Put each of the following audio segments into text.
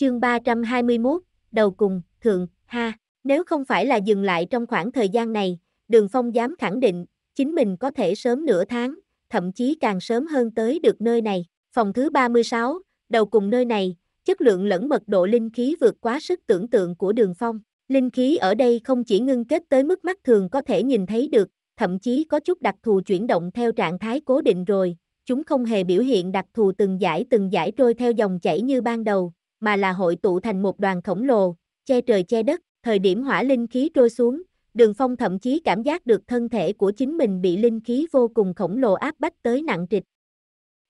Chương 321, đầu cùng, thượng, ha. Nếu không phải là dừng lại trong khoảng thời gian này, Đường Phong dám khẳng định, chính mình có thể sớm nửa tháng, thậm chí càng sớm hơn tới được nơi này. Phòng thứ 36, đầu cùng nơi này, chất lượng lẫn mật độ linh khí vượt quá sức tưởng tượng của Đường Phong. Linh khí ở đây không chỉ ngưng kết tới mức mắt thường có thể nhìn thấy được, thậm chí có chút đặc thù chuyển động theo trạng thái cố định rồi, chúng không hề biểu hiện đặc thù từng giải từng giải trôi theo dòng chảy như ban đầu, mà là hội tụ thành một đoàn khổng lồ, che trời che đất, thời điểm hỏa linh khí trôi xuống, đường phong thậm chí cảm giác được thân thể của chính mình bị linh khí vô cùng khổng lồ áp bách tới nặng trịch.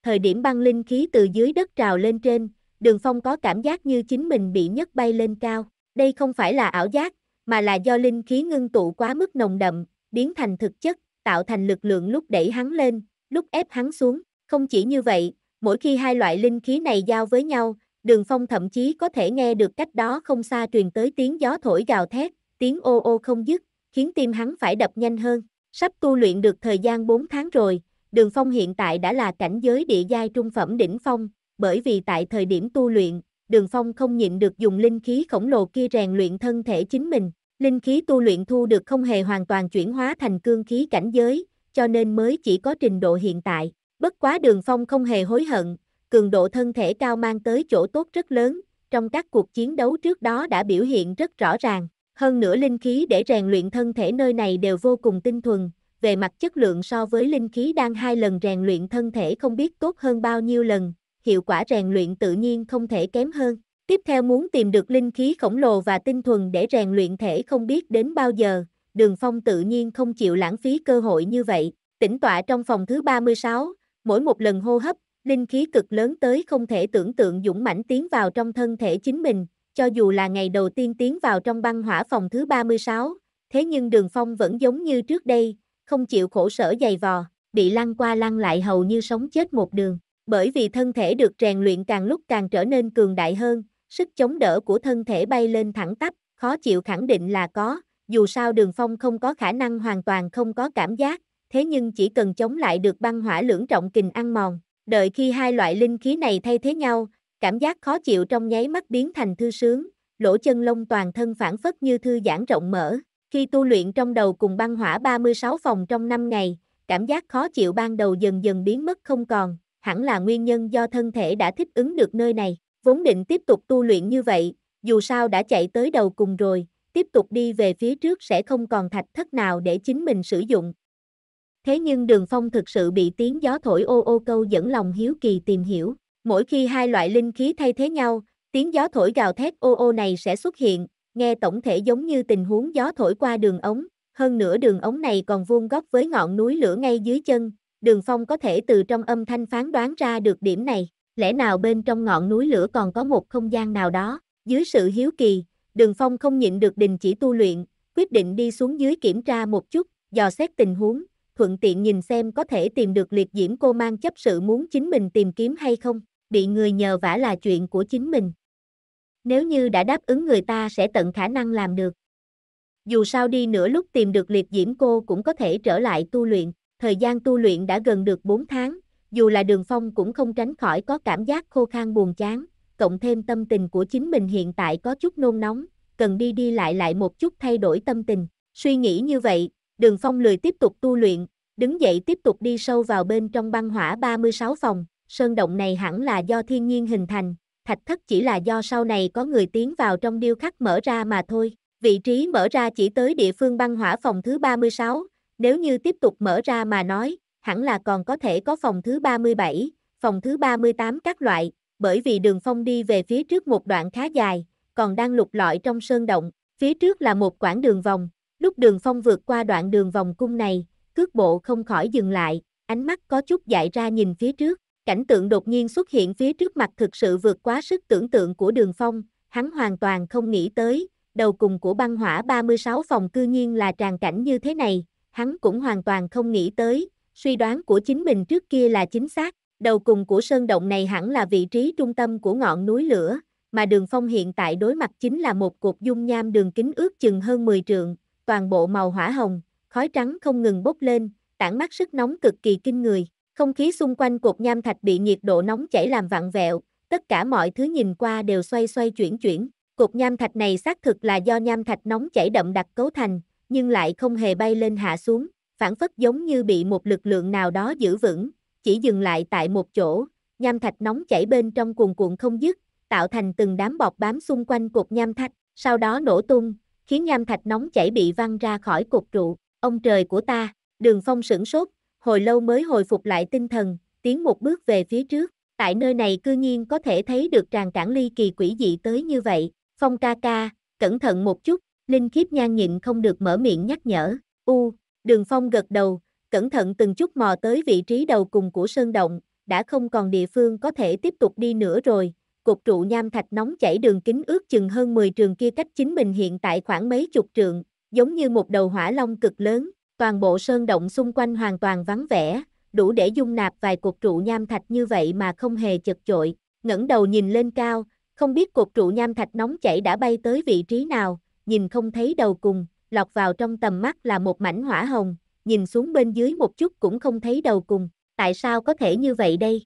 Thời điểm băng linh khí từ dưới đất trào lên trên, đường phong có cảm giác như chính mình bị nhấc bay lên cao, đây không phải là ảo giác, mà là do linh khí ngưng tụ quá mức nồng đậm, biến thành thực chất, tạo thành lực lượng lúc đẩy hắn lên, lúc ép hắn xuống, không chỉ như vậy, mỗi khi hai loại linh khí này giao với nhau, đường phong thậm chí có thể nghe được cách đó không xa truyền tới tiếng gió thổi gào thét, tiếng ô ô không dứt, khiến tim hắn phải đập nhanh hơn. Sắp tu luyện được thời gian 4 tháng rồi, đường phong hiện tại đã là cảnh giới địa giai trung phẩm đỉnh phong, bởi vì tại thời điểm tu luyện, đường phong không nhịn được dùng linh khí khổng lồ kia rèn luyện thân thể chính mình. Linh khí tu luyện thu được không hề hoàn toàn chuyển hóa thành cương khí cảnh giới, cho nên mới chỉ có trình độ hiện tại. Bất quá đường phong không hề hối hận, cường độ thân thể cao mang tới chỗ tốt rất lớn, trong các cuộc chiến đấu trước đó đã biểu hiện rất rõ ràng. Hơn nữa linh khí để rèn luyện thân thể nơi này đều vô cùng tinh thuần, về mặt chất lượng so với linh khí đang hai lần rèn luyện thân thể không biết tốt hơn bao nhiêu lần, hiệu quả rèn luyện tự nhiên không thể kém hơn. Tiếp theo muốn tìm được linh khí khổng lồ và tinh thuần để rèn luyện thể không biết đến bao giờ, đường phong tự nhiên không chịu lãng phí cơ hội như vậy. Tỉnh tọa trong phòng thứ 36, mỗi một lần hô hấp linh khí cực lớn tới không thể tưởng tượng dũng mãnh tiến vào trong thân thể chính mình, cho dù là ngày đầu tiên tiến vào trong băng hỏa phòng thứ 36, thế nhưng đường phong vẫn giống như trước đây, không chịu khổ sở dày vò, bị lăn qua lăn lại hầu như sống chết một đường, bởi vì thân thể được rèn luyện càng lúc càng trở nên cường đại hơn, sức chống đỡ của thân thể bay lên thẳng tắp, khó chịu khẳng định là có, dù sao đường phong không có khả năng hoàn toàn không có cảm giác, thế nhưng chỉ cần chống lại được băng hỏa lưỡng trọng kình ăn mòn, Đợi khi hai loại linh khí này thay thế nhau, cảm giác khó chịu trong nháy mắt biến thành thư sướng, lỗ chân lông toàn thân phản phất như thư giãn rộng mở. Khi tu luyện trong đầu cùng băng hỏa 36 phòng trong 5 ngày, cảm giác khó chịu ban đầu dần dần biến mất không còn, hẳn là nguyên nhân do thân thể đã thích ứng được nơi này. Vốn định tiếp tục tu luyện như vậy, dù sao đã chạy tới đầu cùng rồi, tiếp tục đi về phía trước sẽ không còn thạch thất nào để chính mình sử dụng. Thế nhưng đường phong thực sự bị tiếng gió thổi ô ô câu dẫn lòng hiếu kỳ tìm hiểu. Mỗi khi hai loại linh khí thay thế nhau, tiếng gió thổi gào thét ô ô này sẽ xuất hiện, nghe tổng thể giống như tình huống gió thổi qua đường ống, hơn nữa đường ống này còn vuông góc với ngọn núi lửa ngay dưới chân, đường phong có thể từ trong âm thanh phán đoán ra được điểm này, lẽ nào bên trong ngọn núi lửa còn có một không gian nào đó, dưới sự hiếu kỳ, đường phong không nhịn được đình chỉ tu luyện, quyết định đi xuống dưới kiểm tra một chút, dò xét tình huống, thuận tiện nhìn xem có thể tìm được liệt diễm cô mang chấp sự muốn chính mình tìm kiếm hay không, bị người nhờ vả là chuyện của chính mình. Nếu như đã đáp ứng người ta sẽ tận khả năng làm được. Dù sao đi nữa lúc tìm được liệt diễm cô cũng có thể trở lại tu luyện, thời gian tu luyện đã gần được 4 tháng, dù là đường phong cũng không tránh khỏi có cảm giác khô khan buồn chán, cộng thêm tâm tình của chính mình hiện tại có chút nôn nóng, cần đi đi lại lại một chút thay đổi tâm tình. Suy nghĩ như vậy, Đường Phong lười tiếp tục tu luyện, đứng dậy tiếp tục đi sâu vào bên trong băng hỏa 36 phòng, sơn động này hẳn là do thiên nhiên hình thành, thạch thất chỉ là do sau này có người tiến vào trong điêu khắc mở ra mà thôi. Vị trí mở ra chỉ tới địa phương băng hỏa phòng thứ 36, nếu như tiếp tục mở ra mà nói, hẳn là còn có thể có phòng thứ 37, phòng thứ 38 các loại, bởi vì đường phong đi về phía trước một đoạn khá dài, còn đang lục lọi trong sơn động, phía trước là một quãng đường vòng, Lúc đường phong vượt qua đoạn đường vòng cung này, cước bộ không khỏi dừng lại, ánh mắt có chút dại ra nhìn phía trước, cảnh tượng đột nhiên xuất hiện phía trước mặt thực sự vượt quá sức tưởng tượng của đường phong, hắn hoàn toàn không nghĩ tới, đầu cùng của băng hỏa 36 phòng cư nhiên là tràn cảnh như thế này, hắn cũng hoàn toàn không nghĩ tới, suy đoán của chính mình trước kia là chính xác, đầu cùng của sơn động này hẳn là vị trí trung tâm của ngọn núi lửa, mà đường phong hiện tại đối mặt chính là một cột dung nham đường kính ước chừng hơn 10 trượng, toàn bộ màu hỏa hồng, khói trắng không ngừng bốc lên, tản mát sức nóng cực kỳ kinh người. Không khí xung quanh cột nham thạch bị nhiệt độ nóng chảy làm vặn vẹo, tất cả mọi thứ nhìn qua đều xoay xoay chuyển chuyển. Cột nham thạch này xác thực là do nham thạch nóng chảy đậm đặc cấu thành, nhưng lại không hề bay lên hạ xuống, phản phất giống như bị một lực lượng nào đó giữ vững, chỉ dừng lại tại một chỗ, nham thạch nóng chảy bên trong cuồn cuộn không dứt, tạo thành từng đám bọt bám xung quanh cột nham thạch, sau đó nổ tung, khiến nham thạch nóng chảy bị văng ra khỏi cục trụ. Ông trời của ta, đường phong sửng sốt, hồi lâu mới hồi phục lại tinh thần, tiến một bước về phía trước. Tại nơi này cư nhiên có thể thấy được tràn cản ly kỳ quỷ dị tới như vậy. Phong ca ca, cẩn thận một chút, Linh khiếp nhan nhịn không được mở miệng nhắc nhở. U, đường phong gật đầu, cẩn thận từng chút mò tới vị trí đầu cùng của sơn động, đã không còn địa phương có thể tiếp tục đi nữa rồi cột trụ nham thạch nóng chảy đường kính ước chừng hơn 10 trường kia cách chính mình hiện tại khoảng mấy chục trượng, giống như một đầu hỏa long cực lớn, toàn bộ sơn động xung quanh hoàn toàn vắng vẻ, đủ để dung nạp vài cột trụ nham thạch như vậy mà không hề chật chội, ngẩng đầu nhìn lên cao, không biết cột trụ nham thạch nóng chảy đã bay tới vị trí nào, nhìn không thấy đầu cùng, lọt vào trong tầm mắt là một mảnh hỏa hồng, nhìn xuống bên dưới một chút cũng không thấy đầu cùng, tại sao có thể như vậy đây?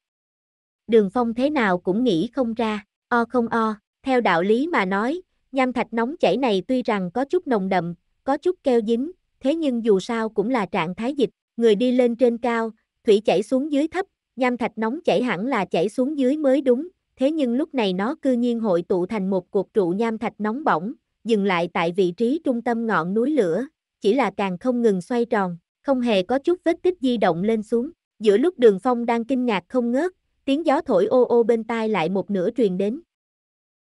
đường phong thế nào cũng nghĩ không ra, o không o, theo đạo lý mà nói, nham thạch nóng chảy này tuy rằng có chút nồng đậm, có chút keo dính, thế nhưng dù sao cũng là trạng thái dịch, người đi lên trên cao, thủy chảy xuống dưới thấp, nham thạch nóng chảy hẳn là chảy xuống dưới mới đúng, thế nhưng lúc này nó cư nhiên hội tụ thành một cuộc trụ nham thạch nóng bỏng, dừng lại tại vị trí trung tâm ngọn núi lửa, chỉ là càng không ngừng xoay tròn, không hề có chút vết tích di động lên xuống. Giữa lúc đường phong đang kinh ngạc không ngớt, tiếng gió thổi ô ô bên tai lại một nửa truyền đến.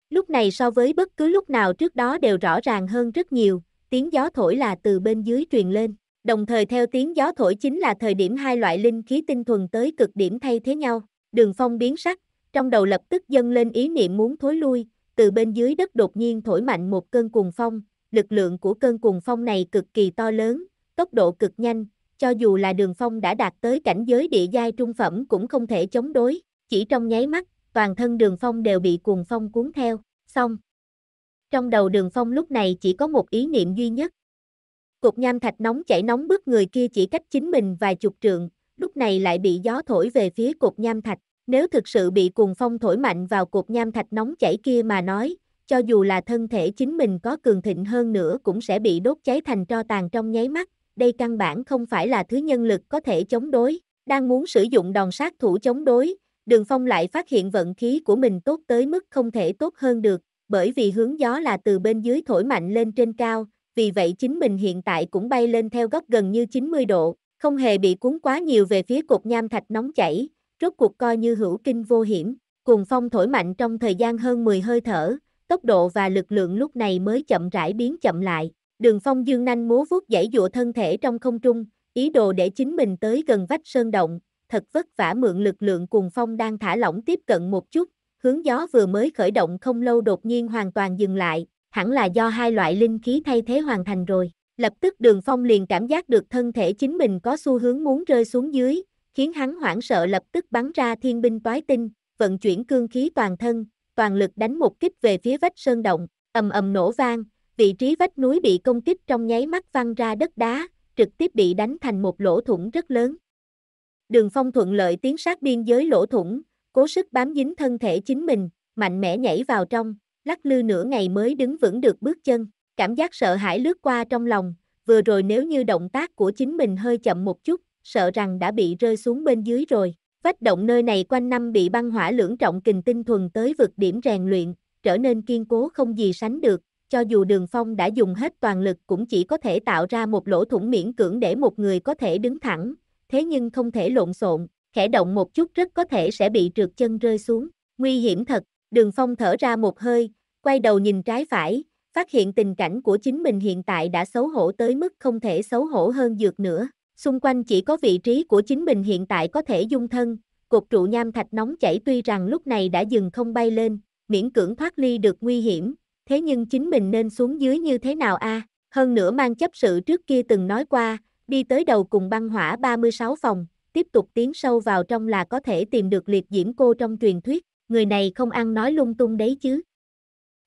Lúc này so với bất cứ lúc nào trước đó đều rõ ràng hơn rất nhiều, tiếng gió thổi là từ bên dưới truyền lên, đồng thời theo tiếng gió thổi chính là thời điểm hai loại linh khí tinh thuần tới cực điểm thay thế nhau, đường phong biến sắc, trong đầu lập tức dâng lên ý niệm muốn thối lui, từ bên dưới đất đột nhiên thổi mạnh một cơn cuồng phong, lực lượng của cơn cuồng phong này cực kỳ to lớn, tốc độ cực nhanh, cho dù là đường phong đã đạt tới cảnh giới địa giai trung phẩm cũng không thể chống đối, chỉ trong nháy mắt, toàn thân đường phong đều bị cuồng phong cuốn theo, xong. Trong đầu đường phong lúc này chỉ có một ý niệm duy nhất. Cục nham thạch nóng chảy nóng bức người kia chỉ cách chính mình vài chục trượng, lúc này lại bị gió thổi về phía cục nham thạch. Nếu thực sự bị cuồng phong thổi mạnh vào cục nham thạch nóng chảy kia mà nói, cho dù là thân thể chính mình có cường thịnh hơn nữa cũng sẽ bị đốt cháy thành tro tàn trong nháy mắt, đây căn bản không phải là thứ nhân lực có thể chống đối. Đang muốn sử dụng đòn sát thủ chống đối, Đường Phong lại phát hiện vận khí của mình tốt tới mức không thể tốt hơn được, bởi vì hướng gió là từ bên dưới thổi mạnh lên trên cao, vì vậy chính mình hiện tại cũng bay lên theo góc gần như 90 độ, không hề bị cuốn quá nhiều về phía cột nham thạch nóng chảy, rốt cuộc coi như hữu kinh vô hiểm, cuồng phong thổi mạnh trong thời gian hơn 10 hơi thở, tốc độ và lực lượng lúc này mới chậm rãi biến chậm lại, đường phong dương nanh múa vuốt dãy dụa thân thể trong không trung, ý đồ để chính mình tới gần vách sơn động, thật vất vả mượn lực lượng cùng phong đang thả lỏng tiếp cận một chút, hướng gió vừa mới khởi động không lâu đột nhiên hoàn toàn dừng lại, hẳn là do hai loại linh khí thay thế hoàn thành rồi. Lập tức đường phong liền cảm giác được thân thể chính mình có xu hướng muốn rơi xuống dưới, khiến hắn hoảng sợ lập tức bắn ra thiên binh toái tinh, vận chuyển cương khí toàn thân, toàn lực đánh một kích về phía vách sơn động, ầm ầm nổ vang, vị trí vách núi bị công kích trong nháy mắt văng ra đất đá, trực tiếp bị đánh thành một lỗ thủng rất lớn đường phong thuận lợi tiến sát biên giới lỗ thủng, cố sức bám dính thân thể chính mình, mạnh mẽ nhảy vào trong, lắc lư nửa ngày mới đứng vững được bước chân, cảm giác sợ hãi lướt qua trong lòng, vừa rồi nếu như động tác của chính mình hơi chậm một chút, sợ rằng đã bị rơi xuống bên dưới rồi. Vách động nơi này quanh năm bị băng hỏa lưỡng trọng kình tinh thuần tới vượt điểm rèn luyện, trở nên kiên cố không gì sánh được, cho dù đường phong đã dùng hết toàn lực cũng chỉ có thể tạo ra một lỗ thủng miễn cưỡng để một người có thể đứng thẳng, thế nhưng không thể lộn xộn, khẽ động một chút rất có thể sẽ bị trượt chân rơi xuống. Nguy hiểm thật, đường phong thở ra một hơi, quay đầu nhìn trái phải, phát hiện tình cảnh của chính mình hiện tại đã xấu hổ tới mức không thể xấu hổ hơn dược nữa. Xung quanh chỉ có vị trí của chính mình hiện tại có thể dung thân, cột trụ nham thạch nóng chảy tuy rằng lúc này đã dừng không bay lên, miễn cưỡng thoát ly được nguy hiểm, thế nhưng chính mình nên xuống dưới như thế nào a? Hơn nữa mang chấp sự trước kia từng nói qua, Đi tới đầu cùng băng hỏa 36 phòng, tiếp tục tiến sâu vào trong là có thể tìm được liệt diễm cô trong truyền thuyết, người này không ăn nói lung tung đấy chứ.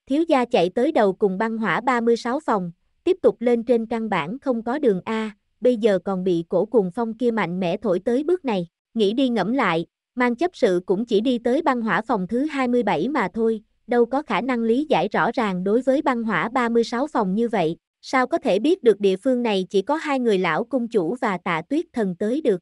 Thiếu gia chạy tới đầu cùng băng hỏa 36 phòng, tiếp tục lên trên căn bản không có đường A, bây giờ còn bị cổ cùng phong kia mạnh mẽ thổi tới bước này, nghĩ đi ngẫm lại, mang chấp sự cũng chỉ đi tới băng hỏa phòng thứ 27 mà thôi, đâu có khả năng lý giải rõ ràng đối với băng hỏa 36 phòng như vậy, sao có thể biết được địa phương này chỉ có hai người lão cung chủ và tạ tuyết thần tới được.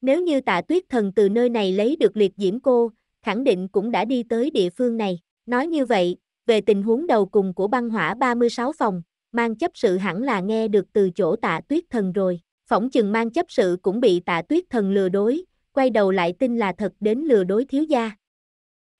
Nếu như tạ tuyết thần từ nơi này lấy được liệt diễm cô, khẳng định cũng đã đi tới địa phương này. Nói như vậy, về tình huống đầu cùng của băng hỏa 36 phòng, mang chấp sự hẳn là nghe được từ chỗ tạ tuyết thần rồi. Phỏng chừng mang chấp sự cũng bị tạ tuyết thần lừa đối, quay đầu lại tin là thật đến lừa đối thiếu gia.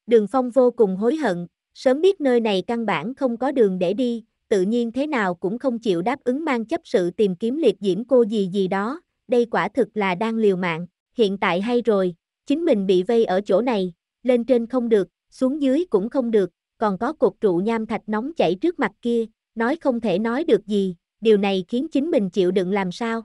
Đường Phong vô cùng hối hận, sớm biết nơi này căn bản không có đường để đi, tự nhiên thế nào cũng không chịu đáp ứng mang chấp sự tìm kiếm liệt diễm cô gì gì đó, đây quả thực là đang liều mạng, hiện tại hay rồi, chính mình bị vây ở chỗ này, lên trên không được, xuống dưới cũng không được, còn có cột trụ nham thạch nóng chảy trước mặt kia, nói không thể nói được gì, điều này khiến chính mình chịu đựng làm sao.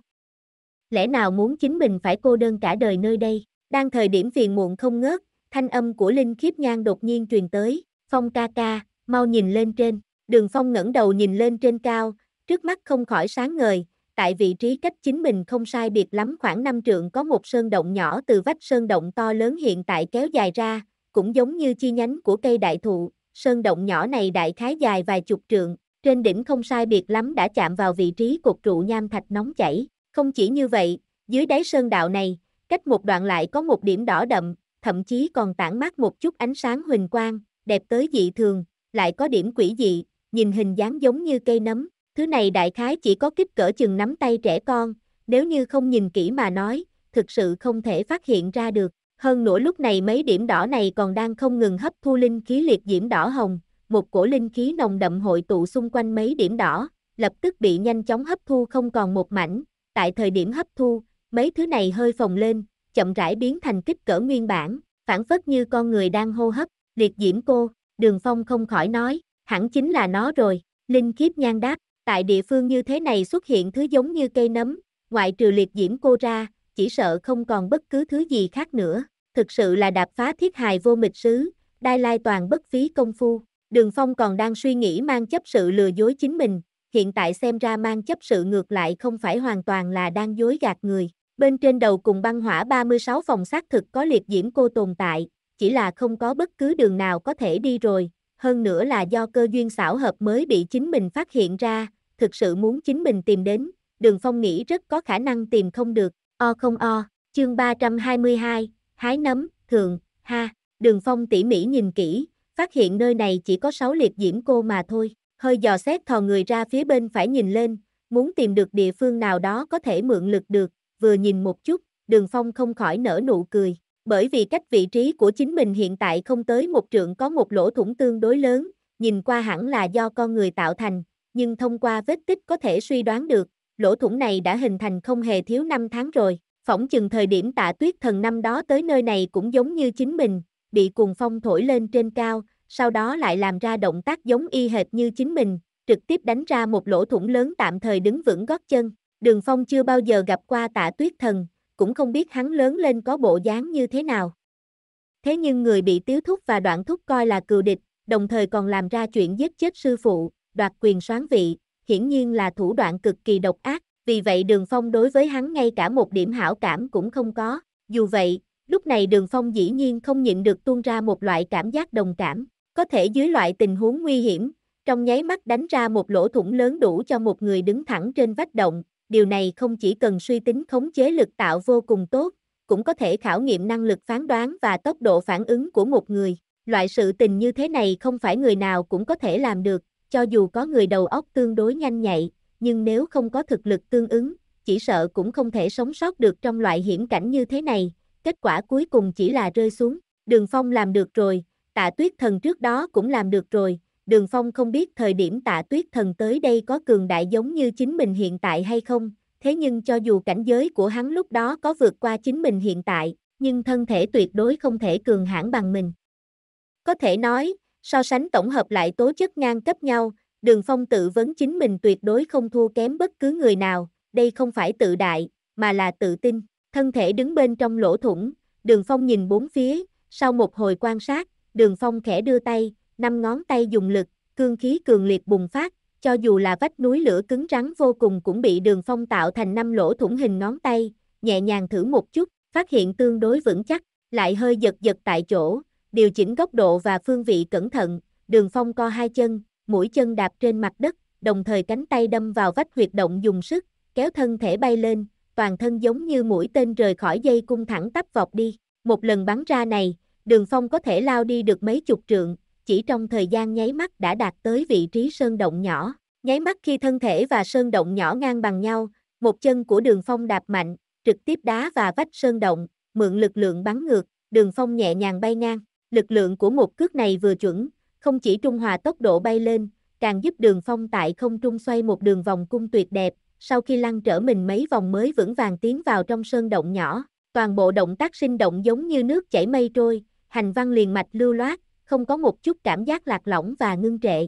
Lẽ nào muốn chính mình phải cô đơn cả đời nơi đây, đang thời điểm phiền muộn không ngớt, thanh âm của Linh Khiếp Nhan đột nhiên truyền tới, Phong ca ca, mau nhìn lên trên, Đường Phong ngẩng đầu nhìn lên trên cao, trước mắt không khỏi sáng ngời, tại vị trí cách chính mình không sai biệt lắm khoảng năm trượng có một sơn động nhỏ từ vách sơn động to lớn hiện tại kéo dài ra, cũng giống như chi nhánh của cây đại thụ, sơn động nhỏ này đại khái dài vài chục trượng, trên đỉnh không sai biệt lắm đã chạm vào vị trí cột trụ nham thạch nóng chảy, không chỉ như vậy, dưới đáy sơn đạo này, cách một đoạn lại có một điểm đỏ đậm, thậm chí còn tản mát một chút ánh sáng huỳnh quang, đẹp tới dị thường, lại có điểm quỷ dị, nhìn hình dáng giống như cây nấm, thứ này đại khái chỉ có kích cỡ chừng nắm tay trẻ con, nếu như không nhìn kỹ mà nói, thực sự không thể phát hiện ra được. Hơn nữa lúc này mấy điểm đỏ này còn đang không ngừng hấp thu linh khí liệt diễm đỏ hồng, một cổ linh khí nồng đậm hội tụ xung quanh mấy điểm đỏ, lập tức bị nhanh chóng hấp thu không còn một mảnh. Tại thời điểm hấp thu, mấy thứ này hơi phồng lên, chậm rãi biến thành kích cỡ nguyên bản, phản phất như con người đang hô hấp, liệt diễm cô, đường phong không khỏi nói, hẳn chính là nó rồi, Linh Kiếp Nhan đáp, tại địa phương như thế này xuất hiện thứ giống như cây nấm, ngoại trừ liệt diễm cô ra, chỉ sợ không còn bất cứ thứ gì khác nữa, thực sự là đạp phá thiết hài vô mịch sứ, đai lai toàn bất phí công phu, đường phong còn đang suy nghĩ mang chấp sự lừa dối chính mình, hiện tại xem ra mang chấp sự ngược lại không phải hoàn toàn là đang dối gạt người. Bên trên đầu cùng băng hỏa 36 phòng xác thực có liệt diễm cô tồn tại, chỉ là không có bất cứ đường nào có thể đi rồi, hơn nữa là do cơ duyên xảo hợp mới bị chính mình phát hiện ra, thực sự muốn chính mình tìm đến, đường phong nghĩ rất có khả năng tìm không được, o không o, chương 322, hái nấm, thường, ha, đường phong tỉ mỉ nhìn kỹ, phát hiện nơi này chỉ có 6 liệt diễm cô mà thôi, hơi dò xét thò người ra phía bên phải nhìn lên, muốn tìm được địa phương nào đó có thể mượn lực được, vừa nhìn một chút, đường phong không khỏi nở nụ cười, bởi vì cách vị trí của chính mình hiện tại không tới một trượng có một lỗ thủng tương đối lớn, nhìn qua hẳn là do con người tạo thành, nhưng thông qua vết tích có thể suy đoán được, lỗ thủng này đã hình thành không hề thiếu năm tháng rồi, phỏng chừng thời điểm tạ tuyết thần năm đó tới nơi này cũng giống như chính mình, bị cuồng phong thổi lên trên cao, sau đó lại làm ra động tác giống y hệt như chính mình, trực tiếp đánh ra một lỗ thủng lớn tạm thời đứng vững gót chân. Đường Phong chưa bao giờ gặp qua tạ tuyết thần, cũng không biết hắn lớn lên có bộ dáng như thế nào. Thế nhưng người bị tiếu thúc và đoạn thúc coi là cừu địch, đồng thời còn làm ra chuyện giết chết sư phụ, đoạt quyền soán vị, hiển nhiên là thủ đoạn cực kỳ độc ác, vì vậy Đường Phong đối với hắn ngay cả một điểm hảo cảm cũng không có. Dù vậy, lúc này Đường Phong dĩ nhiên không nhịn được tuôn ra một loại cảm giác đồng cảm, có thể dưới loại tình huống nguy hiểm, trong nháy mắt đánh ra một lỗ thủng lớn đủ cho một người đứng thẳng trên vách động, điều này không chỉ cần suy tính khống chế lực tạo vô cùng tốt, cũng có thể khảo nghiệm năng lực phán đoán và tốc độ phản ứng của một người. Loại sự tình như thế này không phải người nào cũng có thể làm được, cho dù có người đầu óc tương đối nhanh nhạy, nhưng nếu không có thực lực tương ứng, chỉ sợ cũng không thể sống sót được trong loại hiểm cảnh như thế này, kết quả cuối cùng chỉ là rơi xuống. Đường Phong làm được rồi, tạ tuyết thần trước đó cũng làm được rồi, Đường Phong không biết thời điểm tạ tuyết thần tới đây có cường đại giống như chính mình hiện tại hay không, thế nhưng cho dù cảnh giới của hắn lúc đó có vượt qua chính mình hiện tại, nhưng thân thể tuyệt đối không thể cường hãn bằng mình. Có thể nói, so sánh tổng hợp lại tố chất ngang cấp nhau, đường phong tự vấn chính mình tuyệt đối không thua kém bất cứ người nào, đây không phải tự đại, mà là tự tin, thân thể đứng bên trong lỗ thủng, đường phong nhìn bốn phía, sau một hồi quan sát, đường phong khẽ đưa tay, năm ngón tay dùng lực, cương khí cường liệt bùng phát, cho dù là vách núi lửa cứng rắn vô cùng cũng bị đường phong tạo thành năm lỗ thủng hình ngón tay, nhẹ nhàng thử một chút, phát hiện tương đối vững chắc, lại hơi giật giật tại chỗ, điều chỉnh góc độ và phương vị cẩn thận, đường phong co hai chân, mũi chân đạp trên mặt đất, đồng thời cánh tay đâm vào vách huyệt động dùng sức, kéo thân thể bay lên, toàn thân giống như mũi tên rời khỏi dây cung thẳng tắp vọt đi. Một lần bắn ra này, đường phong có thể lao đi được mấy chục trượng, chỉ trong thời gian nháy mắt đã đạt tới vị trí sơn động nhỏ. Nháy mắt khi thân thể và sơn động nhỏ ngang bằng nhau, một chân của đường phong đạp mạnh, trực tiếp đá và vách sơn động, mượn lực lượng bắn ngược, đường phong nhẹ nhàng bay ngang. Lực lượng của một cước này vừa chuẩn, không chỉ trung hòa tốc độ bay lên, càng giúp đường phong tại không trung xoay một đường vòng cung tuyệt đẹp, sau khi lăn trở mình mấy vòng mới vững vàng tiến vào trong sơn động nhỏ, toàn bộ động tác sinh động giống như nước chảy mây trôi, hành văn liền mạch lưu loát, không có một chút cảm giác lạc lõng và ngưng trệ.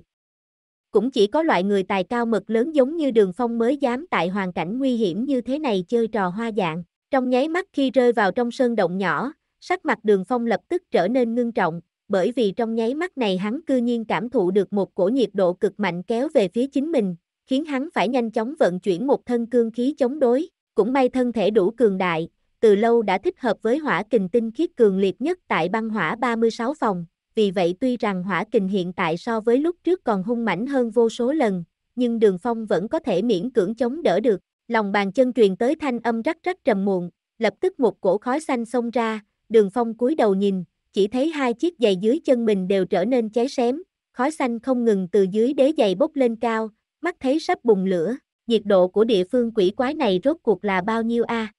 Cũng chỉ có loại người tài cao mật lớn giống như đường phong mới dám tại hoàn cảnh nguy hiểm như thế này chơi trò hoa dạng. Trong nháy mắt khi rơi vào trong sơn động nhỏ, sắc mặt đường phong lập tức trở nên ngưng trọng, bởi vì trong nháy mắt này hắn cư nhiên cảm thụ được một cổ nhiệt độ cực mạnh kéo về phía chính mình, khiến hắn phải nhanh chóng vận chuyển một thân cương khí chống đối, cũng may thân thể đủ cường đại, từ lâu đã thích hợp với hỏa kình tinh khiết cường liệt nhất tại băng hỏa 36 phòng, vì vậy tuy rằng hỏa kình hiện tại so với lúc trước còn hung mãnh hơn vô số lần, nhưng đường phong vẫn có thể miễn cưỡng chống đỡ được, lòng bàn chân truyền tới thanh âm rắc rắc trầm muộn, lập tức một cổ khói xanh xông ra, đường phong cúi đầu nhìn, chỉ thấy hai chiếc giày dưới chân mình đều trở nên cháy xém, khói xanh không ngừng từ dưới đế giày bốc lên cao, mắt thấy sắp bùng lửa, nhiệt độ của địa phương quỷ quái này rốt cuộc là bao nhiêu a?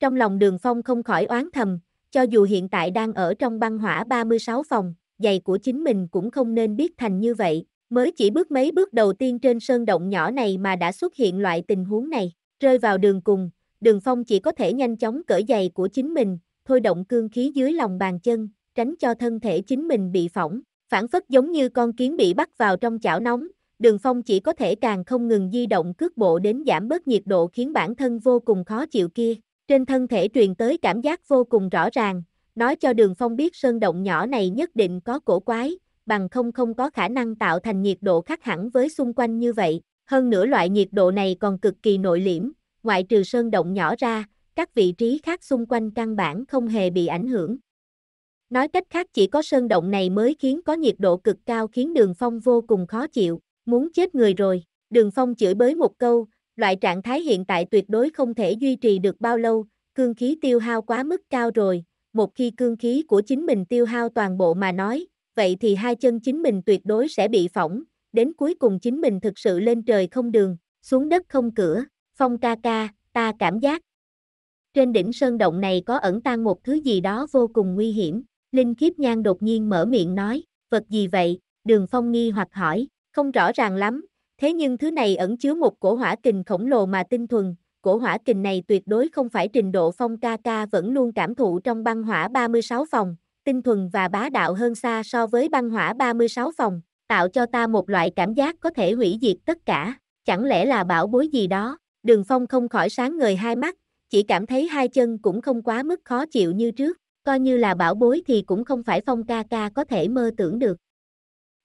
Trong lòng đường phong không khỏi oán thầm, cho dù hiện tại đang ở trong băng hỏa 36 phòng, giày của chính mình cũng không nên biết thành như vậy. Mới chỉ bước mấy bước đầu tiên trên sơn động nhỏ này mà đã xuất hiện loại tình huống này. Rơi vào đường cùng, đường phong chỉ có thể nhanh chóng cởi giày của chính mình, thôi động cương khí dưới lòng bàn chân, tránh cho thân thể chính mình bị phỏng. Phản phất giống như con kiến bị bắt vào trong chảo nóng, đường phong chỉ có thể càng không ngừng di động cước bộ đến giảm bớt nhiệt độ khiến bản thân vô cùng khó chịu kia. Trên thân thể truyền tới cảm giác vô cùng rõ ràng, nói cho đường phong biết sơn động nhỏ này nhất định có cổ quái, bằng không không có khả năng tạo thành nhiệt độ khác hẳn với xung quanh như vậy. Hơn nữa loại nhiệt độ này còn cực kỳ nội liễm, ngoại trừ sơn động nhỏ ra, các vị trí khác xung quanh căn bản không hề bị ảnh hưởng. Nói cách khác chỉ có sơn động này mới khiến có nhiệt độ cực cao khiến đường phong vô cùng khó chịu, muốn chết người rồi. Đường phong chửi bới một câu, loại trạng thái hiện tại tuyệt đối không thể duy trì được bao lâu, cương khí tiêu hao quá mức cao rồi, một khi cương khí của chính mình tiêu hao toàn bộ mà nói, vậy thì hai chân chính mình tuyệt đối sẽ bị phỏng, đến cuối cùng chính mình thực sự lên trời không đường, xuống đất không cửa, phong ca ca, ta cảm giác. Trên đỉnh sơn động này có ẩn tan một thứ gì đó vô cùng nguy hiểm, Linh Kiếp Nhan đột nhiên mở miệng nói, vật gì vậy, đường phong nghi hoặc hỏi, không rõ ràng lắm, Thế nhưng thứ này ẩn chứa một cổ hỏa kình khổng lồ mà tinh thuần, cổ hỏa kình này tuyệt đối không phải trình độ phong ca ca vẫn luôn cảm thụ trong băng hỏa 36 phòng, tinh thuần và bá đạo hơn xa so với băng hỏa 36 phòng, tạo cho ta một loại cảm giác có thể hủy diệt tất cả, chẳng lẽ là bảo bối gì đó, đường phong không khỏi sáng ngời hai mắt, chỉ cảm thấy hai chân cũng không quá mức khó chịu như trước, coi như là bảo bối thì cũng không phải phong ca ca có thể mơ tưởng được.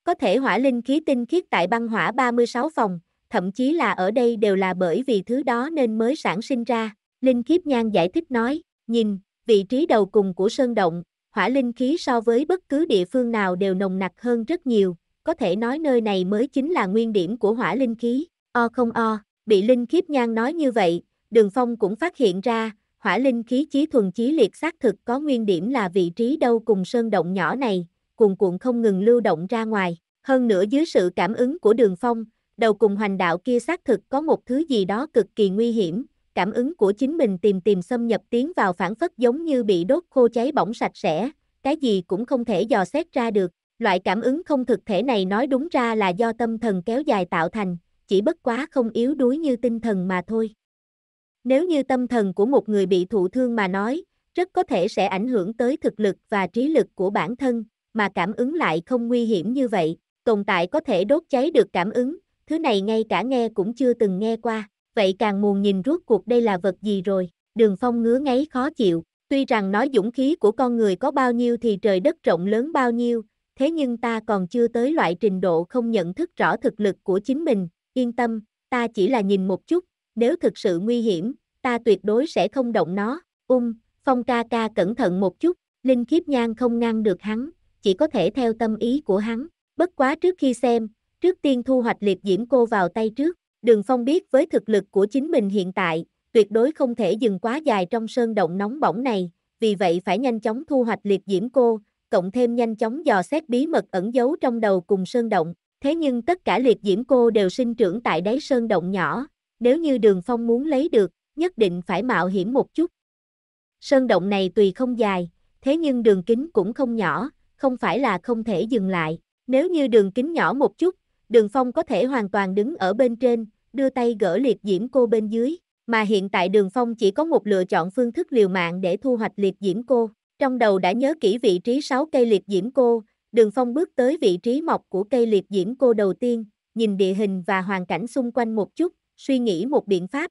Có thể hỏa linh khí tinh khiết tại băng hỏa 36 phòng, thậm chí là ở đây đều là bởi vì thứ đó nên mới sản sinh ra. Linh Kiếp Nhan giải thích nói, nhìn, vị trí đầu cùng của sơn động, hỏa linh khí so với bất cứ địa phương nào đều nồng nặc hơn rất nhiều, có thể nói nơi này mới chính là nguyên điểm của hỏa linh khí. O không o, bị Linh Kiếp Nhan nói như vậy, Đường Phong cũng phát hiện ra, hỏa linh khí chí thuần chí liệt xác thực có nguyên điểm là vị trí đâu cùng sơn động nhỏ này, cuồn cuộn không ngừng lưu động ra ngoài. Hơn nữa dưới sự cảm ứng của đường phong, đầu cùng hoành đạo kia xác thực có một thứ gì đó cực kỳ nguy hiểm, cảm ứng của chính mình tìm tìm xâm nhập tiến vào phản phất giống như bị đốt khô cháy bỏng sạch sẽ, cái gì cũng không thể dò xét ra được. Loại cảm ứng không thực thể này nói đúng ra là do tâm thần kéo dài tạo thành, chỉ bất quá không yếu đuối như tinh thần mà thôi. Nếu như tâm thần của một người bị thụ thương mà nói, rất có thể sẽ ảnh hưởng tới thực lực và trí lực của bản thân, mà cảm ứng lại không nguy hiểm như vậy, tồn tại có thể đốt cháy được cảm ứng, thứ này ngay cả nghe cũng chưa từng nghe qua, vậy càng muốn nhìn rốt cuộc đây là vật gì rồi, đường phong ngứa ngáy khó chịu, tuy rằng nói dũng khí của con người có bao nhiêu thì trời đất rộng lớn bao nhiêu, thế nhưng ta còn chưa tới loại trình độ không nhận thức rõ thực lực của chính mình, yên tâm, ta chỉ là nhìn một chút, nếu thực sự nguy hiểm, ta tuyệt đối sẽ không động nó, ung, um, phong ca ca cẩn thận một chút, linh khiếp nhan không ngăn được hắn, chỉ có thể theo tâm ý của hắn. Bất quá trước khi xem, trước tiên thu hoạch liệt diễm cô vào tay trước, đường phong biết với thực lực của chính mình hiện tại, tuyệt đối không thể dừng quá dài trong sơn động nóng bỏng này, vì vậy phải nhanh chóng thu hoạch liệt diễm cô, cộng thêm nhanh chóng dò xét bí mật ẩn giấu trong đầu cùng sơn động. Thế nhưng tất cả liệt diễm cô đều sinh trưởng tại đáy sơn động nhỏ, nếu như đường phong muốn lấy được, nhất định phải mạo hiểm một chút. Sơn động này tùy không dài, thế nhưng đường kính cũng không nhỏ, không phải là không thể dừng lại. Nếu như đường kính nhỏ một chút, đường phong có thể hoàn toàn đứng ở bên trên, đưa tay gỡ liệt diễm cô bên dưới. Mà hiện tại đường phong chỉ có một lựa chọn phương thức liều mạng để thu hoạch liệt diễm cô. Trong đầu đã nhớ kỹ vị trí 6 cây liệt diễm cô, đường phong bước tới vị trí mọc của cây liệt diễm cô đầu tiên, nhìn địa hình và hoàn cảnh xung quanh một chút, suy nghĩ một biện pháp.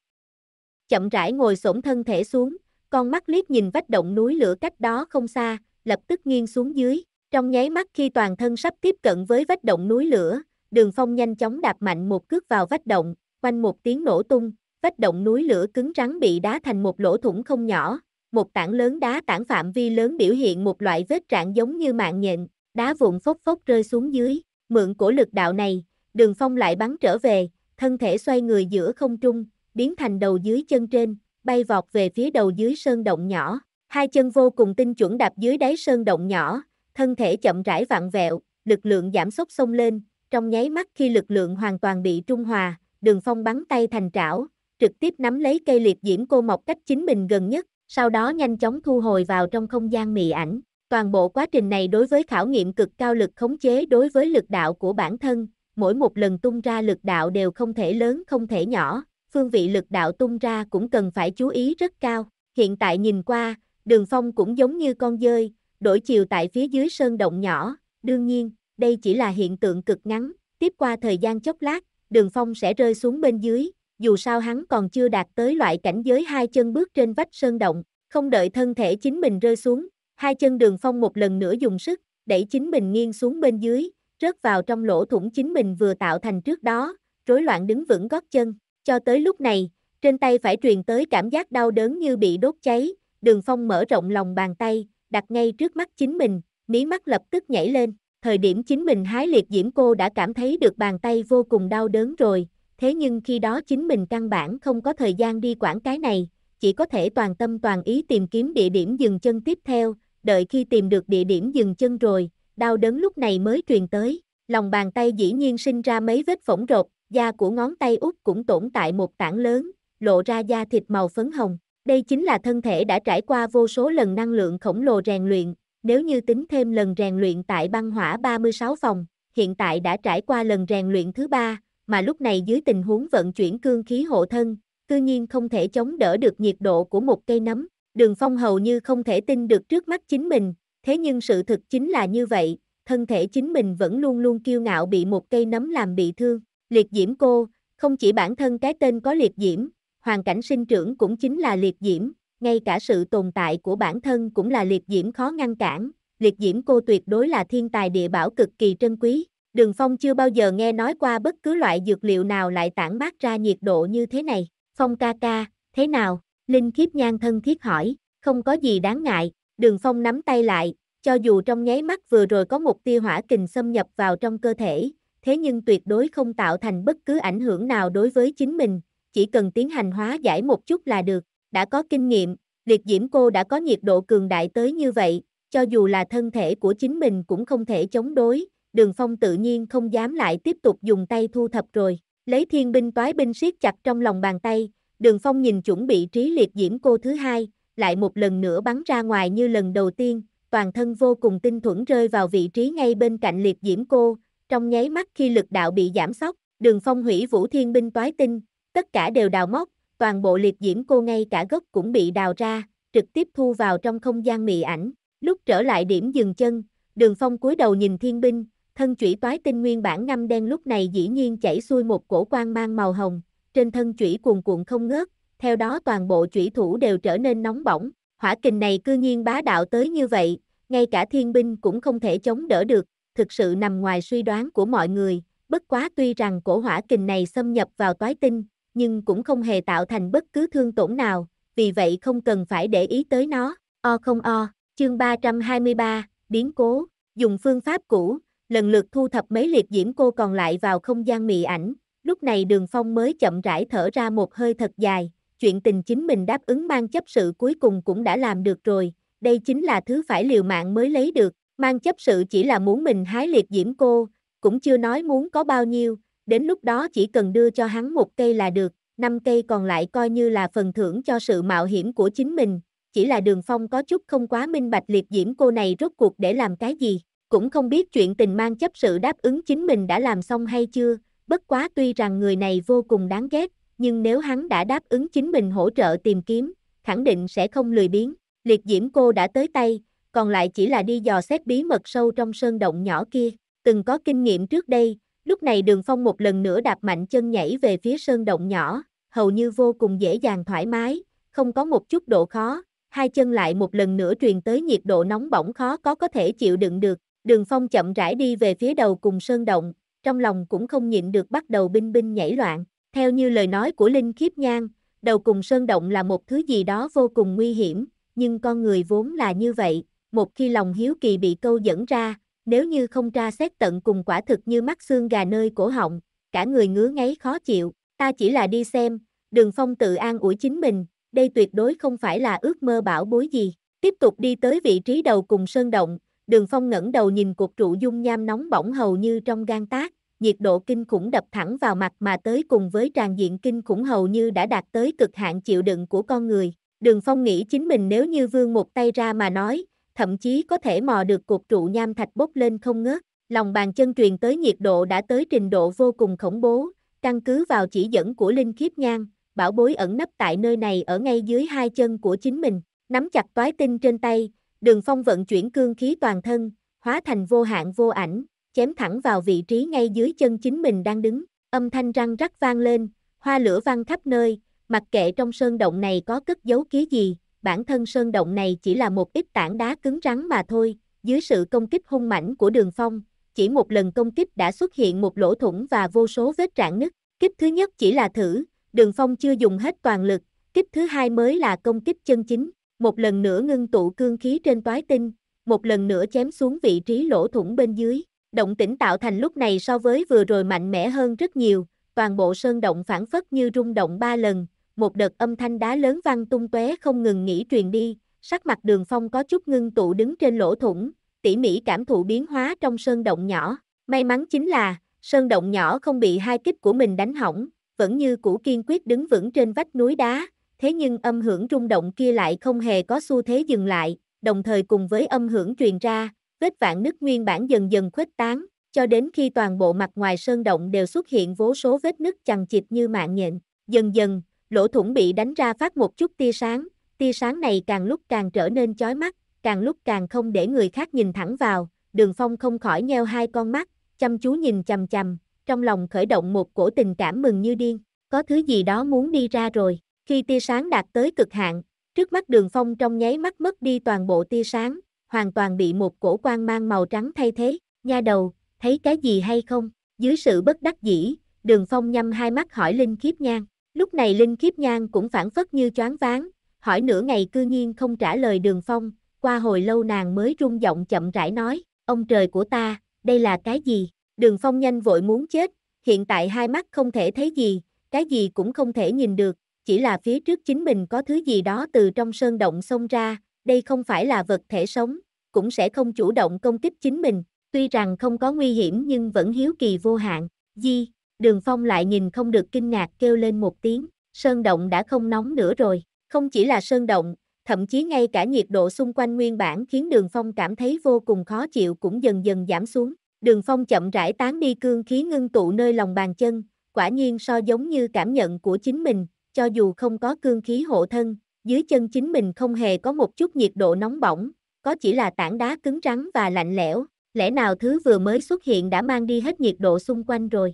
Chậm rãi ngồi xổm thân thể xuống, con mắt liếc nhìn vách động núi lửa cách đó không xa, lập tức nghiêng xuống dưới. Trong nháy mắt khi toàn thân sắp tiếp cận với vách động núi lửa, đường phong nhanh chóng đạp mạnh một cước vào vách động, quanh một tiếng nổ tung, vách động núi lửa cứng rắn bị đá thành một lỗ thủng không nhỏ, một tảng lớn đá tản phạm vi lớn biểu hiện một loại vết trạng giống như mạng nhện, đá vụn phốc phốc rơi xuống dưới, mượn cổ lực đạo này, đường phong lại bắn trở về, thân thể xoay người giữa không trung, biến thành đầu dưới chân trên, bay vọt về phía đầu dưới sơn động nhỏ, hai chân vô cùng tinh chuẩn đạp dưới đáy sơn động nhỏ, thân thể chậm rãi vặn vẹo, lực lượng giảm sốc xông lên, trong nháy mắt khi lực lượng hoàn toàn bị trung hòa, đường phong bắn tay thành trảo, trực tiếp nắm lấy cây liệt diễm cô mọc cách chính mình gần nhất, sau đó nhanh chóng thu hồi vào trong không gian mị ảnh. Toàn bộ quá trình này đối với khảo nghiệm cực cao lực khống chế đối với lực đạo của bản thân, mỗi một lần tung ra lực đạo đều không thể lớn không thể nhỏ, phương vị lực đạo tung ra cũng cần phải chú ý rất cao. Hiện tại nhìn qua, đường phong cũng giống như con dơi, đổi chiều tại phía dưới sơn động nhỏ, đương nhiên, đây chỉ là hiện tượng cực ngắn, tiếp qua thời gian chốc lát, đường phong sẽ rơi xuống bên dưới, dù sao hắn còn chưa đạt tới loại cảnh giới hai chân bước trên vách sơn động, không đợi thân thể chính mình rơi xuống, hai chân đường phong một lần nữa dùng sức, đẩy chính mình nghiêng xuống bên dưới, rớt vào trong lỗ thủng chính mình vừa tạo thành trước đó, rối loạn đứng vững gót chân, cho tới lúc này, trên tay phải truyền tới cảm giác đau đớn như bị đốt cháy, đường phong mở rộng lòng bàn tay, đặt ngay trước mắt chính mình, mí mắt lập tức nhảy lên. Thời điểm chính mình hái liệt diễm cô đã cảm thấy được bàn tay vô cùng đau đớn rồi, thế nhưng khi đó chính mình căn bản không có thời gian đi quản cái này, chỉ có thể toàn tâm toàn ý tìm kiếm địa điểm dừng chân tiếp theo, đợi khi tìm được địa điểm dừng chân rồi, đau đớn lúc này mới truyền tới, lòng bàn tay dĩ nhiên sinh ra mấy vết phỏng rột, da của ngón tay út cũng tổn tại một tảng lớn, lộ ra da thịt màu phấn hồng. Đây chính là thân thể đã trải qua vô số lần năng lượng khổng lồ rèn luyện, nếu như tính thêm lần rèn luyện tại băng hỏa 36 phòng, hiện tại đã trải qua lần rèn luyện thứ ba, mà lúc này dưới tình huống vận chuyển cương khí hộ thân, cư nhiên không thể chống đỡ được nhiệt độ của một cây nấm. Đường Phong hầu như không thể tin được trước mắt chính mình, thế nhưng sự thực chính là như vậy, thân thể chính mình vẫn luôn luôn kiêu ngạo bị một cây nấm làm bị thương. Liệt diễm cô, không chỉ bản thân cái tên có liệt diễm, hoàn cảnh sinh trưởng cũng chính là liệt diễm, ngay cả sự tồn tại của bản thân cũng là liệt diễm khó ngăn cản, liệt diễm cô tuyệt đối là thiên tài địa bảo cực kỳ trân quý. Đường Phong chưa bao giờ nghe nói qua bất cứ loại dược liệu nào lại tản mát ra nhiệt độ như thế này. Phong ca ca, thế nào? Linh khiếp nhan thân thiết hỏi, không có gì đáng ngại. Đường Phong nắm tay lại, cho dù trong nháy mắt vừa rồi có một tia hỏa kình xâm nhập vào trong cơ thể, thế nhưng tuyệt đối không tạo thành bất cứ ảnh hưởng nào đối với chính mình chỉ cần tiến hành hóa giải một chút là được, đã có kinh nghiệm, liệt diễm cô đã có nhiệt độ cường đại tới như vậy, cho dù là thân thể của chính mình cũng không thể chống đối, đường phong tự nhiên không dám lại tiếp tục dùng tay thu thập rồi, lấy thiên binh toái binh siết chặt trong lòng bàn tay, đường phong nhìn chuẩn bị trí liệt diễm cô thứ hai, lại một lần nữa bắn ra ngoài như lần đầu tiên, toàn thân vô cùng tinh thuẫn rơi vào vị trí ngay bên cạnh liệt diễm cô, trong nháy mắt khi lực đạo bị giảm sóc, đường phong hủy vũ thiên binh toái tinh, tất cả đều đào móc, toàn bộ liệt diễm cô ngay cả gốc cũng bị đào ra, trực tiếp thu vào trong không gian mị ảnh. Lúc trở lại điểm dừng chân, đường phong cúi đầu nhìn thiên binh, thân chủy toái tinh nguyên bản ngâm đen lúc này dĩ nhiên chảy xuôi một cổ quan mang màu hồng, trên thân chủy cuồn cuộn không ngớt, theo đó toàn bộ chủy thủ đều trở nên nóng bỏng. Hỏa kình này cư nhiên bá đạo tới như vậy, ngay cả thiên binh cũng không thể chống đỡ được, thực sự nằm ngoài suy đoán của mọi người. Bất quá tuy rằng cổ hỏa kình này xâm nhập vào toái tinh, nhưng cũng không hề tạo thành bất cứ thương tổn nào, vì vậy không cần phải để ý tới nó. O không o, chương 323, biến cố, dùng phương pháp cũ, lần lượt thu thập mấy liệt diễm cô còn lại vào không gian mị ảnh, lúc này đường phong mới chậm rãi thở ra một hơi thật dài, chuyện tình chính mình đáp ứng mang chấp sự cuối cùng cũng đã làm được rồi, đây chính là thứ phải liều mạng mới lấy được, mang chấp sự chỉ là muốn mình hái liệt diễm cô, cũng chưa nói muốn có bao nhiêu, đến lúc đó chỉ cần đưa cho hắn một cây là được, năm cây còn lại coi như là phần thưởng cho sự mạo hiểm của chính mình, chỉ là đường phong có chút không quá minh bạch liệt diễm cô này rốt cuộc để làm cái gì, cũng không biết chuyện tình mang chấp sự đáp ứng chính mình đã làm xong hay chưa, bất quá tuy rằng người này vô cùng đáng ghét, nhưng nếu hắn đã đáp ứng chính mình hỗ trợ tìm kiếm, khẳng định sẽ không lười biếng, liệt diễm cô đã tới tay, còn lại chỉ là đi dò xét bí mật sâu trong sơn động nhỏ kia, từng có kinh nghiệm trước đây, Lúc này đường phong một lần nữa đạp mạnh chân nhảy về phía sơn động nhỏ, hầu như vô cùng dễ dàng thoải mái, không có một chút độ khó, hai chân lại một lần nữa truyền tới nhiệt độ nóng bỏng khó có có thể chịu đựng được, đường phong chậm rãi đi về phía đầu cùng sơn động, trong lòng cũng không nhịn được bắt đầu binh binh nhảy loạn, theo như lời nói của Linh Khiếp Nhan, đầu cùng sơn động là một thứ gì đó vô cùng nguy hiểm, nhưng con người vốn là như vậy, một khi lòng hiếu kỳ bị câu dẫn ra, nếu như không tra xét tận cùng quả thực như mắt xương gà nơi cổ họng, cả người ngứa ngáy khó chịu, ta chỉ là đi xem, đường phong tự an ủi chính mình, đây tuyệt đối không phải là ước mơ bảo bối gì. Tiếp tục đi tới vị trí đầu cùng sơn động, đường phong ngẩng đầu nhìn cuộc trụ dung nham nóng bỏng hầu như trong gan tác, nhiệt độ kinh khủng đập thẳng vào mặt mà tới cùng với tràn diện kinh khủng hầu như đã đạt tới cực hạn chịu đựng của con người. Đường phong nghĩ chính mình nếu như vương một tay ra mà nói, thậm chí có thể mò được cục trụ nham thạch bốc lên không ngớt, lòng bàn chân truyền tới nhiệt độ đã tới trình độ vô cùng khủng bố, căn cứ vào chỉ dẫn của Linh Khiếp Nhan, bảo bối ẩn nấp tại nơi này ở ngay dưới hai chân của chính mình, nắm chặt toái tinh trên tay, đường phong vận chuyển cương khí toàn thân, hóa thành vô hạn vô ảnh, chém thẳng vào vị trí ngay dưới chân chính mình đang đứng, âm thanh răng rắc vang lên, hoa lửa văng khắp nơi, mặc kệ trong sơn động này có cất giấu ký gì, bản thân sơn động này chỉ là một ít tảng đá cứng rắn mà thôi, dưới sự công kích hung mãnh của đường phong, chỉ một lần công kích đã xuất hiện một lỗ thủng và vô số vết rạn nứt, kích thứ nhất chỉ là thử, đường phong chưa dùng hết toàn lực, kích thứ hai mới là công kích chân chính, một lần nữa ngưng tụ cương khí trên toái tinh, một lần nữa chém xuống vị trí lỗ thủng bên dưới. Động tĩnh tạo thành lúc này so với vừa rồi mạnh mẽ hơn rất nhiều, toàn bộ sơn động phản phất như rung động ba lần, một đợt âm thanh đá lớn vang tung tóe không ngừng nghỉ truyền đi, sắc mặt đường phong có chút ngưng tụ đứng trên lỗ thủng, tỉ mỉ cảm thụ biến hóa trong sơn động nhỏ. May mắn chính là, sơn động nhỏ không bị hai kích của mình đánh hỏng, vẫn như cũ kiên quyết đứng vững trên vách núi đá, thế nhưng âm hưởng rung động kia lại không hề có xu thế dừng lại, đồng thời cùng với âm hưởng truyền ra, vết vạn nứt nguyên bản dần dần khuếch tán, cho đến khi toàn bộ mặt ngoài sơn động đều xuất hiện vô số vết nứt chằng chịt như mạng nhện. Dần dần, lỗ thủng bị đánh ra phát một chút tia sáng, tia sáng này càng lúc càng trở nên chói mắt, càng lúc càng không để người khác nhìn thẳng vào, đường phong không khỏi nheo hai con mắt, chăm chú nhìn chầm chầm, trong lòng khởi động một cổ tình cảm mừng như điên, có thứ gì đó muốn đi ra rồi, khi tia sáng đạt tới cực hạn, trước mắt đường phong trong nháy mắt mất đi toàn bộ tia sáng, hoàn toàn bị một cổ quan mang màu trắng thay thế, nha đầu, thấy cái gì hay không, dưới sự bất đắc dĩ, đường phong nhắm hai mắt hỏi Linh Khiếp Nhan, Lúc này Linh Kiếp Nhan cũng phản phất như choáng váng, hỏi nửa ngày cư nhiên không trả lời đường phong, qua hồi lâu nàng mới rung giọng chậm rãi nói, ông trời của ta, đây là cái gì? Đường phong nhanh vội muốn chết, hiện tại hai mắt không thể thấy gì, cái gì cũng không thể nhìn được, chỉ là phía trước chính mình có thứ gì đó từ trong sơn động xông ra, đây không phải là vật thể sống, cũng sẽ không chủ động công kích chính mình, tuy rằng không có nguy hiểm nhưng vẫn hiếu kỳ vô hạn, di, Đường Phong lại nhìn không được kinh ngạc kêu lên một tiếng, sơn động đã không nóng nữa rồi, không chỉ là sơn động, thậm chí ngay cả nhiệt độ xung quanh nguyên bản khiến Đường Phong cảm thấy vô cùng khó chịu cũng dần dần giảm xuống. Đường Phong chậm rãi tán đi cương khí ngưng tụ nơi lòng bàn chân, quả nhiên so giống như cảm nhận của chính mình, cho dù không có cương khí hộ thân, dưới chân chính mình không hề có một chút nhiệt độ nóng bỏng, có chỉ là tảng đá cứng rắn và lạnh lẽo, lẽ nào thứ vừa mới xuất hiện đã mang đi hết nhiệt độ xung quanh rồi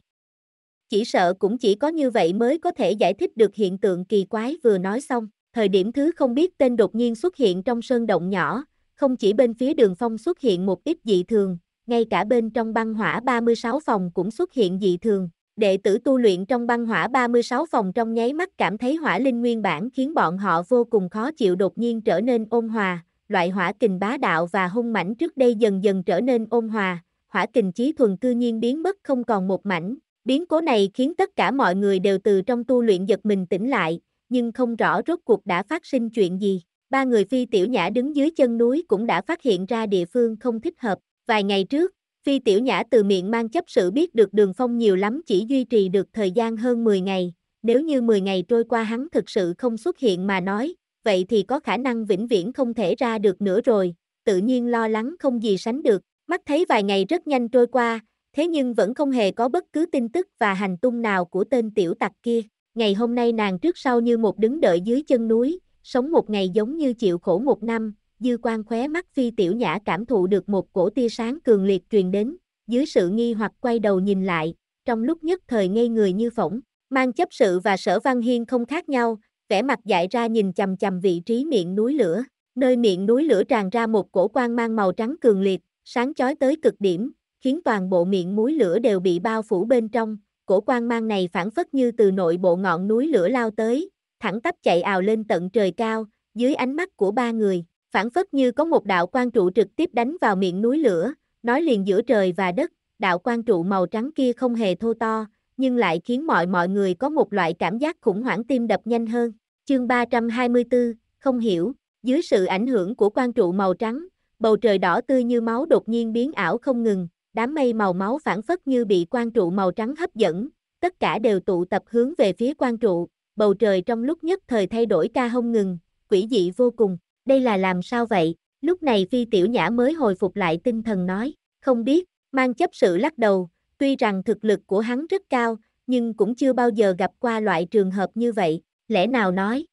chỉ sợ cũng chỉ có như vậy mới có thể giải thích được hiện tượng kỳ quái vừa nói xong. Thời điểm thứ không biết tên đột nhiên xuất hiện trong sơn động nhỏ, không chỉ bên phía đường phong xuất hiện một ít dị thường, ngay cả bên trong băng hỏa 36 phòng cũng xuất hiện dị thường. Đệ tử tu luyện trong băng hỏa 36 phòng trong nháy mắt cảm thấy hỏa linh nguyên bản khiến bọn họ vô cùng khó chịu đột nhiên trở nên ôn hòa, loại hỏa kình bá đạo và hung mãnh trước đây dần dần trở nên ôn hòa, hỏa kình chí thuần cư nhiên biến mất không còn một mảnh, Biến cố này khiến tất cả mọi người đều từ trong tu luyện giật mình tỉnh lại, nhưng không rõ rốt cuộc đã phát sinh chuyện gì. Ba người phi tiểu nhã đứng dưới chân núi cũng đã phát hiện ra địa phương không thích hợp. Vài ngày trước, phi tiểu nhã từ miệng mang chấp sự biết được đường phong nhiều lắm chỉ duy trì được thời gian hơn 10 ngày. Nếu như 10 ngày trôi qua hắn thực sự không xuất hiện mà nói, vậy thì có khả năng vĩnh viễn không thể ra được nữa rồi. Tự nhiên lo lắng không gì sánh được. Mắt thấy vài ngày rất nhanh trôi qua, thế nhưng vẫn không hề có bất cứ tin tức và hành tung nào của tên tiểu tặc kia. Ngày hôm nay nàng trước sau như một đứng đợi dưới chân núi, sống một ngày giống như chịu khổ một năm, dư quan khóe mắt phi tiểu nhã cảm thụ được một cổ tia sáng cường liệt truyền đến, dưới sự nghi hoặc quay đầu nhìn lại, trong lúc nhất thời ngây người như phỏng, mang chấp sự và sở văn hiên không khác nhau, vẻ mặt dại ra nhìn chầm chầm vị trí miệng núi lửa, nơi miệng núi lửa tràn ra một cổ quang mang màu trắng cường liệt, sáng chói tới cực điểm, khiến toàn bộ miệng múi lửa đều bị bao phủ bên trong, cổ quan mang này phản phất như từ nội bộ ngọn núi lửa lao tới, thẳng tắp chạy ào lên tận trời cao, dưới ánh mắt của ba người, phản phất như có một đạo quan trụ trực tiếp đánh vào miệng núi lửa, nói liền giữa trời và đất, đạo quan trụ màu trắng kia không hề thô to, nhưng lại khiến mọi mọi người có một loại cảm giác khủng hoảng tim đập nhanh hơn. Chương 324, không hiểu, dưới sự ảnh hưởng của quan trụ màu trắng, bầu trời đỏ tươi như máu đột nhiên biến ảo không ngừng, đám mây màu máu phản phất như bị quan trụ màu trắng hấp dẫn, tất cả đều tụ tập hướng về phía quan trụ, bầu trời trong lúc nhất thời thay đổi ca không ngừng, quỷ dị vô cùng, đây là làm sao vậy? Lúc này Phi Tiểu Nhã mới hồi phục lại tinh thần nói, không biết, mang chấp sự lắc đầu, tuy rằng thực lực của hắn rất cao, nhưng cũng chưa bao giờ gặp qua loại trường hợp như vậy, lẽ nào nói.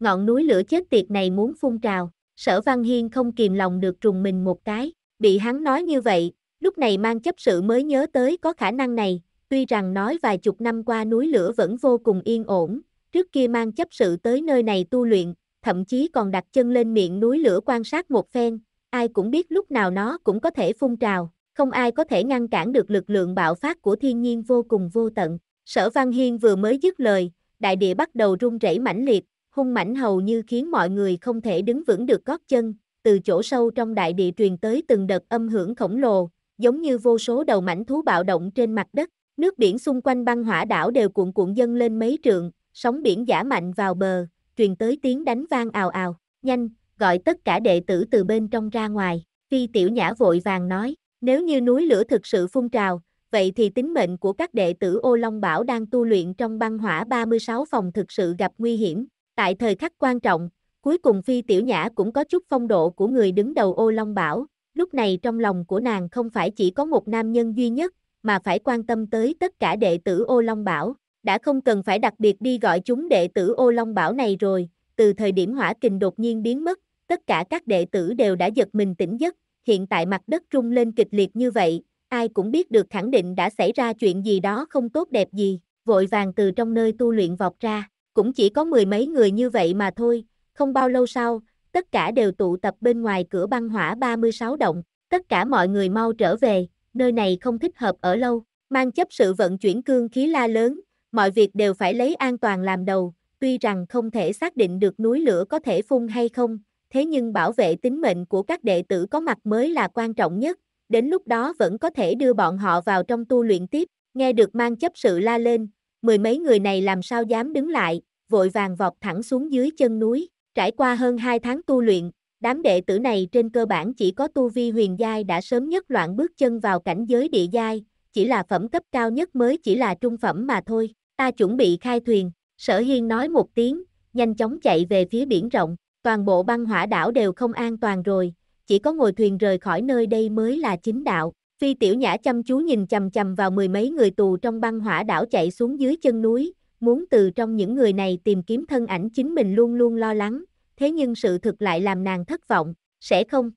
Ngọn núi lửa chết tiệt này muốn phun trào, sở văn hiên không kìm lòng được trùng mình một cái, bị hắn nói như vậy, Lúc này mang chấp sự mới nhớ tới có khả năng này, tuy rằng nói vài chục năm qua núi lửa vẫn vô cùng yên ổn, trước kia mang chấp sự tới nơi này tu luyện, thậm chí còn đặt chân lên miệng núi lửa quan sát một phen, ai cũng biết lúc nào nó cũng có thể phun trào, không ai có thể ngăn cản được lực lượng bạo phát của thiên nhiên vô cùng vô tận. Sở Văn Hiên vừa mới dứt lời, đại địa bắt đầu rung rẩy mãnh liệt, hung mãnh hầu như khiến mọi người không thể đứng vững được gót chân, từ chỗ sâu trong đại địa truyền tới từng đợt âm hưởng khổng lồ, giống như vô số đầu mảnh thú bạo động trên mặt đất, nước biển xung quanh băng hỏa đảo đều cuộn cuộn dâng lên mấy trượng, sóng biển giả mạnh vào bờ, truyền tới tiếng đánh vang ào ào, nhanh, gọi tất cả đệ tử từ bên trong ra ngoài, phi tiểu nhã vội vàng nói, nếu như núi lửa thực sự phun trào, vậy thì tính mệnh của các đệ tử ô long bảo đang tu luyện trong băng hỏa 36 phòng thực sự gặp nguy hiểm, tại thời khắc quan trọng, cuối cùng phi tiểu nhã cũng có chút phong độ của người đứng đầu ô long bảo, lúc này trong lòng của nàng không phải chỉ có một nam nhân duy nhất, mà phải quan tâm tới tất cả đệ tử ô Long Bảo, đã không cần phải đặc biệt đi gọi chúng đệ tử ô Long Bảo này rồi, từ thời điểm hỏa kình đột nhiên biến mất, tất cả các đệ tử đều đã giật mình tỉnh giấc, hiện tại mặt đất rung lên kịch liệt như vậy, ai cũng biết được khẳng định đã xảy ra chuyện gì đó không tốt đẹp gì, vội vàng từ trong nơi tu luyện vọt ra, cũng chỉ có mười mấy người như vậy mà thôi, không bao lâu sau, tất cả đều tụ tập bên ngoài cửa băng hỏa 36 động, tất cả mọi người mau trở về, nơi này không thích hợp ở lâu, mang chấp sự vận chuyển cương khí la lớn, mọi việc đều phải lấy an toàn làm đầu, tuy rằng không thể xác định được núi lửa có thể phun hay không, thế nhưng bảo vệ tính mệnh của các đệ tử có mặt mới là quan trọng nhất, đến lúc đó vẫn có thể đưa bọn họ vào trong tu luyện tiếp, nghe được mang chấp sự la lên, mười mấy người này làm sao dám đứng lại, vội vàng vọt thẳng xuống dưới chân núi, Trải qua hơn 2 tháng tu luyện, đám đệ tử này trên cơ bản chỉ có tu vi huyền giai đã sớm nhất loạn bước chân vào cảnh giới địa giai, chỉ là phẩm cấp cao nhất mới chỉ là trung phẩm mà thôi. Ta chuẩn bị khai thuyền, sở hiên nói một tiếng, nhanh chóng chạy về phía biển rộng, toàn bộ băng hỏa đảo đều không an toàn rồi, chỉ có ngồi thuyền rời khỏi nơi đây mới là chính đạo. Phi tiểu nhã chăm chú nhìn chầm chầm vào mười mấy người tù trong băng hỏa đảo chạy xuống dưới chân núi, muốn từ trong những người này tìm kiếm thân ảnh chính mình luôn luôn lo lắng, thế nhưng sự thực lại làm nàng thất vọng, sẽ không.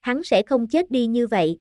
Hắn sẽ không chết đi như vậy.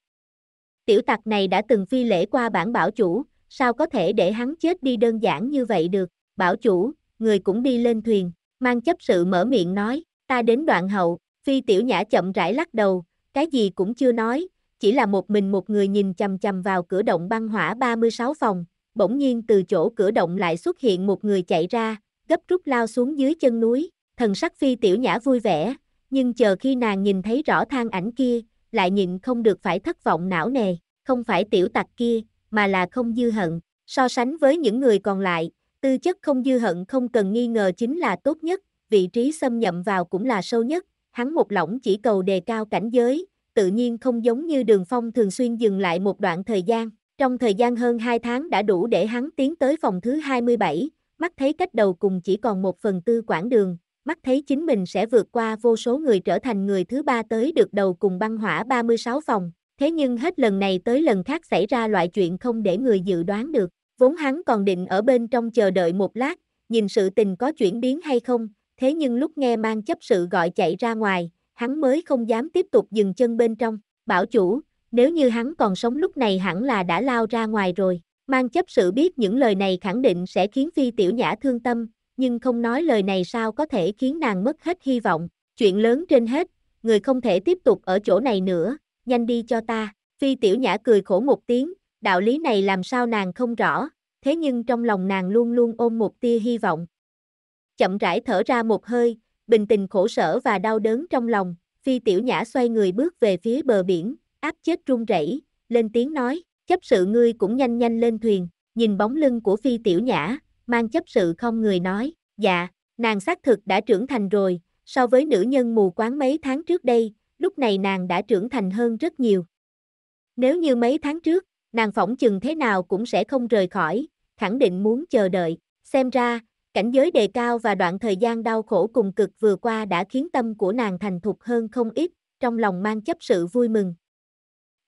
Tiểu tặc này đã từng phi lễ qua bản bảo chủ, sao có thể để hắn chết đi đơn giản như vậy được, bảo chủ, người cũng đi lên thuyền, mang chấp sự mở miệng nói, ta đến đoạn hậu, phi tiểu nhã chậm rãi lắc đầu, cái gì cũng chưa nói, chỉ là một mình một người nhìn chầm chầm vào cửa động băng hỏa 36 phòng, bỗng nhiên từ chỗ cửa động lại xuất hiện một người chạy ra, gấp rút lao xuống dưới chân núi, thần sắc phi tiểu nhã vui vẻ, nhưng chờ khi nàng nhìn thấy rõ thang ảnh kia, lại nhịn không được phải thất vọng não nề, không phải tiểu tặc kia, mà là không dư hận, so sánh với những người còn lại, tư chất không dư hận không cần nghi ngờ chính là tốt nhất, vị trí xâm nhậm vào cũng là sâu nhất, hắn một lỏng chỉ cầu đề cao cảnh giới, tự nhiên không giống như đường phong thường xuyên dừng lại một đoạn thời gian, trong thời gian hơn 2 tháng đã đủ để hắn tiến tới phòng thứ 27, mắt thấy cách đầu cùng chỉ còn một phần tư quãng đường, mắt thấy chính mình sẽ vượt qua vô số người trở thành người thứ ba tới được đầu cùng băng hỏa 36 phòng. Thế nhưng hết lần này tới lần khác xảy ra loại chuyện không để người dự đoán được. Vốn hắn còn định ở bên trong chờ đợi một lát, nhìn sự tình có chuyển biến hay không, thế nhưng lúc nghe mang chấp sự gọi chạy ra ngoài, hắn mới không dám tiếp tục dừng chân bên trong. Bảo chủ, nếu như hắn còn sống lúc này hẳn là đã lao ra ngoài rồi. Mang chấp sự biết những lời này khẳng định sẽ khiến Phi Tiểu Nhã thương tâm, nhưng không nói lời này sao có thể khiến nàng mất hết hy vọng. Chuyện lớn trên hết, người không thể tiếp tục ở chỗ này nữa, nhanh đi cho ta. Phi Tiểu Nhã cười khổ một tiếng, đạo lý này làm sao nàng không rõ, thế nhưng trong lòng nàng luôn luôn ôm một tia hy vọng. Chậm rãi thở ra một hơi, bình tình khổ sở và đau đớn trong lòng, Phi Tiểu Nhã xoay người bước về phía bờ biển, áp chết run rẩy, lên tiếng nói, chấp sự ngươi cũng nhanh nhanh lên thuyền, nhìn bóng lưng của phi tiểu nhã, mang chấp sự không người nói, dạ, nàng xác thực đã trưởng thành rồi, so với nữ nhân mù quáng mấy tháng trước đây, lúc này nàng đã trưởng thành hơn rất nhiều. Nếu như mấy tháng trước, nàng phỏng chừng thế nào cũng sẽ không rời khỏi, khẳng định muốn chờ đợi, xem ra, cảnh giới đề cao và đoạn thời gian đau khổ cùng cực vừa qua đã khiến tâm của nàng thành thục hơn không ít, trong lòng mang chấp sự vui mừng,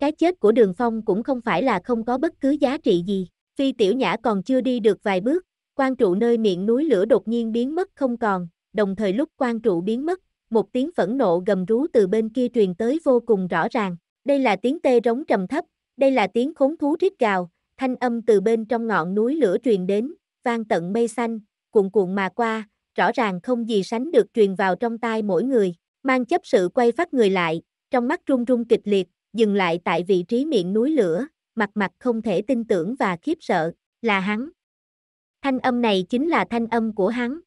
cái chết của đường phong cũng không phải là không có bất cứ giá trị gì. Phi tiểu nhã còn chưa đi được vài bước, quan trụ nơi miệng núi lửa đột nhiên biến mất không còn, đồng thời lúc quan trụ biến mất, một tiếng phẫn nộ gầm rú từ bên kia truyền tới vô cùng rõ ràng. Đây là tiếng tê rống trầm thấp, đây là tiếng khốn thú rít gào, thanh âm từ bên trong ngọn núi lửa truyền đến, vang tận mây xanh, cuộn cuộn mà qua, rõ ràng không gì sánh được truyền vào trong tai mỗi người. Mang chấp sự quay phát người lại, trong mắt run run kịch liệt, dừng lại tại vị trí miệng núi lửa, mặt mặt không thể tin tưởng và khiếp sợ, là hắn. Thanh âm này chính là thanh âm của hắn.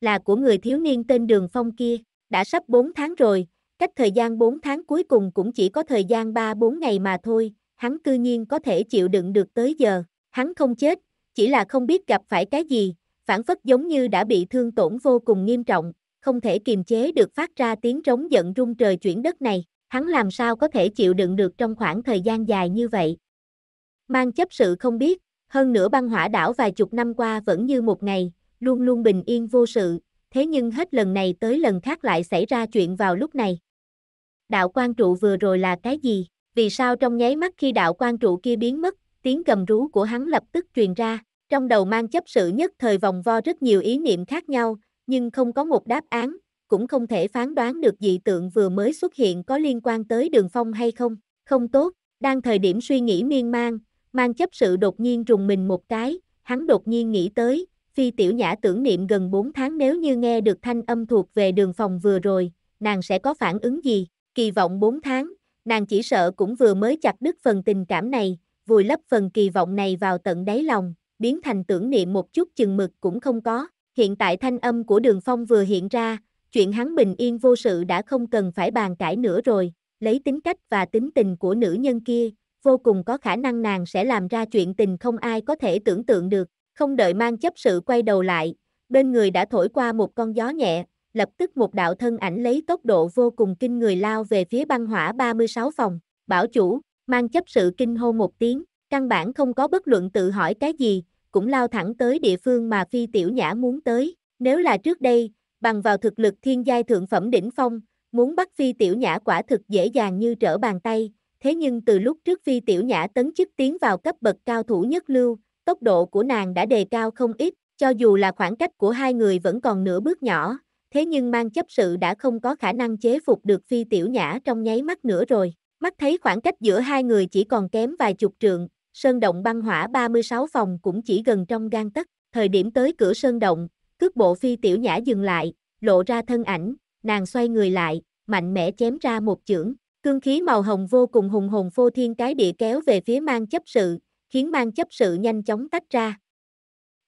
Là của người thiếu niên tên Đường Phong kia, đã sắp 4 tháng rồi, cách thời gian 4 tháng cuối cùng cũng chỉ có thời gian 3-4 ngày mà thôi, hắn cư nhiên có thể chịu đựng được tới giờ, hắn không chết, chỉ là không biết gặp phải cái gì, phản phất giống như đã bị thương tổn vô cùng nghiêm trọng, không thể kiềm chế được phát ra tiếng rống giận rung trời chuyển đất này, hắn làm sao có thể chịu đựng được trong khoảng thời gian dài như vậy. Mang chấp sự không biết, hơn nữa băng hỏa đảo vài chục năm qua vẫn như một ngày, luôn luôn bình yên vô sự, thế nhưng hết lần này tới lần khác lại xảy ra chuyện vào lúc này. Đạo quan trụ vừa rồi là cái gì? Vì sao trong nháy mắt khi đạo quan trụ kia biến mất, tiếng cầm rú của hắn lập tức truyền ra, trong đầu mang chấp sự nhất thời vòng vo rất nhiều ý niệm khác nhau, nhưng không có một đáp án, cũng không thể phán đoán được dị tượng vừa mới xuất hiện có liên quan tới đường phong hay không. Không tốt, đang thời điểm suy nghĩ miên man, mang chấp sự đột nhiên rùng mình một cái, hắn đột nhiên nghĩ tới, phi tiểu nhã tưởng niệm gần 4 tháng nếu như nghe được thanh âm thuộc về đường phòng vừa rồi, nàng sẽ có phản ứng gì, kỳ vọng 4 tháng, nàng chỉ sợ cũng vừa mới chặt đứt phần tình cảm này, vùi lấp phần kỳ vọng này vào tận đáy lòng, biến thành tưởng niệm một chút chừng mực cũng không có. Hiện tại thanh âm của đường phong vừa hiện ra, chuyện hắn bình yên vô sự đã không cần phải bàn cãi nữa rồi, lấy tính cách và tính tình của nữ nhân kia, vô cùng có khả năng nàng sẽ làm ra chuyện tình không ai có thể tưởng tượng được, không đợi mang chấp sự quay đầu lại, bên người đã thổi qua một con gió nhẹ, lập tức một đạo thân ảnh lấy tốc độ vô cùng kinh người lao về phía băng hỏa 36 phòng, bảo chủ, mang chấp sự kinh hô một tiếng, căn bản không có bất luận tự hỏi cái gì, cũng lao thẳng tới địa phương mà phi tiểu nhã muốn tới, nếu là trước đây, bằng vào thực lực thiên giai thượng phẩm đỉnh phong, muốn bắt phi tiểu nhã quả thực dễ dàng như trở bàn tay, thế nhưng từ lúc trước phi tiểu nhã tấn chức tiến vào cấp bậc cao thủ nhất lưu, tốc độ của nàng đã đề cao không ít, cho dù là khoảng cách của hai người vẫn còn nửa bước nhỏ, thế nhưng mang chấp sự đã không có khả năng chế phục được phi tiểu nhã trong nháy mắt nữa rồi. Mắt thấy khoảng cách giữa hai người chỉ còn kém vài chục trượng, sơn động băng hỏa 36 phòng cũng chỉ gần trong gan tấc. Thời điểm tới cửa sơn động, Cước bộ phi tiểu nhã dừng lại, lộ ra thân ảnh, nàng xoay người lại, mạnh mẽ chém ra một chưởng. Cương khí màu hồng vô cùng hùng hồn phô thiên cái địa kéo về phía mang chấp sự, khiến mang chấp sự nhanh chóng tách ra.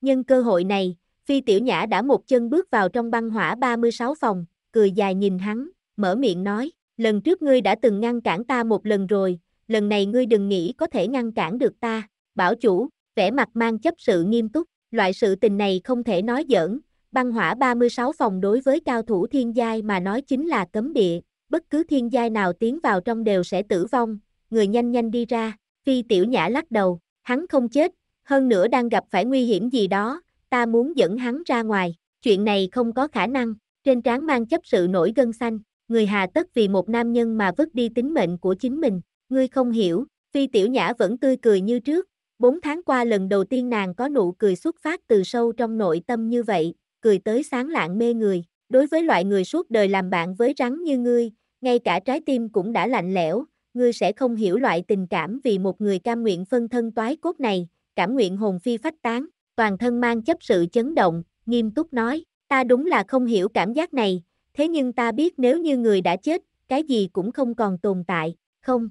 Nhân cơ hội này, Phi Tiểu Nhã đã một chân bước vào trong băng hỏa 36 phòng, cười dài nhìn hắn, mở miệng nói, lần trước ngươi đã từng ngăn cản ta một lần rồi, lần này ngươi đừng nghĩ có thể ngăn cản được ta, bảo chủ, vẻ mặt mang chấp sự nghiêm túc, loại sự tình này không thể nói giỡn, băng hỏa 36 phòng đối với cao thủ thiên giai mà nói chính là cấm địa, bất cứ thiên giai nào tiến vào trong đều sẽ tử vong, người nhanh nhanh đi ra, phi tiểu nhã lắc đầu, hắn không chết, hơn nữa đang gặp phải nguy hiểm gì đó, ta muốn dẫn hắn ra ngoài, chuyện này không có khả năng, trên trán mang chấp sự nổi gân xanh, người hà tất vì một nam nhân mà vứt đi tính mệnh của chính mình, ngươi không hiểu, phi tiểu nhã vẫn tươi cười như trước, Bốn tháng qua lần đầu tiên nàng có nụ cười xuất phát từ sâu trong nội tâm như vậy, cười tới sáng lạng mê người. Đối với loại người suốt đời làm bạn với rắn như ngươi, ngay cả trái tim cũng đã lạnh lẽo, ngươi sẽ không hiểu loại tình cảm vì một người cam nguyện phân thân toái cốt này, cảm nguyện hồn phi phách tán, toàn thân mang chấp sự chấn động, nghiêm túc nói, ta đúng là không hiểu cảm giác này, thế nhưng ta biết nếu như người đã chết, cái gì cũng không còn tồn tại, không.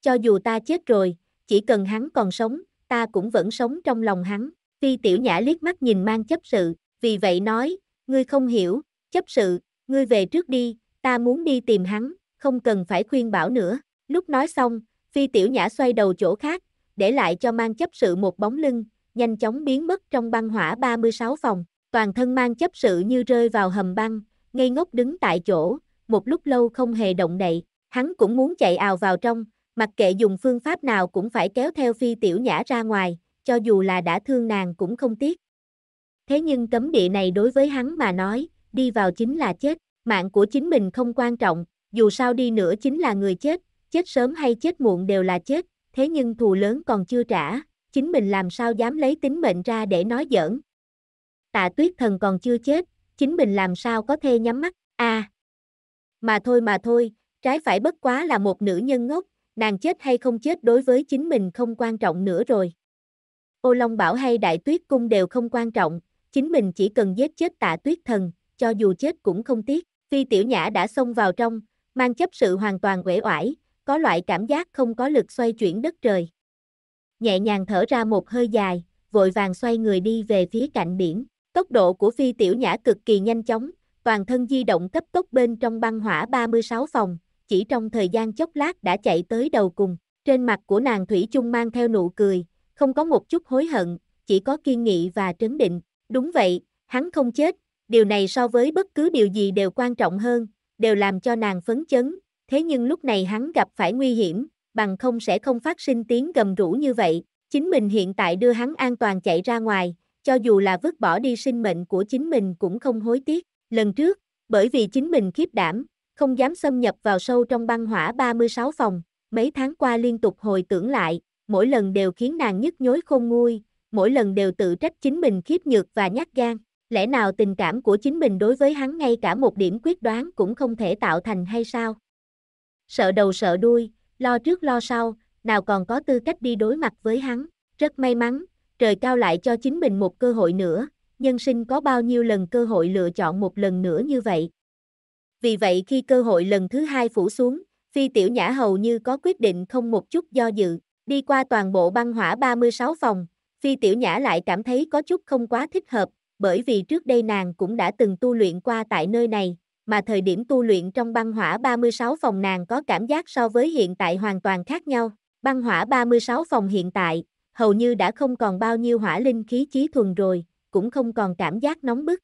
Cho dù ta chết rồi, chỉ cần hắn còn sống, ta cũng vẫn sống trong lòng hắn. Phi tiểu nhã liếc mắt nhìn mang chấp sự, vì vậy nói, ngươi không hiểu, chấp sự, ngươi về trước đi, ta muốn đi tìm hắn, không cần phải khuyên bảo nữa. Lúc nói xong, phi tiểu nhã xoay đầu chỗ khác, để lại cho mang chấp sự một bóng lưng, nhanh chóng biến mất trong băng hỏa 36 phòng. Toàn thân mang chấp sự như rơi vào hầm băng, ngây ngốc đứng tại chỗ, một lúc lâu không hề động đậy, hắn cũng muốn chạy ào vào trong, Mặc kệ dùng phương pháp nào cũng phải kéo theo phi tiểu nhã ra ngoài, cho dù là đã thương nàng cũng không tiếc. Thế nhưng cấm địa này đối với hắn mà nói, đi vào chính là chết, mạng của chính mình không quan trọng, dù sao đi nữa chính là người chết, chết sớm hay chết muộn đều là chết, thế nhưng thù lớn còn chưa trả, chính mình làm sao dám lấy tính mệnh ra để nói giỡn. Tạ tuyết thần còn chưa chết, chính mình làm sao có thể nhắm mắt, a à, Mà thôi mà thôi, trái phải bất quá là một nữ nhân ngốc, nàng chết hay không chết đối với chính mình không quan trọng nữa rồi. Ô Long Bảo hay Đại Tuyết Cung đều không quan trọng, chính mình chỉ cần giết chết tạ tuyết thần, cho dù chết cũng không tiếc. Phi Tiểu Nhã đã xông vào trong, mang chấp sự hoàn toàn uể oải, có loại cảm giác không có lực xoay chuyển đất trời. Nhẹ nhàng thở ra một hơi dài, vội vàng xoay người đi về phía cạnh biển. Tốc độ của Phi Tiểu Nhã cực kỳ nhanh chóng, toàn thân di động cấp tốc bên trong băng hỏa 36 phòng, chỉ trong thời gian chốc lát đã chạy tới đầu cùng, trên mặt của nàng Thủy chung mang theo nụ cười, không có một chút hối hận, chỉ có kiên nghị và trấn định, đúng vậy, hắn không chết, điều này so với bất cứ điều gì đều quan trọng hơn, đều làm cho nàng phấn chấn, thế nhưng lúc này hắn gặp phải nguy hiểm, bằng không sẽ không phát sinh tiếng gầm rũ như vậy, chính mình hiện tại đưa hắn an toàn chạy ra ngoài, cho dù là vứt bỏ đi sinh mệnh của chính mình cũng không hối tiếc, lần trước, bởi vì chính mình khiếp đảm, không dám xâm nhập vào sâu trong băng hỏa 36 phòng, mấy tháng qua liên tục hồi tưởng lại, mỗi lần đều khiến nàng nhức nhối khôn nguôi, mỗi lần đều tự trách chính mình khiếp nhược và nhát gan. Lẽ nào tình cảm của chính mình đối với hắn ngay cả một điểm quyết đoán cũng không thể tạo thành hay sao? Sợ đầu sợ đuôi, lo trước lo sau, nào còn có tư cách đi đối mặt với hắn. Rất may mắn, trời cao lại cho chính mình một cơ hội nữa, nhân sinh có bao nhiêu lần cơ hội lựa chọn một lần nữa như vậy vì vậy khi cơ hội lần thứ hai phủ xuống, Phi Tiểu Nhã hầu như có quyết định không một chút do dự, đi qua toàn bộ băng hỏa 36 phòng, Phi Tiểu Nhã lại cảm thấy có chút không quá thích hợp, bởi vì trước đây nàng cũng đã từng tu luyện qua tại nơi này, mà thời điểm tu luyện trong băng hỏa 36 phòng nàng có cảm giác so với hiện tại hoàn toàn khác nhau. Băng hỏa 36 phòng hiện tại, hầu như đã không còn bao nhiêu hỏa linh khí chí thuần rồi, cũng không còn cảm giác nóng bức.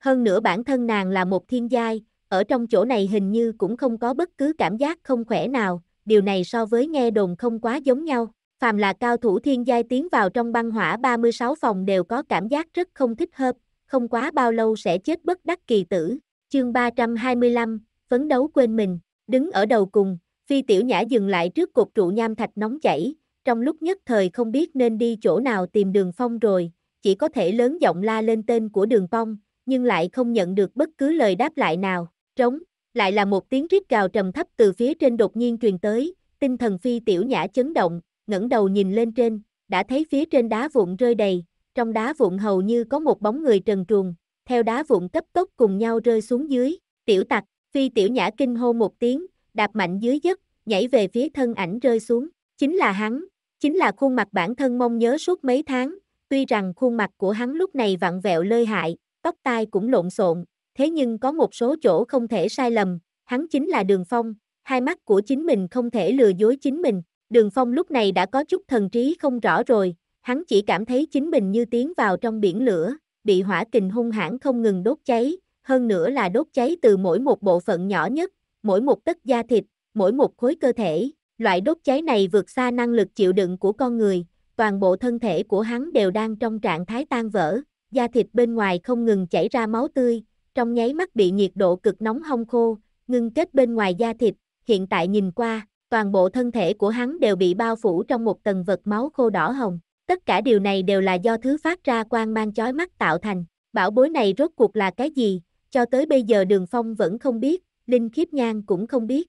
Hơn nữa bản thân nàng là một thiên giai, ở trong chỗ này hình như cũng không có bất cứ cảm giác không khỏe nào, điều này so với nghe đồn không quá giống nhau. Phàm là cao thủ thiên giai tiến vào trong băng hỏa 36 phòng đều có cảm giác rất không thích hợp, không quá bao lâu sẽ chết bất đắc kỳ tử. Chương 325, phấn đấu quên mình, đứng ở đầu cùng, phi tiểu nhã dừng lại trước cột trụ nham thạch nóng chảy, trong lúc nhất thời không biết nên đi chỗ nào tìm đường phong rồi, chỉ có thể lớn giọng la lên tên của đường phong, nhưng lại không nhận được bất cứ lời đáp lại nào trống, lại là một tiếng rít gào trầm thấp từ phía trên đột nhiên truyền tới, tinh thần phi tiểu nhã chấn động, ngẩng đầu nhìn lên trên, đã thấy phía trên đá vụn rơi đầy, trong đá vụn hầu như có một bóng người trần truồng, theo đá vụn cấp tốc cùng nhau rơi xuống dưới, tiểu tặc, phi tiểu nhã kinh hô một tiếng, đạp mạnh dưới giấc, nhảy về phía thân ảnh rơi xuống, chính là hắn, chính là khuôn mặt bản thân mong nhớ suốt mấy tháng, tuy rằng khuôn mặt của hắn lúc này vặn vẹo lơi hại, tóc tai cũng lộn xộn, thế nhưng có một số chỗ không thể sai lầm, hắn chính là Đường Phong, hai mắt của chính mình không thể lừa dối chính mình. Đường Phong lúc này đã có chút thần trí không rõ rồi, hắn chỉ cảm thấy chính mình như tiến vào trong biển lửa, bị hỏa kình hung hãn không ngừng đốt cháy, hơn nữa là đốt cháy từ mỗi một bộ phận nhỏ nhất, mỗi một tấc da thịt, mỗi một khối cơ thể. Loại đốt cháy này vượt xa năng lực chịu đựng của con người, toàn bộ thân thể của hắn đều đang trong trạng thái tan vỡ, da thịt bên ngoài không ngừng chảy ra máu tươi, trong nháy mắt bị nhiệt độ cực nóng hong khô, ngưng kết bên ngoài da thịt, hiện tại nhìn qua, toàn bộ thân thể của hắn đều bị bao phủ trong một tầng vật máu khô đỏ hồng. Tất cả điều này đều là do thứ phát ra quang mang chói mắt tạo thành. Bảo bối này rốt cuộc là cái gì, cho tới bây giờ Đường Phong vẫn không biết, Linh Khiếp Nhan cũng không biết.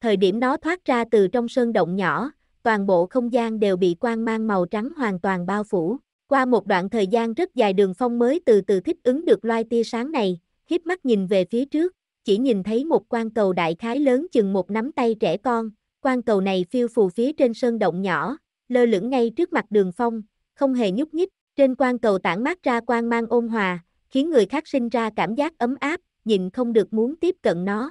Thời điểm nó thoát ra từ trong sơn động nhỏ, toàn bộ không gian đều bị quang mang màu trắng hoàn toàn bao phủ. Qua một đoạn thời gian rất dài đường phong mới từ từ thích ứng được loài tia sáng này, hiếp mắt nhìn về phía trước, chỉ nhìn thấy một quan cầu đại khái lớn chừng một nắm tay trẻ con, quan cầu này phiêu phù phía trên sơn động nhỏ, lơ lửng ngay trước mặt đường phong, không hề nhúc nhích, trên quan cầu tản mát ra quan mang ôn hòa, khiến người khác sinh ra cảm giác ấm áp, nhìn không được muốn tiếp cận nó.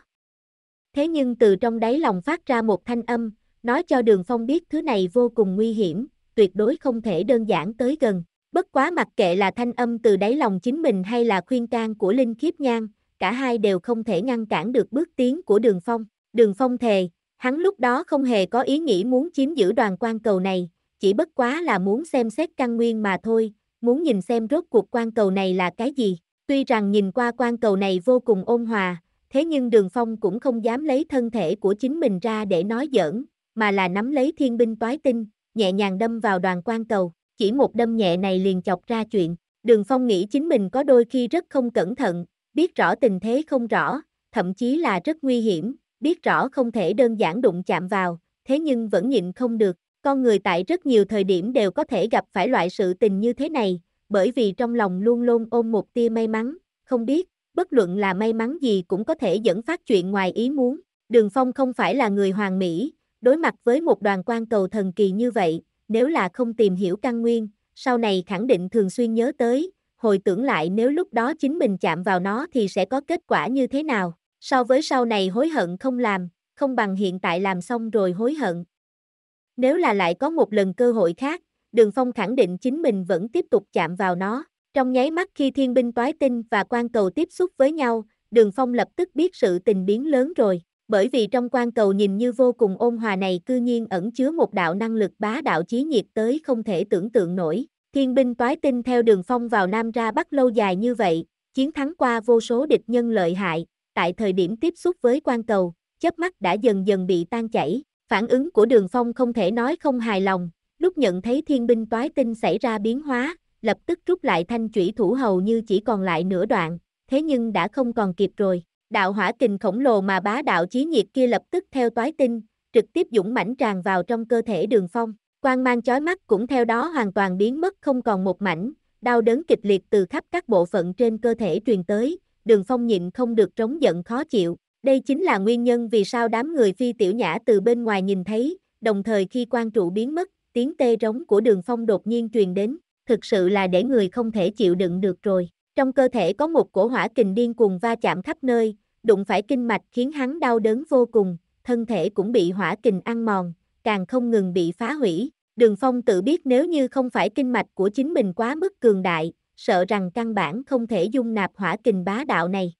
Thế nhưng từ trong đáy lòng phát ra một thanh âm, nói cho đường phong biết thứ này vô cùng nguy hiểm, tuyệt đối không thể đơn giản tới gần. Bất quá mặc kệ là thanh âm từ đáy lòng chính mình hay là khuyên can của Linh Kiếp Nhan, cả hai đều không thể ngăn cản được bước tiến của Đường Phong. Đường Phong thề, hắn lúc đó không hề có ý nghĩ muốn chiếm giữ đoàn quan cầu này, chỉ bất quá là muốn xem xét căn nguyên mà thôi, muốn nhìn xem rốt cuộc quan cầu này là cái gì. Tuy rằng nhìn qua quan cầu này vô cùng ôn hòa, thế nhưng Đường Phong cũng không dám lấy thân thể của chính mình ra để nói giỡn, mà là nắm lấy thiên binh toái tinh, nhẹ nhàng đâm vào đoàn quan cầu chỉ một đâm nhẹ này liền chọc ra chuyện. Đường Phong nghĩ chính mình có đôi khi rất không cẩn thận, biết rõ tình thế không rõ, thậm chí là rất nguy hiểm, biết rõ không thể đơn giản đụng chạm vào, thế nhưng vẫn nhịn không được. Con người tại rất nhiều thời điểm đều có thể gặp phải loại sự tình như thế này, bởi vì trong lòng luôn luôn ôm một tia may mắn, không biết, bất luận là may mắn gì cũng có thể dẫn phát chuyện ngoài ý muốn. Đường Phong không phải là người hoàng mỹ, đối mặt với một đoàn quan cầu thần kỳ như vậy, nếu là không tìm hiểu căn nguyên, sau này khẳng định thường xuyên nhớ tới, hồi tưởng lại nếu lúc đó chính mình chạm vào nó thì sẽ có kết quả như thế nào. So với sau này hối hận không làm, không bằng hiện tại làm xong rồi hối hận. Nếu là lại có một lần cơ hội khác, Đường Phong khẳng định chính mình vẫn tiếp tục chạm vào nó. Trong nháy mắt khi thiên binh toái tinh và quan cầu tiếp xúc với nhau, Đường Phong lập tức biết sự tình biến lớn rồi bởi vì trong quan cầu nhìn như vô cùng ôn hòa này cư nhiên ẩn chứa một đạo năng lực bá đạo chí nhiệt tới không thể tưởng tượng nổi. Thiên binh toái tinh theo đường phong vào Nam ra Bắc lâu dài như vậy, chiến thắng qua vô số địch nhân lợi hại, tại thời điểm tiếp xúc với quan cầu, chớp mắt đã dần dần bị tan chảy. Phản ứng của đường phong không thể nói không hài lòng, lúc nhận thấy thiên binh toái tinh xảy ra biến hóa, lập tức rút lại thanh chủy thủ hầu như chỉ còn lại nửa đoạn, thế nhưng đã không còn kịp rồi đạo hỏa kình khổng lồ mà bá đạo chí nhiệt kia lập tức theo toái tinh, trực tiếp dũng mãnh tràn vào trong cơ thể đường phong. quan mang chói mắt cũng theo đó hoàn toàn biến mất không còn một mảnh, đau đớn kịch liệt từ khắp các bộ phận trên cơ thể truyền tới, đường phong nhịn không được trống giận khó chịu. Đây chính là nguyên nhân vì sao đám người phi tiểu nhã từ bên ngoài nhìn thấy, đồng thời khi quan trụ biến mất, tiếng tê rống của đường phong đột nhiên truyền đến, thực sự là để người không thể chịu đựng được rồi. Trong cơ thể có một cổ hỏa kình điên cuồng va chạm khắp nơi, đụng phải kinh mạch khiến hắn đau đớn vô cùng, thân thể cũng bị hỏa kình ăn mòn, càng không ngừng bị phá hủy. Đường Phong tự biết nếu như không phải kinh mạch của chính mình quá mức cường đại, sợ rằng căn bản không thể dung nạp hỏa kình bá đạo này.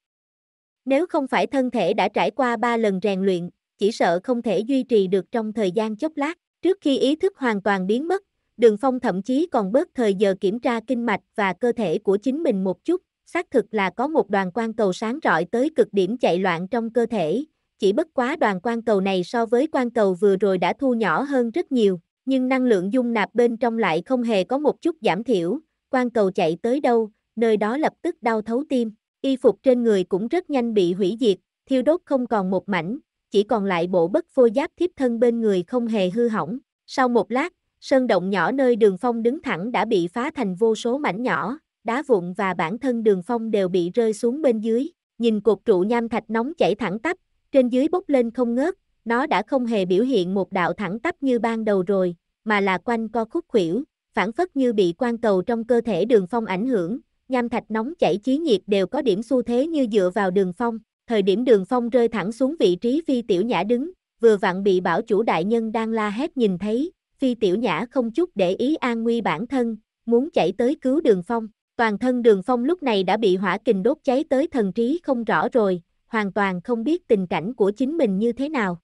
Nếu không phải thân thể đã trải qua ba lần rèn luyện, chỉ sợ không thể duy trì được trong thời gian chốc lát, trước khi ý thức hoàn toàn biến mất, Đường Phong thậm chí còn bớt thời giờ kiểm tra kinh mạch và cơ thể của chính mình một chút, xác thực là có một đoàn quan cầu sáng rọi tới cực điểm chạy loạn trong cơ thể, chỉ bất quá đoàn quan cầu này so với quan cầu vừa rồi đã thu nhỏ hơn rất nhiều, nhưng năng lượng dung nạp bên trong lại không hề có một chút giảm thiểu, quan cầu chạy tới đâu, nơi đó lập tức đau thấu tim, y phục trên người cũng rất nhanh bị hủy diệt, thiêu đốt không còn một mảnh, chỉ còn lại bộ bất phôi giáp thiếp thân bên người không hề hư hỏng. Sau một lát, sơn động nhỏ nơi đường phong đứng thẳng đã bị phá thành vô số mảnh nhỏ, đá vụn và bản thân đường phong đều bị rơi xuống bên dưới, nhìn cột trụ nham thạch nóng chảy thẳng tắp, trên dưới bốc lên không ngớt, nó đã không hề biểu hiện một đạo thẳng tắp như ban đầu rồi, mà là quanh co khúc khuỷu, phản phất như bị quan cầu trong cơ thể đường phong ảnh hưởng, nham thạch nóng chảy chí nhiệt đều có điểm xu thế như dựa vào đường phong, thời điểm đường phong rơi thẳng xuống vị trí phi tiểu nhã đứng, vừa vặn bị bảo chủ đại nhân đang la hét nhìn thấy, phi tiểu nhã không chút để ý an nguy bản thân, muốn chạy tới cứu đường phong. Toàn thân đường phong lúc này đã bị hỏa kình đốt cháy tới thần trí không rõ rồi, hoàn toàn không biết tình cảnh của chính mình như thế nào.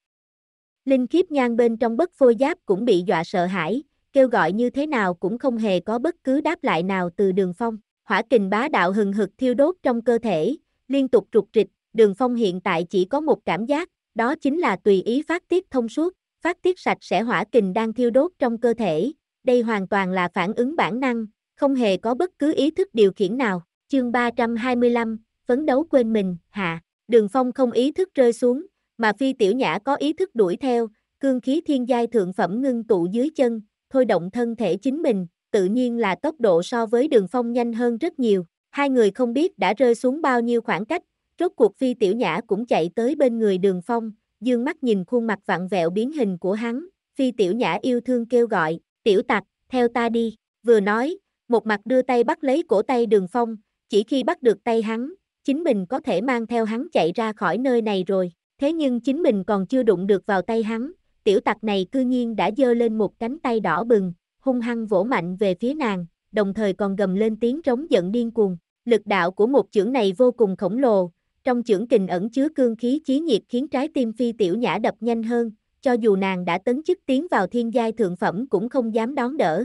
Linh khiếp nhan bên trong bất phôi giáp cũng bị dọa sợ hãi, kêu gọi như thế nào cũng không hề có bất cứ đáp lại nào từ đường phong. Hỏa kình bá đạo hừng hực thiêu đốt trong cơ thể, liên tục trục trịch, đường phong hiện tại chỉ có một cảm giác, đó chính là tùy ý phát tiết thông suốt, phát tiết sạch sẽ hỏa kình đang thiêu đốt trong cơ thể, đây hoàn toàn là phản ứng bản năng, không hề có bất cứ ý thức điều khiển nào. Chương 325, phấn đấu quên mình, hạ. Đường Phong không ý thức rơi xuống, mà Phi Tiểu Nhã có ý thức đuổi theo, cương khí thiên giai thượng phẩm ngưng tụ dưới chân, thôi động thân thể chính mình, tự nhiên là tốc độ so với Đường Phong nhanh hơn rất nhiều. Hai người không biết đã rơi xuống bao nhiêu khoảng cách, rốt cuộc Phi Tiểu Nhã cũng chạy tới bên người Đường Phong, dương mắt nhìn khuôn mặt vặn vẹo biến hình của hắn, Phi Tiểu Nhã yêu thương kêu gọi, "Tiểu Tặc, theo ta đi." Vừa nói, một mặt đưa tay bắt lấy cổ tay đường phong, chỉ khi bắt được tay hắn, chính mình có thể mang theo hắn chạy ra khỏi nơi này rồi, thế nhưng chính mình còn chưa đụng được vào tay hắn, tiểu tặc này cư nhiên đã giơ lên một cánh tay đỏ bừng, hung hăng vỗ mạnh về phía nàng, đồng thời còn gầm lên tiếng trống giận điên cuồng, lực đạo của một chưởng này vô cùng khổng lồ, trong chưởng kình ẩn chứa cương khí chí nhiệt khiến trái tim phi tiểu nhã đập nhanh hơn, cho dù nàng đã tấn chức tiến vào thiên giai thượng phẩm cũng không dám đón đỡ,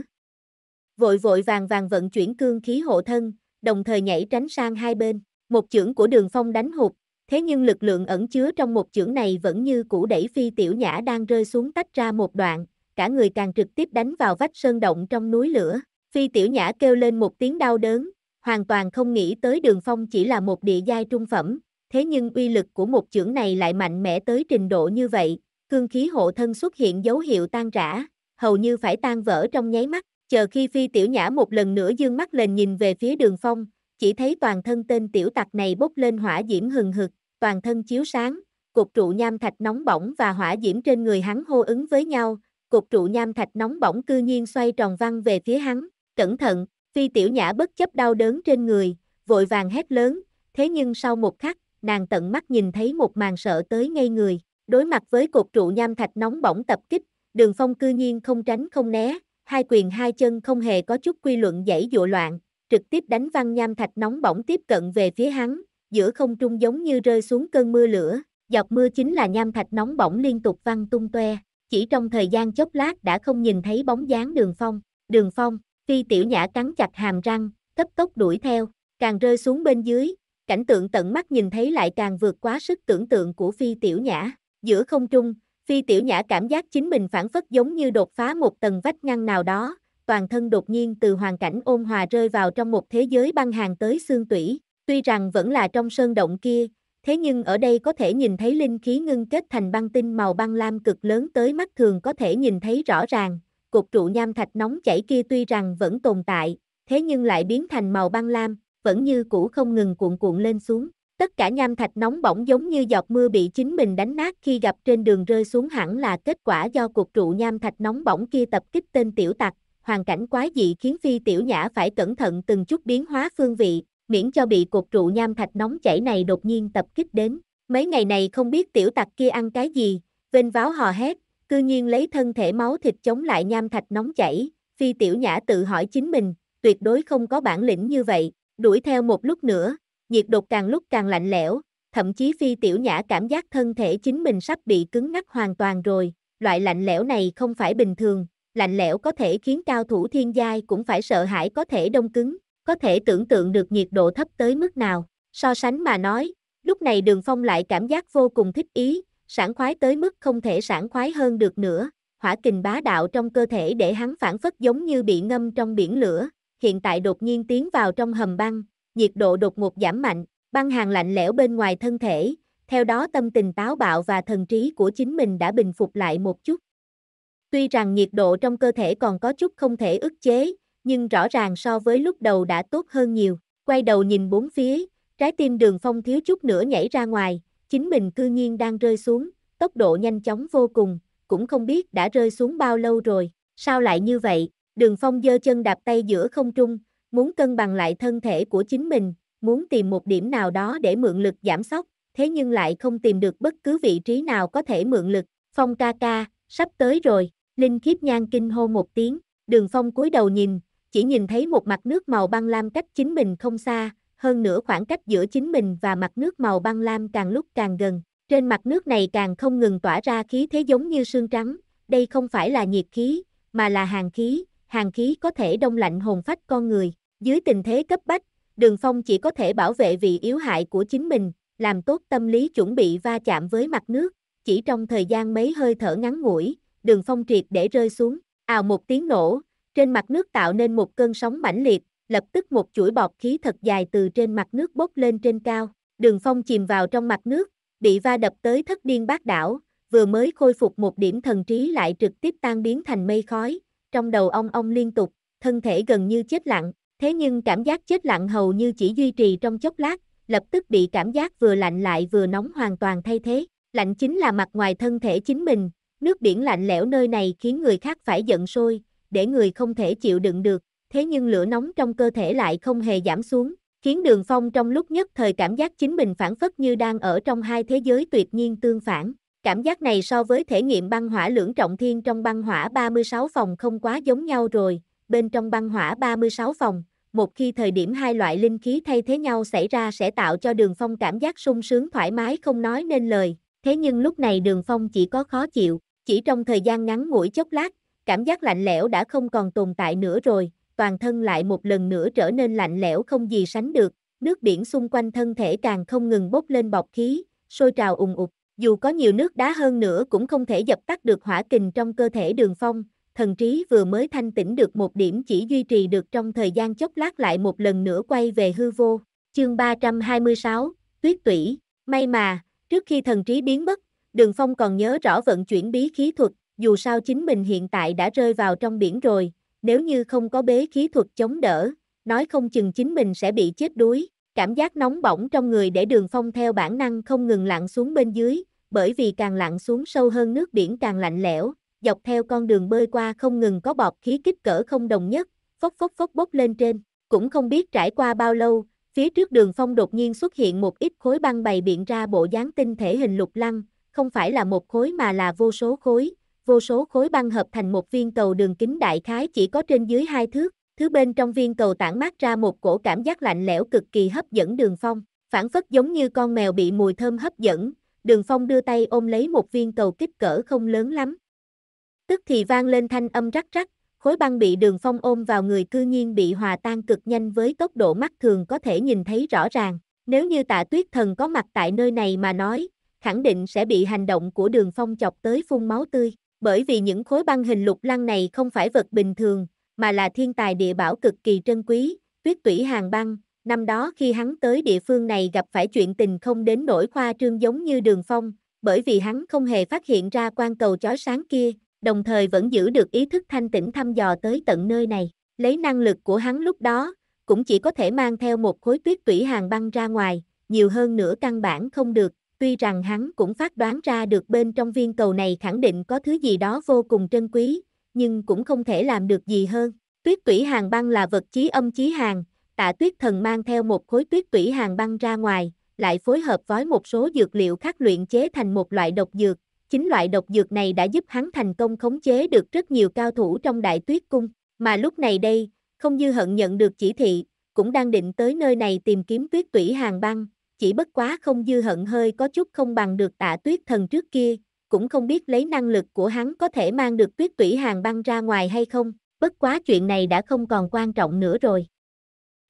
vội vội vàng vàng vận chuyển cương khí hộ thân, đồng thời nhảy tránh sang hai bên. Một chưởng của đường phong đánh hụt, thế nhưng lực lượng ẩn chứa trong một chưởng này vẫn như cũ đẩy phi tiểu nhã đang rơi xuống tách ra một đoạn, cả người càng trực tiếp đánh vào vách sơn động trong núi lửa. Phi tiểu nhã kêu lên một tiếng đau đớn, hoàn toàn không nghĩ tới đường phong chỉ là một địa giai trung phẩm, thế nhưng uy lực của một chưởng này lại mạnh mẽ tới trình độ như vậy, cương khí hộ thân xuất hiện dấu hiệu tan rã, hầu như phải tan vỡ trong nháy mắt, chờ khi phi tiểu nhã một lần nữa dương mắt lên nhìn về phía đường phong, chỉ thấy toàn thân tên tiểu tặc này bốc lên hỏa diễm hừng hực, toàn thân chiếu sáng, cục trụ nham thạch nóng bỏng và hỏa diễm trên người hắn hô ứng với nhau, cục trụ nham thạch nóng bỏng cư nhiên xoay tròn văng về phía hắn, cẩn thận, phi tiểu nhã bất chấp đau đớn trên người, vội vàng hét lớn, thế nhưng sau một khắc, nàng tận mắt nhìn thấy một màn sợ tới ngay người, đối mặt với cục trụ nham thạch nóng bỏng tập kích, đường phong cư nhiên không tránh không né, hai quyền hai chân không hề có chút quy luận dãy dụa loạn, trực tiếp đánh văng nham thạch nóng bỏng tiếp cận về phía hắn, giữa không trung giống như rơi xuống cơn mưa lửa, dọc mưa chính là nham thạch nóng bỏng liên tục văng tung toe, chỉ trong thời gian chốc lát đã không nhìn thấy bóng dáng đường phong, đường phong, phi tiểu nhã cắn chặt hàm răng, cấp tốc đuổi theo, càng rơi xuống bên dưới, cảnh tượng tận mắt nhìn thấy lại càng vượt quá sức tưởng tượng của phi tiểu nhã, giữa không trung, Phi Tiểu Nhã cảm giác chính mình phản phất giống như đột phá một tầng vách ngăn nào đó, toàn thân đột nhiên từ hoàn cảnh ôn hòa rơi vào trong một thế giới băng hàng tới xương tủy. Tuy rằng vẫn là trong sơn động kia, thế nhưng ở đây có thể nhìn thấy linh khí ngưng kết thành băng tinh màu băng lam cực lớn tới mắt thường có thể nhìn thấy rõ ràng. Cục trụ nham thạch nóng chảy kia tuy rằng vẫn tồn tại, thế nhưng lại biến thành màu băng lam, vẫn như cũ không ngừng cuộn cuộn lên xuống. Tất cả nham thạch nóng bỏng giống như giọt mưa bị chính mình đánh nát khi gặp trên đường rơi xuống hẳn là kết quả do cuộc trụ nham thạch nóng bỏng kia tập kích tên tiểu tặc. Hoàn cảnh quá dị khiến phi tiểu nhã phải cẩn thận từng chút biến hóa phương vị, miễn cho bị cuộc trụ nham thạch nóng chảy này đột nhiên tập kích đến. Mấy ngày này không biết tiểu tặc kia ăn cái gì, vênh váo hò hét, cư nhiên lấy thân thể máu thịt chống lại nham thạch nóng chảy, phi tiểu nhã tự hỏi chính mình, tuyệt đối không có bản lĩnh như vậy, đuổi theo một lúc nữa, nhiệt độ càng lúc càng lạnh lẽo, thậm chí phi tiểu nhã cảm giác thân thể chính mình sắp bị cứng ngắc hoàn toàn rồi, loại lạnh lẽo này không phải bình thường, lạnh lẽo có thể khiến cao thủ thiên giai cũng phải sợ hãi có thể đông cứng, có thể tưởng tượng được nhiệt độ thấp tới mức nào, so sánh mà nói, lúc này đường phong lại cảm giác vô cùng thích ý, sảng khoái tới mức không thể sảng khoái hơn được nữa, hỏa kình bá đạo trong cơ thể để hắn phản phất giống như bị ngâm trong biển lửa, hiện tại đột nhiên tiến vào trong hầm băng, nhiệt độ đột ngột giảm mạnh, băng hàng lạnh lẽo bên ngoài thân thể, theo đó tâm tình táo bạo và thần trí của chính mình đã bình phục lại một chút. Tuy rằng nhiệt độ trong cơ thể còn có chút không thể ức chế, nhưng rõ ràng so với lúc đầu đã tốt hơn nhiều. Quay đầu nhìn bốn phía, trái tim đường phong thiếu chút nữa nhảy ra ngoài, chính mình cư nhiên đang rơi xuống, tốc độ nhanh chóng vô cùng, cũng không biết đã rơi xuống bao lâu rồi, sao lại như vậy, đường phong giơ chân đạp tay giữa không trung, muốn cân bằng lại thân thể của chính mình, muốn tìm một điểm nào đó để mượn lực giảm sóc, thế nhưng lại không tìm được bất cứ vị trí nào có thể mượn lực. Phong ca ca, sắp tới rồi, Linh khiếp nhan kinh hô một tiếng, đường phong cúi đầu nhìn, chỉ nhìn thấy một mặt nước màu băng lam cách chính mình không xa, hơn nữa khoảng cách giữa chính mình và mặt nước màu băng lam càng lúc càng gần. Trên mặt nước này càng không ngừng tỏa ra khí thế giống như sương trắng, đây không phải là nhiệt khí, mà là hàng khí, hàng khí có thể đông lạnh hồn phách con người. Dưới tình thế cấp bách, Đường Phong chỉ có thể bảo vệ vị yếu hại của chính mình, làm tốt tâm lý chuẩn bị va chạm với mặt nước, chỉ trong thời gian mấy hơi thở ngắn ngủi, Đường Phong triệt để rơi xuống, ào một tiếng nổ, trên mặt nước tạo nên một cơn sóng mãnh liệt, lập tức một chuỗi bọt khí thật dài từ trên mặt nước bốc lên trên cao, Đường Phong chìm vào trong mặt nước, bị va đập tới thất điên bát đảo, vừa mới khôi phục một điểm thần trí lại trực tiếp tan biến thành mây khói, trong đầu ông ông liên tục, thân thể gần như chết lặng, Thế nhưng cảm giác chết lặng hầu như chỉ duy trì trong chốc lát, lập tức bị cảm giác vừa lạnh lại vừa nóng hoàn toàn thay thế. Lạnh chính là mặt ngoài thân thể chính mình, nước biển lạnh lẽo nơi này khiến người khác phải giận sôi, để người không thể chịu đựng được, thế nhưng lửa nóng trong cơ thể lại không hề giảm xuống, khiến đường phong trong lúc nhất thời cảm giác chính mình phản phất như đang ở trong hai thế giới tuyệt nhiên tương phản. Cảm giác này so với thể nghiệm băng hỏa lưỡng trọng thiên trong băng hỏa 36 phòng không quá giống nhau rồi, bên trong băng hỏa 36 phòng, một khi thời điểm hai loại linh khí thay thế nhau xảy ra sẽ tạo cho đường phong cảm giác sung sướng thoải mái không nói nên lời, thế nhưng lúc này đường phong chỉ có khó chịu, chỉ trong thời gian ngắn ngủi chốc lát, cảm giác lạnh lẽo đã không còn tồn tại nữa rồi, toàn thân lại một lần nữa trở nên lạnh lẽo không gì sánh được, nước biển xung quanh thân thể càng không ngừng bốc lên bọc khí, sôi trào ùng ục, dù có nhiều nước đá hơn nữa cũng không thể dập tắt được hỏa kình trong cơ thể đường phong, thần trí vừa mới thanh tĩnh được một điểm chỉ duy trì được trong thời gian chốc lát lại một lần nữa quay về hư vô. Chương 326, Tuyết Tủy, may mà, trước khi thần trí biến mất, Đường Phong còn nhớ rõ vận chuyển bí khí thuật, dù sao chính mình hiện tại đã rơi vào trong biển rồi, nếu như không có bế khí thuật chống đỡ, nói không chừng chính mình sẽ bị chết đuối. Cảm giác nóng bỏng trong người để đường phong theo bản năng không ngừng lặn xuống bên dưới, bởi vì càng lặn xuống sâu hơn nước biển càng lạnh lẽo, dọc theo con đường bơi qua không ngừng có bọt khí kích cỡ không đồng nhất, phốc phốc phốc bốc lên trên, cũng không biết trải qua bao lâu, phía trước đường phong đột nhiên xuất hiện một ít khối băng bày biện ra bộ dáng tinh thể hình lục lăng, không phải là một khối mà là vô số khối, vô số khối băng hợp thành một viên cầu đường kính đại khái chỉ có trên dưới hai thước, thứ bên trong viên cầu tản mát ra một cổ cảm giác lạnh lẽo cực kỳ hấp dẫn đường phong, phản phất giống như con mèo bị mùi thơm hấp dẫn, đường phong đưa tay ôm lấy một viên cầu kích cỡ không lớn lắm, Tức thì vang lên thanh âm rắc rắc, khối băng bị đường phong ôm vào người cư nhiên bị hòa tan cực nhanh với tốc độ mắt thường có thể nhìn thấy rõ ràng. Nếu như tạ tuyết thần có mặt tại nơi này mà nói, khẳng định sẽ bị hành động của đường phong chọc tới phun máu tươi, bởi vì những khối băng hình lục lăng này không phải vật bình thường, mà là thiên tài địa bảo cực kỳ trân quý, tuyết tủy hàng băng. Năm đó khi hắn tới địa phương này gặp phải chuyện tình không đến nổi khoa trương giống như đường phong, bởi vì hắn không hề phát hiện ra quan cầu chói sáng kia, đồng thời vẫn giữ được ý thức thanh tĩnh thăm dò tới tận nơi này. Lấy năng lực của hắn lúc đó, cũng chỉ có thể mang theo một khối tuyết tủy hàng băng ra ngoài, nhiều hơn nữa căn bản không được. Tuy rằng hắn cũng phát đoán ra được bên trong viên cầu này khẳng định có thứ gì đó vô cùng trân quý, nhưng cũng không thể làm được gì hơn. Tuyết tủy hàng băng là vật chí âm chí hàng, tạ tuyết thần mang theo một khối tuyết tủy hàng băng ra ngoài, lại phối hợp với một số dược liệu khác luyện chế thành một loại độc dược, Chính loại độc dược này đã giúp hắn thành công khống chế được rất nhiều cao thủ trong đại tuyết cung, mà lúc này đây, không dư hận nhận được chỉ thị, cũng đang định tới nơi này tìm kiếm tuyết tủy hàng băng, chỉ bất quá không dư hận hơi có chút không bằng được tạ tuyết thần trước kia, cũng không biết lấy năng lực của hắn có thể mang được tuyết tủy hàng băng ra ngoài hay không, bất quá chuyện này đã không còn quan trọng nữa rồi.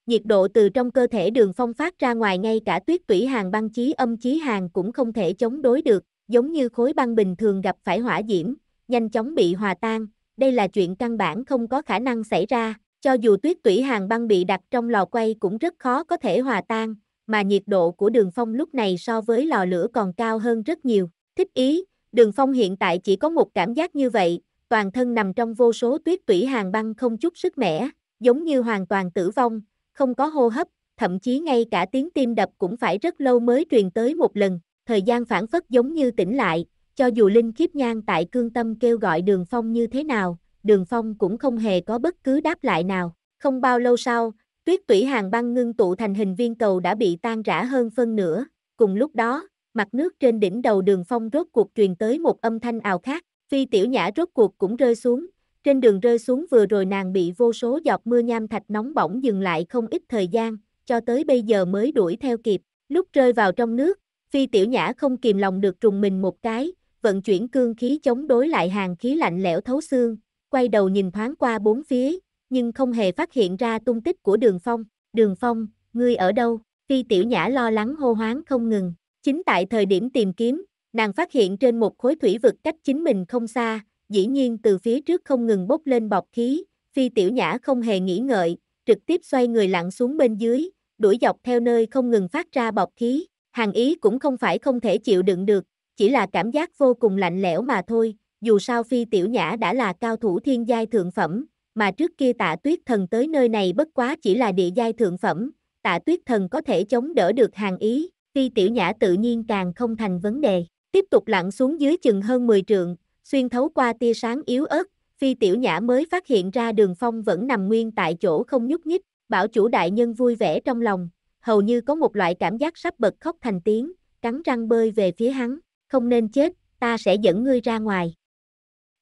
Nhiệt độ từ trong cơ thể đường phong phát ra ngoài ngay cả tuyết tủy hàng băng chí âm chí hàng cũng không thể chống đối được, giống như khối băng bình thường gặp phải hỏa diễm, nhanh chóng bị hòa tan, đây là chuyện căn bản không có khả năng xảy ra, cho dù tuyết tủy hàng băng bị đặt trong lò quay cũng rất khó có thể hòa tan, mà nhiệt độ của đường phong lúc này so với lò lửa còn cao hơn rất nhiều. Thích ý, đường phong hiện tại chỉ có một cảm giác như vậy, toàn thân nằm trong vô số tuyết tủy hàng băng không chút sức mẻ, giống như hoàn toàn tử vong, không có hô hấp, thậm chí ngay cả tiếng tim đập cũng phải rất lâu mới truyền tới một lần thời gian phản phất giống như tỉnh lại, cho dù Linh Kiếp Nhan tại cương tâm kêu gọi Đường Phong như thế nào, Đường Phong cũng không hề có bất cứ đáp lại nào. Không bao lâu sau, tuyết tủy hàng băng ngưng tụ thành hình viên cầu đã bị tan rã hơn phân nửa. Cùng lúc đó, mặt nước trên đỉnh đầu Đường Phong rốt cuộc truyền tới một âm thanh ào khác, phi tiểu nhã rốt cuộc cũng rơi xuống. Trên đường rơi xuống vừa rồi nàng bị vô số giọt mưa nham thạch nóng bỏng dừng lại không ít thời gian, cho tới bây giờ mới đuổi theo kịp. Lúc rơi vào trong nước, Phi tiểu nhã không kìm lòng được trùng mình một cái, vận chuyển cương khí chống đối lại hàng khí lạnh lẽo thấu xương, quay đầu nhìn thoáng qua bốn phía, nhưng không hề phát hiện ra tung tích của đường phong. Đường phong, ngươi ở đâu? Phi tiểu nhã lo lắng hô hoáng không ngừng. Chính tại thời điểm tìm kiếm, nàng phát hiện trên một khối thủy vực cách chính mình không xa, dĩ nhiên từ phía trước không ngừng bốc lên bọc khí, phi tiểu nhã không hề nghĩ ngợi, trực tiếp xoay người lặn xuống bên dưới, đuổi dọc theo nơi không ngừng phát ra bọc khí, Hàng Ý cũng không phải không thể chịu đựng được, chỉ là cảm giác vô cùng lạnh lẽo mà thôi, dù sao Phi Tiểu Nhã đã là cao thủ thiên giai thượng phẩm, mà trước kia tạ tuyết thần tới nơi này bất quá chỉ là địa giai thượng phẩm, tạ tuyết thần có thể chống đỡ được Hàng Ý, Phi Tiểu Nhã tự nhiên càng không thành vấn đề, tiếp tục lặn xuống dưới chừng hơn 10 trượng, xuyên thấu qua tia sáng yếu ớt, Phi Tiểu Nhã mới phát hiện ra đường phong vẫn nằm nguyên tại chỗ không nhúc nhích, bảo chủ đại nhân vui vẻ trong lòng, hầu như có một loại cảm giác sắp bật khóc thành tiếng, cắn răng bơi về phía hắn, không nên chết, ta sẽ dẫn ngươi ra ngoài.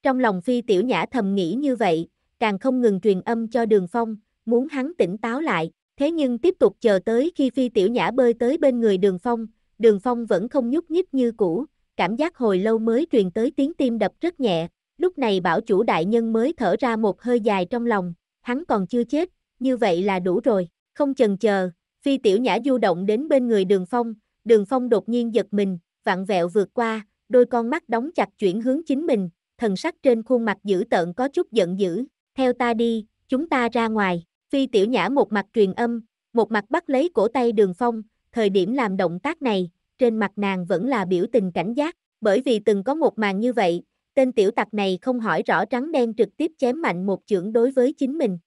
Trong lòng phi tiểu nhã thầm nghĩ như vậy, càng không ngừng truyền âm cho đường phong, muốn hắn tỉnh táo lại, thế nhưng tiếp tục chờ tới khi phi tiểu nhã bơi tới bên người đường phong, đường phong vẫn không nhúc nhích như cũ, cảm giác hồi lâu mới truyền tới tiếng tim đập rất nhẹ, lúc này bảo chủ đại nhân mới thở ra một hơi dài trong lòng, hắn còn chưa chết, như vậy là đủ rồi, không chần chờ, Phi tiểu nhã du động đến bên người đường phong, đường phong đột nhiên giật mình, vặn vẹo vượt qua, đôi con mắt đóng chặt chuyển hướng chính mình, thần sắc trên khuôn mặt dữ tợn có chút giận dữ, theo ta đi, chúng ta ra ngoài, phi tiểu nhã một mặt truyền âm, một mặt bắt lấy cổ tay đường phong, thời điểm làm động tác này, trên mặt nàng vẫn là biểu tình cảnh giác, bởi vì từng có một màn như vậy, tên tiểu tặc này không hỏi rõ trắng đen trực tiếp chém mạnh một chưởng đối với chính mình,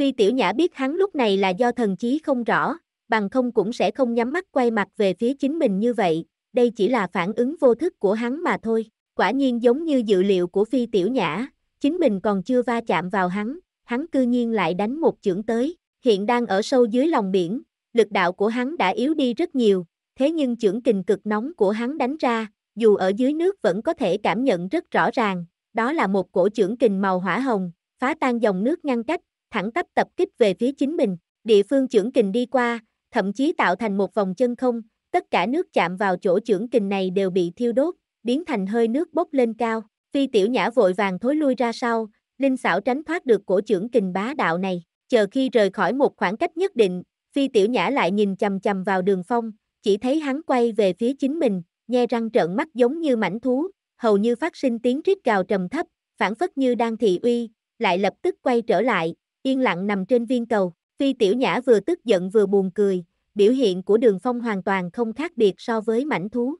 Phi tiểu nhã biết hắn lúc này là do thần chí không rõ, bằng không cũng sẽ không nhắm mắt quay mặt về phía chính mình như vậy, đây chỉ là phản ứng vô thức của hắn mà thôi. Quả nhiên giống như dự liệu của phi tiểu nhã, chính mình còn chưa va chạm vào hắn, hắn cư nhiên lại đánh một chưởng tới, hiện đang ở sâu dưới lòng biển, lực đạo của hắn đã yếu đi rất nhiều, thế nhưng chưởng kình cực nóng của hắn đánh ra, dù ở dưới nước vẫn có thể cảm nhận rất rõ ràng, đó là một cổ chưởng kình màu hỏa hồng, phá tan dòng nước ngăn cách, thẳng tắp tập kích về phía chính mình, địa phương trưởng kình đi qua, thậm chí tạo thành một vòng chân không, tất cả nước chạm vào chỗ trưởng kình này đều bị thiêu đốt, biến thành hơi nước bốc lên cao, phi tiểu nhã vội vàng thối lui ra sau, linh xảo tránh thoát được cổ trưởng kình bá đạo này, chờ khi rời khỏi một khoảng cách nhất định, phi tiểu nhã lại nhìn chầm chầm vào đường phong, chỉ thấy hắn quay về phía chính mình, nhe răng trợn mắt giống như mảnh thú, hầu như phát sinh tiếng rít gào trầm thấp, phản phất như đang thị uy, lại lập tức quay trở lại, yên lặng nằm trên viên cầu. Phi Tiểu Nhã vừa tức giận vừa buồn cười, biểu hiện của đường phong hoàn toàn không khác biệt so với mảnh thú.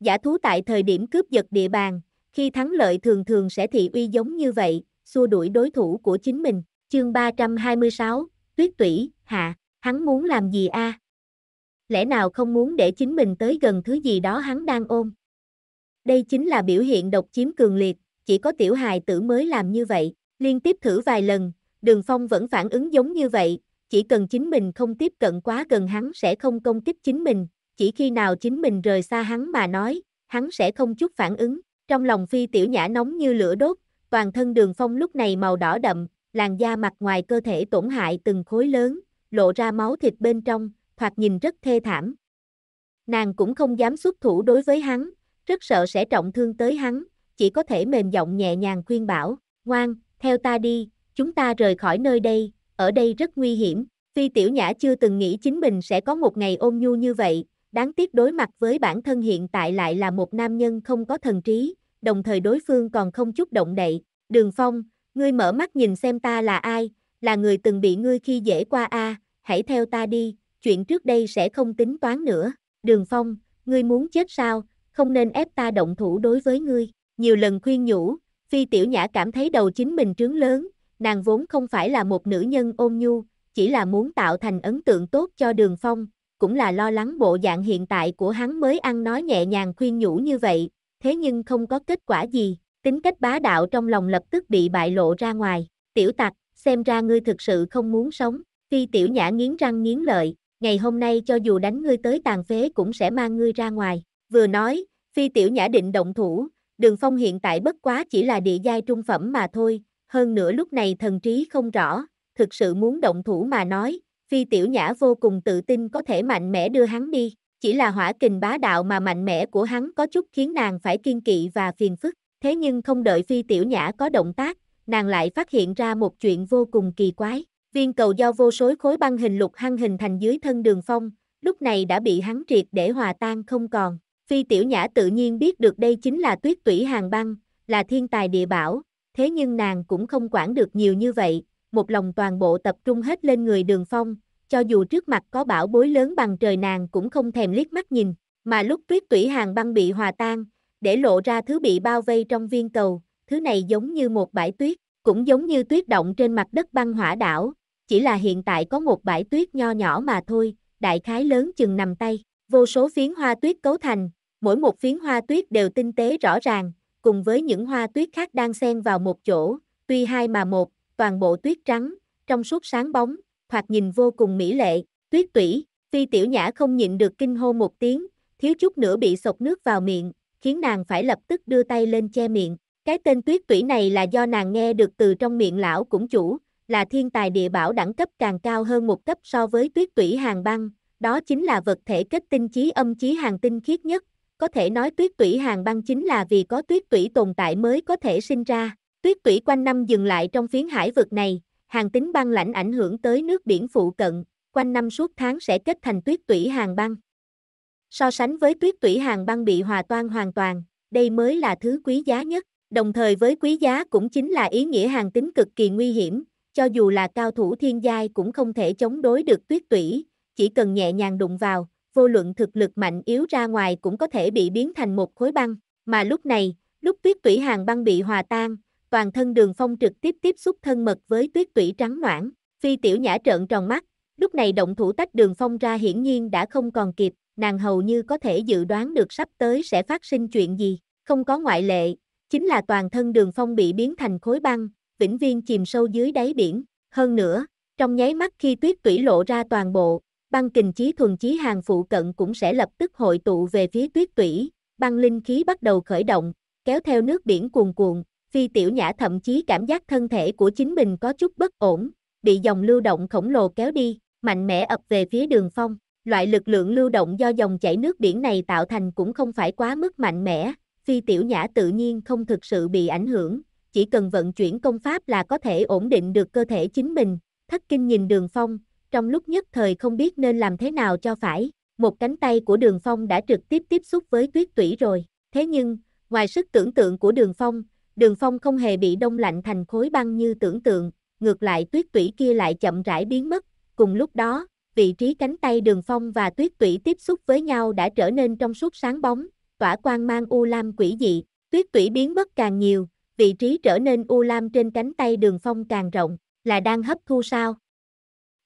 Giả thú tại thời điểm cướp giật địa bàn, khi thắng lợi thường thường sẽ thị uy giống như vậy, xua đuổi đối thủ của chính mình. Chương 326, Tuyết Tủy, Hạ, hắn muốn làm gì a? Lẽ nào không muốn để chính mình tới gần thứ gì đó hắn đang ôm? Đây chính là biểu hiện độc chiếm cường liệt, chỉ có tiểu hài tử mới làm như vậy, liên tiếp thử vài lần, Đường Phong vẫn phản ứng giống như vậy, chỉ cần chính mình không tiếp cận quá gần hắn sẽ không công kích chính mình, chỉ khi nào chính mình rời xa hắn mà nói, hắn sẽ không chút phản ứng. Trong lòng phi tiểu nhã nóng như lửa đốt, toàn thân đường phong lúc này màu đỏ đậm, làn da mặt ngoài cơ thể tổn hại từng khối lớn, lộ ra máu thịt bên trong, thoạt nhìn rất thê thảm. Nàng cũng không dám xuất thủ đối với hắn, rất sợ sẽ trọng thương tới hắn, chỉ có thể mềm giọng nhẹ nhàng khuyên bảo, ngoan, theo ta đi, chúng ta rời khỏi nơi đây, ở đây rất nguy hiểm. Phi Tiểu Nhã chưa từng nghĩ chính mình sẽ có một ngày ôn nhu như vậy, đáng tiếc đối mặt với bản thân hiện tại lại là một nam nhân không có thần trí, đồng thời đối phương còn không chút động đậy. Đường Phong, ngươi mở mắt nhìn xem ta là ai, là người từng bị ngươi khi dễ qua a, hãy theo ta đi, chuyện trước đây sẽ không tính toán nữa. Đường Phong, ngươi muốn chết sao, không nên ép ta động thủ đối với ngươi. Nhiều lần khuyên nhủ, Phi Tiểu Nhã cảm thấy đầu chính mình trướng lớn, nàng vốn không phải là một nữ nhân ôn nhu, chỉ là muốn tạo thành ấn tượng tốt cho đường phong, cũng là lo lắng bộ dạng hiện tại của hắn mới ăn nói nhẹ nhàng khuyên nhủ như vậy, thế nhưng không có kết quả gì, tính cách bá đạo trong lòng lập tức bị bại lộ ra ngoài, tiểu tặc, xem ra ngươi thực sự không muốn sống, phi tiểu nhã nghiến răng nghiến lợi, ngày hôm nay cho dù đánh ngươi tới tàn phế cũng sẽ mang ngươi ra ngoài, vừa nói, phi tiểu nhã định động thủ, đường phong hiện tại bất quá chỉ là địa giai trung phẩm mà thôi, hơn nữa lúc này thần trí không rõ, thực sự muốn động thủ mà nói, phi tiểu nhã vô cùng tự tin có thể mạnh mẽ đưa hắn đi, chỉ là hỏa kình bá đạo mà mạnh mẽ của hắn có chút khiến nàng phải kiên kỵ và phiền phức, thế nhưng không đợi phi tiểu nhã có động tác, nàng lại phát hiện ra một chuyện vô cùng kỳ quái, viên cầu do vô số khối băng hình lục hăng hình thành dưới thân đường phong, lúc này đã bị hắn triệt để hòa tan không còn, phi tiểu nhã tự nhiên biết được đây chính là tuyết tủy hàng băng, là thiên tài địa bảo, thế nhưng nàng cũng không quản được nhiều như vậy, một lòng toàn bộ tập trung hết lên người đường phong, cho dù trước mặt có bão bối lớn bằng trời nàng cũng không thèm liếc mắt nhìn, mà lúc tuyết tủy hàng băng bị hòa tan, để lộ ra thứ bị bao vây trong viên cầu, thứ này giống như một bãi tuyết, cũng giống như tuyết động trên mặt đất băng hỏa đảo, chỉ là hiện tại có một bãi tuyết nho nhỏ mà thôi, đại khái lớn chừng nằm tay, vô số phiến hoa tuyết cấu thành, mỗi một phiến hoa tuyết đều tinh tế rõ ràng, cùng với những hoa tuyết khác đang xen vào một chỗ, tuy hai mà một, toàn bộ tuyết trắng, trong suốt sáng bóng, thoạt nhìn vô cùng mỹ lệ, tuyết tủy, phi tiểu nhã không nhịn được kinh hô một tiếng, thiếu chút nữa bị sộc nước vào miệng, khiến nàng phải lập tức đưa tay lên che miệng. Cái tên tuyết tủy này là do nàng nghe được từ trong miệng lão cũng chủ, là thiên tài địa bảo đẳng cấp càng cao hơn một cấp so với tuyết tủy hàng băng, đó chính là vật thể kết tinh chí âm chí hàng tinh khiết nhất, có thể nói tuyết tủy hàng băng chính là vì có tuyết tủy tồn tại mới có thể sinh ra. Tuyết tủy quanh năm dừng lại trong phiến hải vực này, hàng tính băng lạnh ảnh hưởng tới nước biển phụ cận, quanh năm suốt tháng sẽ kết thành tuyết tủy hàng băng. So sánh với tuyết tủy hàng băng bị hòa toan hoàn toàn, đây mới là thứ quý giá nhất, đồng thời với quý giá cũng chính là ý nghĩa hàng tính cực kỳ nguy hiểm, cho dù là cao thủ thiên giai cũng không thể chống đối được tuyết tủy, chỉ cần nhẹ nhàng đụng vào, vô luận thực lực mạnh yếu ra ngoài cũng có thể bị biến thành một khối băng, mà lúc này, lúc tuyết tủy hàng băng bị hòa tan, toàn thân đường phong trực tiếp tiếp xúc thân mật với tuyết tủy trắng noãn, phi tiểu nhã trợn tròn mắt, lúc này động thủ tách đường phong ra hiển nhiên đã không còn kịp, nàng hầu như có thể dự đoán được sắp tới sẽ phát sinh chuyện gì, không có ngoại lệ, chính là toàn thân đường phong bị biến thành khối băng, vĩnh viên chìm sâu dưới đáy biển, hơn nữa, trong nháy mắt khi tuyết tủy lộ ra toàn bộ, băng kình chí thuần chí hàng phụ cận cũng sẽ lập tức hội tụ về phía tuyết tủy, băng linh khí bắt đầu khởi động, kéo theo nước biển cuồn cuộn, phi tiểu nhã thậm chí cảm giác thân thể của chính mình có chút bất ổn, bị dòng lưu động khổng lồ kéo đi, mạnh mẽ ập về phía đường phong. Loại lực lượng lưu động do dòng chảy nước biển này tạo thành cũng không phải quá mức mạnh mẽ, phi tiểu nhã tự nhiên không thực sự bị ảnh hưởng, chỉ cần vận chuyển công pháp là có thể ổn định được cơ thể chính mình. Thất kinh nhìn đường phong, trong lúc nhất thời không biết nên làm thế nào cho phải, một cánh tay của đường phong đã trực tiếp tiếp xúc với tuyết tủy rồi, thế nhưng, ngoài sức tưởng tượng của đường phong, đường phong không hề bị đông lạnh thành khối băng như tưởng tượng, ngược lại tuyết tủy kia lại chậm rãi biến mất, cùng lúc đó, vị trí cánh tay đường phong và tuyết tủy tiếp xúc với nhau đã trở nên trong suốt sáng bóng, tỏa quang mang u lam quỷ dị, tuyết tủy biến mất càng nhiều, vị trí trở nên u lam trên cánh tay đường phong càng rộng, là đang hấp thu sao?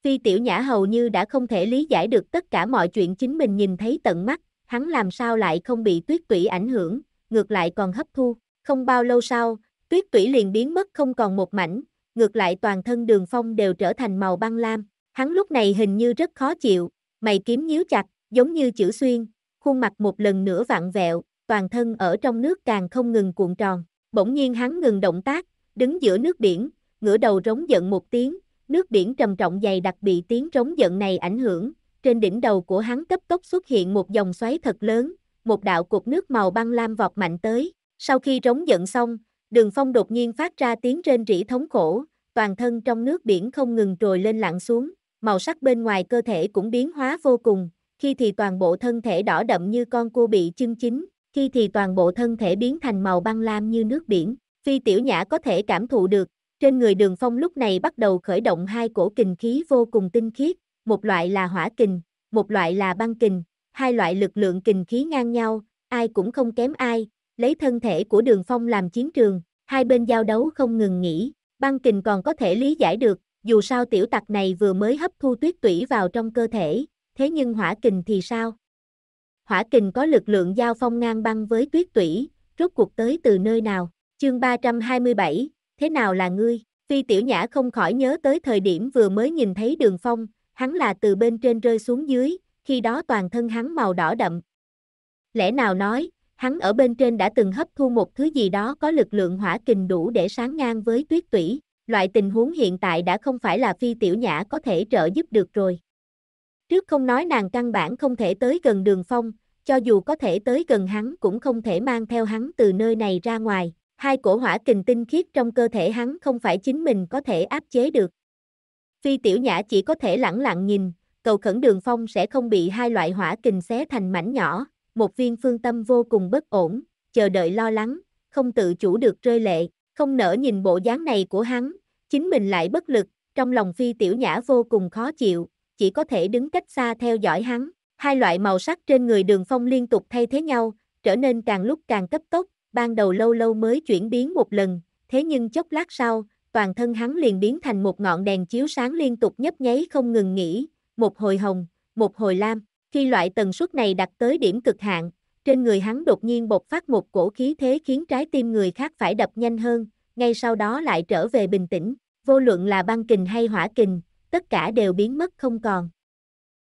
Phi tiểu nhã hầu như đã không thể lý giải được tất cả mọi chuyện chính mình nhìn thấy tận mắt, hắn làm sao lại không bị tuyết tủy ảnh hưởng, ngược lại còn hấp thu. Không bao lâu sau, tuyết tủy liền biến mất không còn một mảnh, ngược lại toàn thân đường phong đều trở thành màu băng lam. Hắn lúc này hình như rất khó chịu, mày kiếm nhíu chặt, giống như chữ xuyên, khuôn mặt một lần nữa vặn vẹo, toàn thân ở trong nước càng không ngừng cuộn tròn. Bỗng nhiên hắn ngừng động tác, đứng giữa nước biển, ngửa đầu rống giận một tiếng, nước biển trầm trọng dày đặc bị tiếng trống giận này ảnh hưởng, trên đỉnh đầu của hắn cấp tốc xuất hiện một dòng xoáy thật lớn, một đạo cột nước màu băng lam vọt mạnh tới. Sau khi trống giận xong, đường phong đột nhiên phát ra tiếng trên rỉ thống khổ, toàn thân trong nước biển không ngừng trồi lên lặn xuống, màu sắc bên ngoài cơ thể cũng biến hóa vô cùng, khi thì toàn bộ thân thể đỏ đậm như con cua bị chưng chín, khi thì toàn bộ thân thể biến thành màu băng lam như nước biển. Phi tiểu nhã có thể cảm thụ được, trên người đường phong lúc này bắt đầu khởi động hai cổ kình khí vô cùng tinh khiết, một loại là hỏa kình, một loại là băng kình, hai loại lực lượng kình khí ngang nhau, ai cũng không kém ai, lấy thân thể của đường phong làm chiến trường, hai bên giao đấu không ngừng nghỉ, băng kình còn có thể lý giải được, dù sao tiểu tặc này vừa mới hấp thu tuyết tủy vào trong cơ thể, thế nhưng hỏa kình thì sao? Hỏa kình có lực lượng giao phong ngang băng với tuyết tủy, rốt cuộc tới từ nơi nào? Chương 327, thế nào là ngươi? Phi tiểu nhã không khỏi nhớ tới thời điểm vừa mới nhìn thấy đường phong, hắn là từ bên trên rơi xuống dưới, khi đó toàn thân hắn màu đỏ đậm. Lẽ nào nói, hắn ở bên trên đã từng hấp thu một thứ gì đó có lực lượng hỏa kình đủ để sáng ngang với tuyết tủy, loại tình huống hiện tại đã không phải là phi tiểu nhã có thể trợ giúp được rồi. Trước không nói nàng căn bản không thể tới gần đường phong, cho dù có thể tới gần hắn cũng không thể mang theo hắn từ nơi này ra ngoài, Hai cổ hỏa kình tinh khiết trong cơ thể hắn không phải chính mình có thể áp chế được. Phi tiểu nhã chỉ có thể lẳng lặng nhìn, cầu khẩn đường phong sẽ không bị hai loại hỏa kình xé thành mảnh nhỏ, một viên phương tâm vô cùng bất ổn, chờ đợi lo lắng, không tự chủ được rơi lệ, không nỡ nhìn bộ dáng này của hắn, chính mình lại bất lực, trong lòng phi tiểu nhã vô cùng khó chịu, chỉ có thể đứng cách xa theo dõi hắn. Hai loại màu sắc trên người đường phong liên tục thay thế nhau, trở nên càng lúc càng cấp tốc, ban đầu lâu lâu mới chuyển biến một lần, thế nhưng chốc lát sau, toàn thân hắn liền biến thành một ngọn đèn chiếu sáng liên tục nhấp nháy không ngừng nghỉ, một hồi hồng, một hồi lam. Khi loại tần suất này đạt tới điểm cực hạn, trên người hắn đột nhiên bộc phát một cổ khí thế khiến trái tim người khác phải đập nhanh hơn, ngay sau đó lại trở về bình tĩnh, vô luận là băng kình hay hỏa kình, tất cả đều biến mất không còn.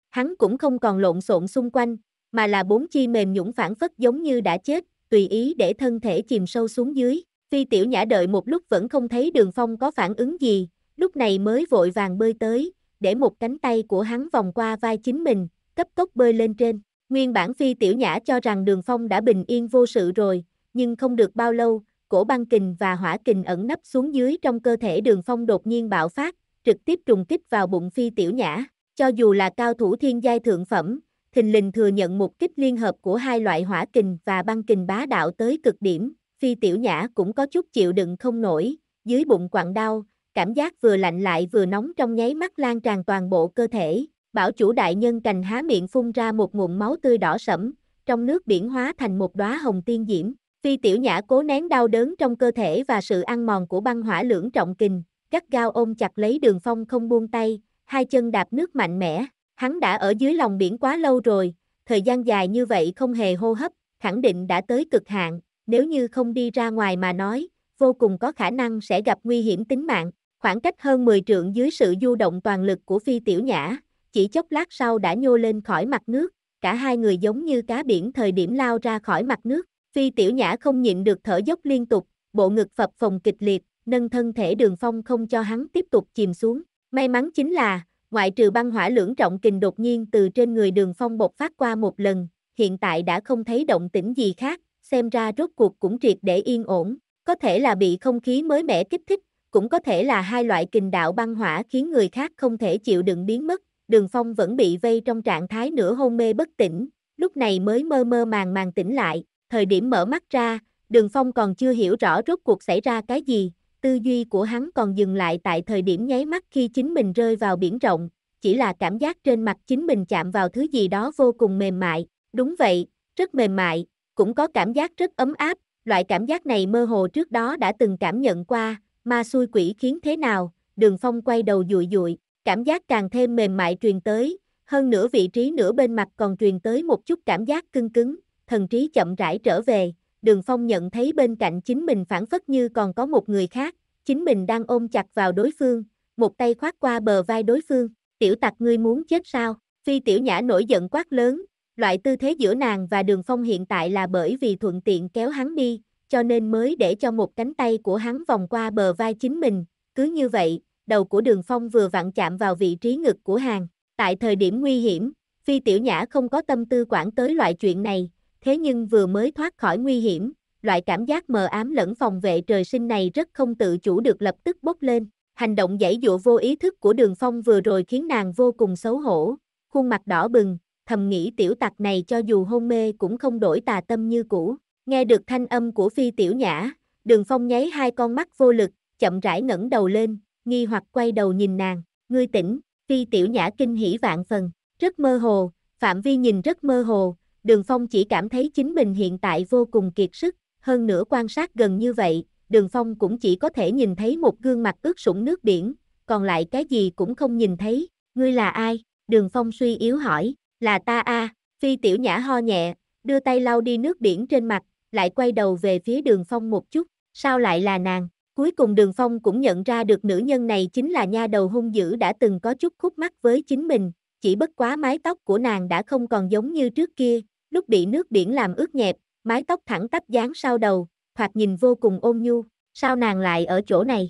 Hắn cũng không còn lộn xộn xung quanh, mà là bốn chi mềm nhũng phản phất giống như đã chết, tùy ý để thân thể chìm sâu xuống dưới. Phi tiểu nhã đợi một lúc vẫn không thấy đường phong có phản ứng gì, lúc này mới vội vàng bơi tới, để một cánh tay của hắn vòng qua vai chính mình, cấp tốc bơi lên trên. Nguyên bản phi tiểu nhã cho rằng đường phong đã bình yên vô sự rồi, nhưng không được bao lâu, cổ băng kình và hỏa kình ẩn nấp xuống dưới trong cơ thể đường phong đột nhiên bạo phát, trực tiếp trùng kích vào bụng phi tiểu nhã. Cho dù là cao thủ thiên giai thượng phẩm, thình lình thừa nhận một kích liên hợp của hai loại hỏa kình và băng kình bá đạo tới cực điểm, phi tiểu nhã cũng có chút chịu đựng không nổi, dưới bụng quặn đau, cảm giác vừa lạnh lại vừa nóng trong nháy mắt lan tràn toàn bộ cơ thể, bảo chủ đại nhân cành há miệng phun ra một nguồn máu tươi đỏ sẫm, trong nước biển hóa thành một đóa hồng tiên diễm, phi tiểu nhã cố nén đau đớn trong cơ thể và sự ăn mòn của băng hỏa lưỡng trọng kình, gắt gao ôm chặt lấy đường phong không buông tay, hai chân đạp nước mạnh mẽ, Hắn đã ở dưới lòng biển quá lâu rồi, thời gian dài như vậy không hề hô hấp, khẳng định đã tới cực hạn, nếu như không đi ra ngoài mà nói, vô cùng có khả năng sẽ gặp nguy hiểm tính mạng. Khoảng cách hơn 10 trượng dưới sự du động toàn lực của phi tiểu nhã, chỉ chốc lát sau đã nhô lên khỏi mặt nước, cả hai người giống như cá biển thời điểm lao ra khỏi mặt nước, phi tiểu nhã không nhịn được thở dốc liên tục, bộ ngực phập phồng kịch liệt, nâng thân thể đường phong không cho hắn tiếp tục chìm xuống. May mắn chính là, ngoại trừ băng hỏa lưỡng trọng kình đột nhiên từ trên người đường phong bột phát qua một lần, hiện tại đã không thấy động tĩnh gì khác, xem ra rốt cuộc cũng triệt để yên ổn, có thể là bị không khí mới mẻ kích thích, cũng có thể là hai loại kình đạo băng hỏa khiến người khác không thể chịu đựng biến mất, đường phong vẫn bị vây trong trạng thái nửa hôn mê bất tỉnh, lúc này mới mơ mơ màng màng tỉnh lại, thời điểm mở mắt ra, đường phong còn chưa hiểu rõ rốt cuộc xảy ra cái gì, tư duy của hắn còn dừng lại tại thời điểm nháy mắt khi chính mình rơi vào biển rộng, chỉ là cảm giác trên mặt chính mình chạm vào thứ gì đó vô cùng mềm mại, đúng vậy, rất mềm mại, cũng có cảm giác rất ấm áp, loại cảm giác này mơ hồ trước đó đã từng cảm nhận qua, ma xui quỷ khiến thế nào, đường phong quay đầu dụi dụi, cảm giác càng thêm mềm mại truyền tới, hơn nữa vị trí nửa bên mặt còn truyền tới một chút cảm giác cưng cứng, thần trí chậm rãi trở về, Đường Phong nhận thấy bên cạnh chính mình phản phất như còn có một người khác, chính mình đang ôm chặt vào đối phương, một tay khoát qua bờ vai đối phương, tiểu tặc ngươi muốn chết sao, phi tiểu nhã nổi giận quát lớn, loại tư thế giữa nàng và đường phong hiện tại là bởi vì thuận tiện kéo hắn đi, cho nên mới để cho một cánh tay của hắn vòng qua bờ vai chính mình, cứ như vậy, đầu của đường phong vừa vặn chạm vào vị trí ngực của hàng, tại thời điểm nguy hiểm, phi tiểu nhã không có tâm tư quản tới loại chuyện này, thế nhưng vừa mới thoát khỏi nguy hiểm, loại cảm giác mờ ám lẫn phòng vệ trời sinh này rất không tự chủ được lập tức bốc lên. Hành động dãy dụa vô ý thức của đường phong vừa rồi khiến nàng vô cùng xấu hổ, khuôn mặt đỏ bừng, thầm nghĩ tiểu tặc này cho dù hôn mê cũng không đổi tà tâm như cũ. Nghe được thanh âm của phi tiểu nhã, đường phong nháy hai con mắt vô lực, chậm rãi ngẩng đầu lên, nghi hoặc quay đầu nhìn nàng, ngươi tỉnh, phi tiểu nhã kinh hỉ vạn phần, rất mơ hồ, phạm vi nhìn rất mơ hồ, Đường Phong chỉ cảm thấy chính mình hiện tại vô cùng kiệt sức, hơn nữa quan sát gần như vậy, Đường Phong cũng chỉ có thể nhìn thấy một gương mặt ướt sũng nước biển, còn lại cái gì cũng không nhìn thấy, ngươi là ai? Đường Phong suy yếu hỏi, là ta a. Phi tiểu nhã ho nhẹ, đưa tay lau đi nước biển trên mặt, lại quay đầu về phía đường phong một chút, sao lại là nàng, cuối cùng đường phong cũng nhận ra được nữ nhân này chính là nha đầu hung dữ đã từng có chút khúc mắc với chính mình, chỉ bất quá mái tóc của nàng đã không còn giống như trước kia, lúc bị nước biển làm ướt nhẹp, mái tóc thẳng tắp dán sau đầu, thoạt nhìn vô cùng ôn nhu, sao nàng lại ở chỗ này?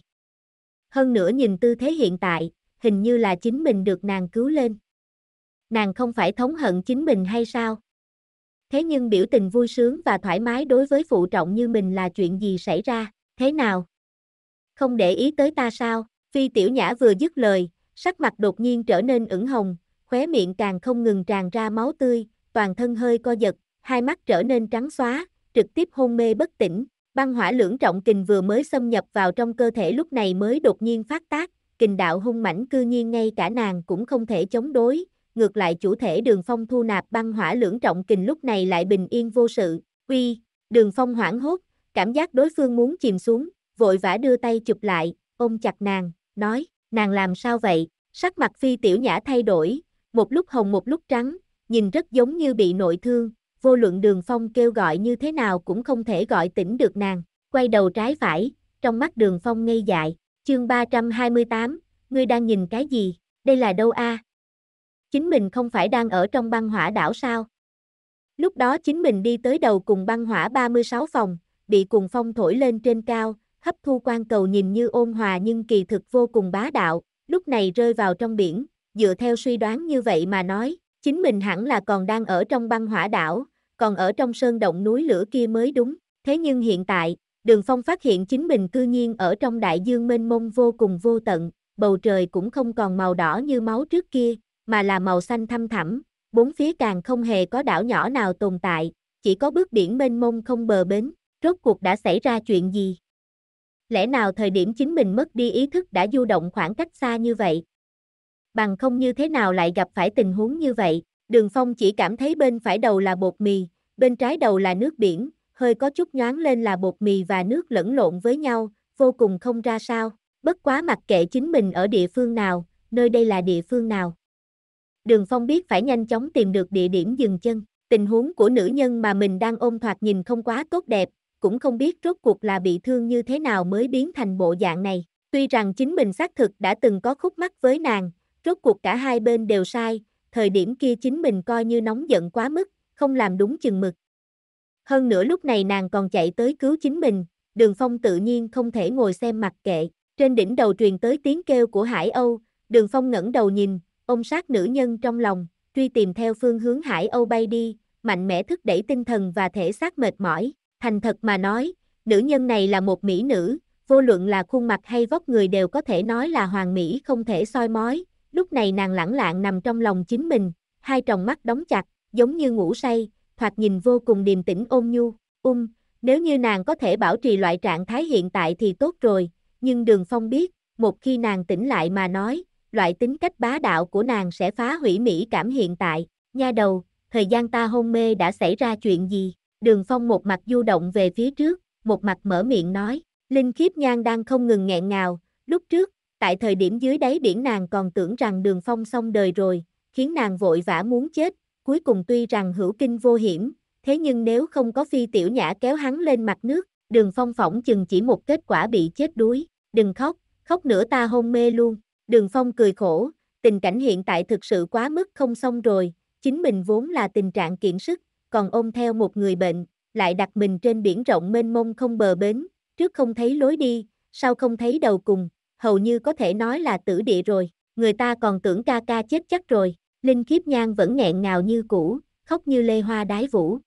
Hơn nữa nhìn tư thế hiện tại, hình như là chính mình được nàng cứu lên. Nàng không phải thống hận chính mình hay sao? Thế nhưng biểu tình vui sướng và thoải mái đối với phụ trọng như mình là chuyện gì xảy ra, thế nào? Không để ý tới ta sao? Phi tiểu nhã vừa dứt lời, sắc mặt đột nhiên trở nên ửng hồng, khóe miệng càng không ngừng tràn ra máu tươi, toàn thân hơi co giật, hai mắt trở nên trắng xóa, trực tiếp hôn mê bất tỉnh. Băng hỏa lưỡng trọng kình vừa mới xâm nhập vào trong cơ thể lúc này mới đột nhiên phát tác, kình đạo hung mãnh cư nhiên ngay cả nàng cũng không thể chống đối, ngược lại chủ thể đường phong thu nạp băng hỏa lưỡng trọng kình lúc này lại bình yên vô sự, uy, đường phong hoảng hốt, cảm giác đối phương muốn chìm xuống, vội vã đưa tay chụp lại, ôm chặt nàng, nói, nàng làm sao vậy, sắc mặt phi tiểu nhã thay đổi, một lúc hồng một lúc trắng, nhìn rất giống như bị nội thương, vô luận đường phong kêu gọi như thế nào cũng không thể gọi tỉnh được nàng, quay đầu trái phải, trong mắt đường phong ngây dại, chương 328, ngươi đang nhìn cái gì, đây là đâu a? Chính mình không phải đang ở trong băng hỏa đảo sao? Lúc đó chính mình đi tới đầu cùng băng hỏa 36 phòng, bị cùng phong thổi lên trên cao, hấp thu quan cầu nhìn như ôn hòa nhưng kỳ thực vô cùng bá đạo, lúc này rơi vào trong biển, dựa theo suy đoán như vậy mà nói, Chính mình hẳn là còn đang ở trong băng hỏa đảo, còn ở trong sơn động núi lửa kia mới đúng. Thế nhưng hiện tại, Đường Phong phát hiện chính mình cư nhiên ở trong đại dương mênh mông vô cùng vô tận, bầu trời cũng không còn màu đỏ như máu trước kia, mà là màu xanh thăm thẳm, bốn phía càng không hề có đảo nhỏ nào tồn tại, chỉ có bước biển mênh mông không bờ bến, rốt cuộc đã xảy ra chuyện gì? Lẽ nào thời điểm chính mình mất đi ý thức đã du động khoảng cách xa như vậy? bằng không như thế nào lại gặp phải tình huống như vậy, đường phong chỉ cảm thấy bên phải đầu là bột mì, bên trái đầu là nước biển, hơi có chút nhoáng lên là bột mì và nước lẫn lộn với nhau, vô cùng không ra sao, bất quá mặc kệ chính mình ở địa phương nào, nơi đây là địa phương nào. Đường Phong biết phải nhanh chóng tìm được địa điểm dừng chân, tình huống của nữ nhân mà mình đang ôm thoạt nhìn không quá tốt đẹp, cũng không biết rốt cuộc là bị thương như thế nào mới biến thành bộ dạng này. Tuy rằng chính mình xác thực đã từng có khúc mắc với nàng, Rốt cuộc cả hai bên đều sai, thời điểm kia chính mình coi như nóng giận quá mức, không làm đúng chừng mực. Hơn nữa lúc này nàng còn chạy tới cứu chính mình, đường phong tự nhiên không thể ngồi xem mặc kệ. Trên đỉnh đầu truyền tới tiếng kêu của Hải Âu, đường phong ngẩng đầu nhìn, ông sát nữ nhân trong lòng, truy tìm theo phương hướng Hải Âu bay đi, mạnh mẽ thức đẩy tinh thần và thể xác mệt mỏi. Thành thật mà nói, nữ nhân này là một mỹ nữ, vô luận là khuôn mặt hay vóc người đều có thể nói là hoàng mỹ không thể soi mói, Lúc này nàng lẳng lặng nằm trong lòng chính mình, hai tròng mắt đóng chặt, giống như ngủ say, thoạt nhìn vô cùng điềm tĩnh ôn nhu, ung, um, nếu như nàng có thể bảo trì loại trạng thái hiện tại thì tốt rồi, nhưng Đường Phong biết, một khi nàng tỉnh lại mà nói, loại tính cách bá đạo của nàng sẽ phá hủy mỹ cảm hiện tại, nha đầu, thời gian ta hôn mê đã xảy ra chuyện gì, Đường Phong một mặt du động về phía trước, một mặt mở miệng nói, Linh Khiếp Nhan đang không ngừng nghẹn ngào, lúc trước, tại thời điểm dưới đáy biển nàng còn tưởng rằng đường phong xong đời rồi, khiến nàng vội vã muốn chết, cuối cùng tuy rằng hữu kinh vô hiểm, thế nhưng nếu không có phi tiểu nhã kéo hắn lên mặt nước, đường phong phỏng chừng chỉ một kết quả bị chết đuối, đừng khóc, khóc nữa ta hôn mê luôn, đường phong cười khổ, tình cảnh hiện tại thực sự quá mức không xong rồi, chính mình vốn là tình trạng kiệt sức, còn ôm theo một người bệnh, lại đặt mình trên biển rộng mênh mông không bờ bến, trước không thấy lối đi, sau không thấy đầu cùng, hầu như có thể nói là tử địa rồi, người ta còn tưởng ca ca chết chắc rồi, Linh Kiếp Nhan vẫn nghẹn ngào như cũ, khóc như lê hoa đái vũ.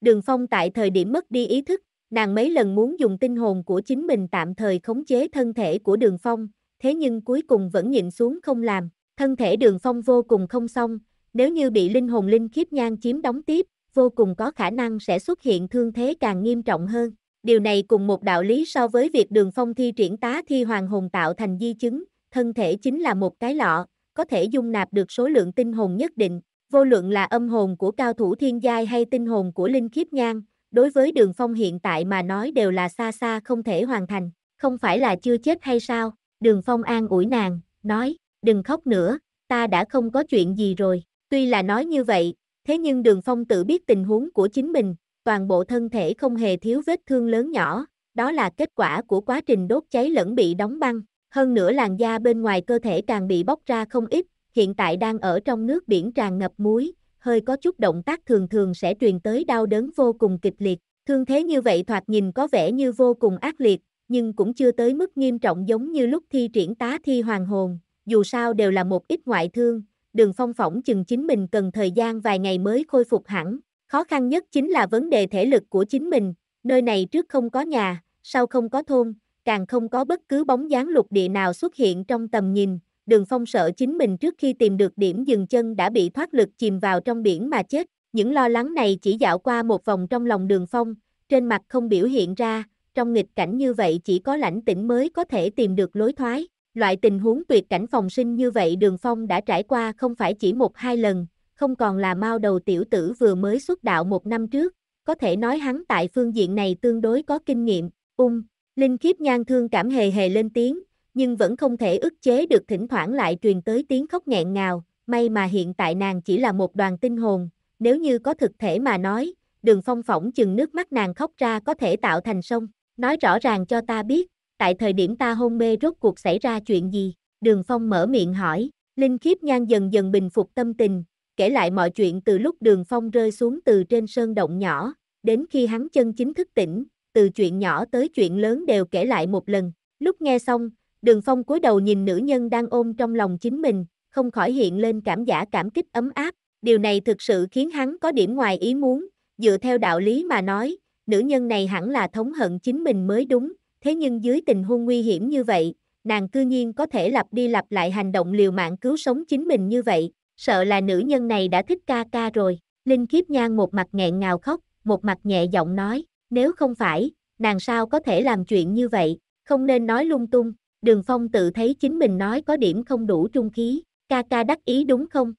Đường Phong tại thời điểm mất đi ý thức, nàng mấy lần muốn dùng tinh hồn của chính mình tạm thời khống chế thân thể của Đường Phong, thế nhưng cuối cùng vẫn nhịn xuống không làm, thân thể Đường Phong vô cùng không xong, nếu như bị linh hồn Linh Kiếp Nhan chiếm đóng tiếp, vô cùng có khả năng sẽ xuất hiện thương thế càng nghiêm trọng hơn. Điều này cùng một đạo lý so với việc đường phong thi triển tá thi hoàng hồn tạo thành di chứng, thân thể chính là một cái lọ, có thể dung nạp được số lượng tinh hồn nhất định, vô luận là âm hồn của cao thủ thiên giai hay tinh hồn của linh khiếp nhang, đối với đường phong hiện tại mà nói đều là xa xa không thể hoàn thành, không phải là chưa chết hay sao, đường phong an ủi nàng, nói, đừng khóc nữa, ta đã không có chuyện gì rồi, tuy là nói như vậy, thế nhưng đường phong tự biết tình huống của chính mình, toàn bộ thân thể không hề thiếu vết thương lớn nhỏ, đó là kết quả của quá trình đốt cháy lẫn bị đóng băng, hơn nữa làn da bên ngoài cơ thể càng bị bóc ra không ít, hiện tại đang ở trong nước biển tràn ngập muối, hơi có chút động tác thường thường sẽ truyền tới đau đớn vô cùng kịch liệt, thương thế như vậy thoạt nhìn có vẻ như vô cùng ác liệt, nhưng cũng chưa tới mức nghiêm trọng giống như lúc thi triển tá thi hoàng hồn, dù sao đều là một ít ngoại thương, đường phong phỏng chừng chính mình cần thời gian vài ngày mới khôi phục hẳn, Khó khăn nhất chính là vấn đề thể lực của chính mình, nơi này trước không có nhà, sau không có thôn, càng không có bất cứ bóng dáng lục địa nào xuất hiện trong tầm nhìn. Đường Phong sợ chính mình trước khi tìm được điểm dừng chân đã bị thoát lực chìm vào trong biển mà chết. Những lo lắng này chỉ dạo qua một vòng trong lòng Đường Phong, trên mặt không biểu hiện ra, trong nghịch cảnh như vậy chỉ có lãnh tĩnh mới có thể tìm được lối thoái. Loại tình huống tuyệt cảnh phòng sinh như vậy Đường Phong đã trải qua không phải chỉ một hai lần, không còn là mao đầu tiểu tử vừa mới xuất đạo một năm trước, có thể nói hắn tại phương diện này tương đối có kinh nghiệm, ung, linh khiếp nhan thương cảm hề hề lên tiếng, nhưng vẫn không thể ức chế được thỉnh thoảng lại truyền tới tiếng khóc nghẹn ngào, may mà hiện tại nàng chỉ là một đoàn tinh hồn, nếu như có thực thể mà nói, đường phong phỏng chừng nước mắt nàng khóc ra có thể tạo thành sông, nói rõ ràng cho ta biết, tại thời điểm ta hôn mê rốt cuộc xảy ra chuyện gì, đường phong mở miệng hỏi, linh khiếp nhan dần dần bình phục tâm tình, kể lại mọi chuyện từ lúc đường phong rơi xuống từ trên sơn động nhỏ, đến khi hắn chân chính thức tỉnh, từ chuyện nhỏ tới chuyện lớn đều kể lại một lần. Lúc nghe xong, đường phong cúi đầu nhìn nữ nhân đang ôm trong lòng chính mình, không khỏi hiện lên cảm giả cảm kích ấm áp. Điều này thực sự khiến hắn có điểm ngoài ý muốn, dựa theo đạo lý mà nói, nữ nhân này hẳn là thống hận chính mình mới đúng, thế nhưng dưới tình huống nguy hiểm như vậy, nàng cư nhiên có thể lặp đi lặp lại hành động liều mạng cứu sống chính mình như vậy, sợ là nữ nhân này đã thích ca ca rồi. Linh Kiếp Nhan một mặt nghẹn ngào khóc, một mặt nhẹ giọng nói, nếu không phải, nàng sao có thể làm chuyện như vậy, không nên nói lung tung. Đường Phong tự thấy chính mình nói có điểm không đủ trung khí, ca ca đắc ý đúng không?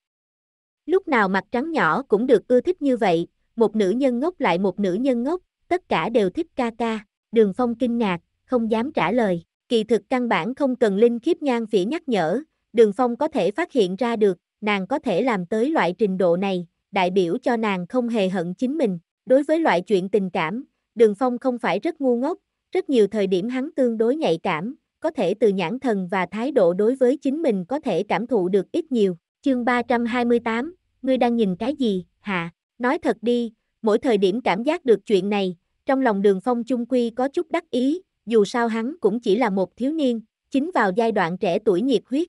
Lúc nào mặt trắng nhỏ cũng được ưa thích như vậy, một nữ nhân ngốc lại một nữ nhân ngốc, tất cả đều thích ca ca. Đường Phong kinh ngạc, không dám trả lời. Kỳ thực căn bản không cần Linh Kiếp Nhan phỉ nhắc nhở, Đường Phong có thể phát hiện ra được, nàng có thể làm tới loại trình độ này, đại biểu cho nàng không hề hận chính mình. Đối với loại chuyện tình cảm, Đường Phong không phải rất ngu ngốc, rất nhiều thời điểm hắn tương đối nhạy cảm, có thể từ nhãn thần và thái độ đối với chính mình có thể cảm thụ được ít nhiều. Chương 328, ngươi đang nhìn cái gì, hả? Nói thật đi, mỗi thời điểm cảm giác được chuyện này, trong lòng đường phong chung quy có chút đắc ý, dù sao hắn cũng chỉ là một thiếu niên, chính vào giai đoạn trẻ tuổi nhiệt huyết,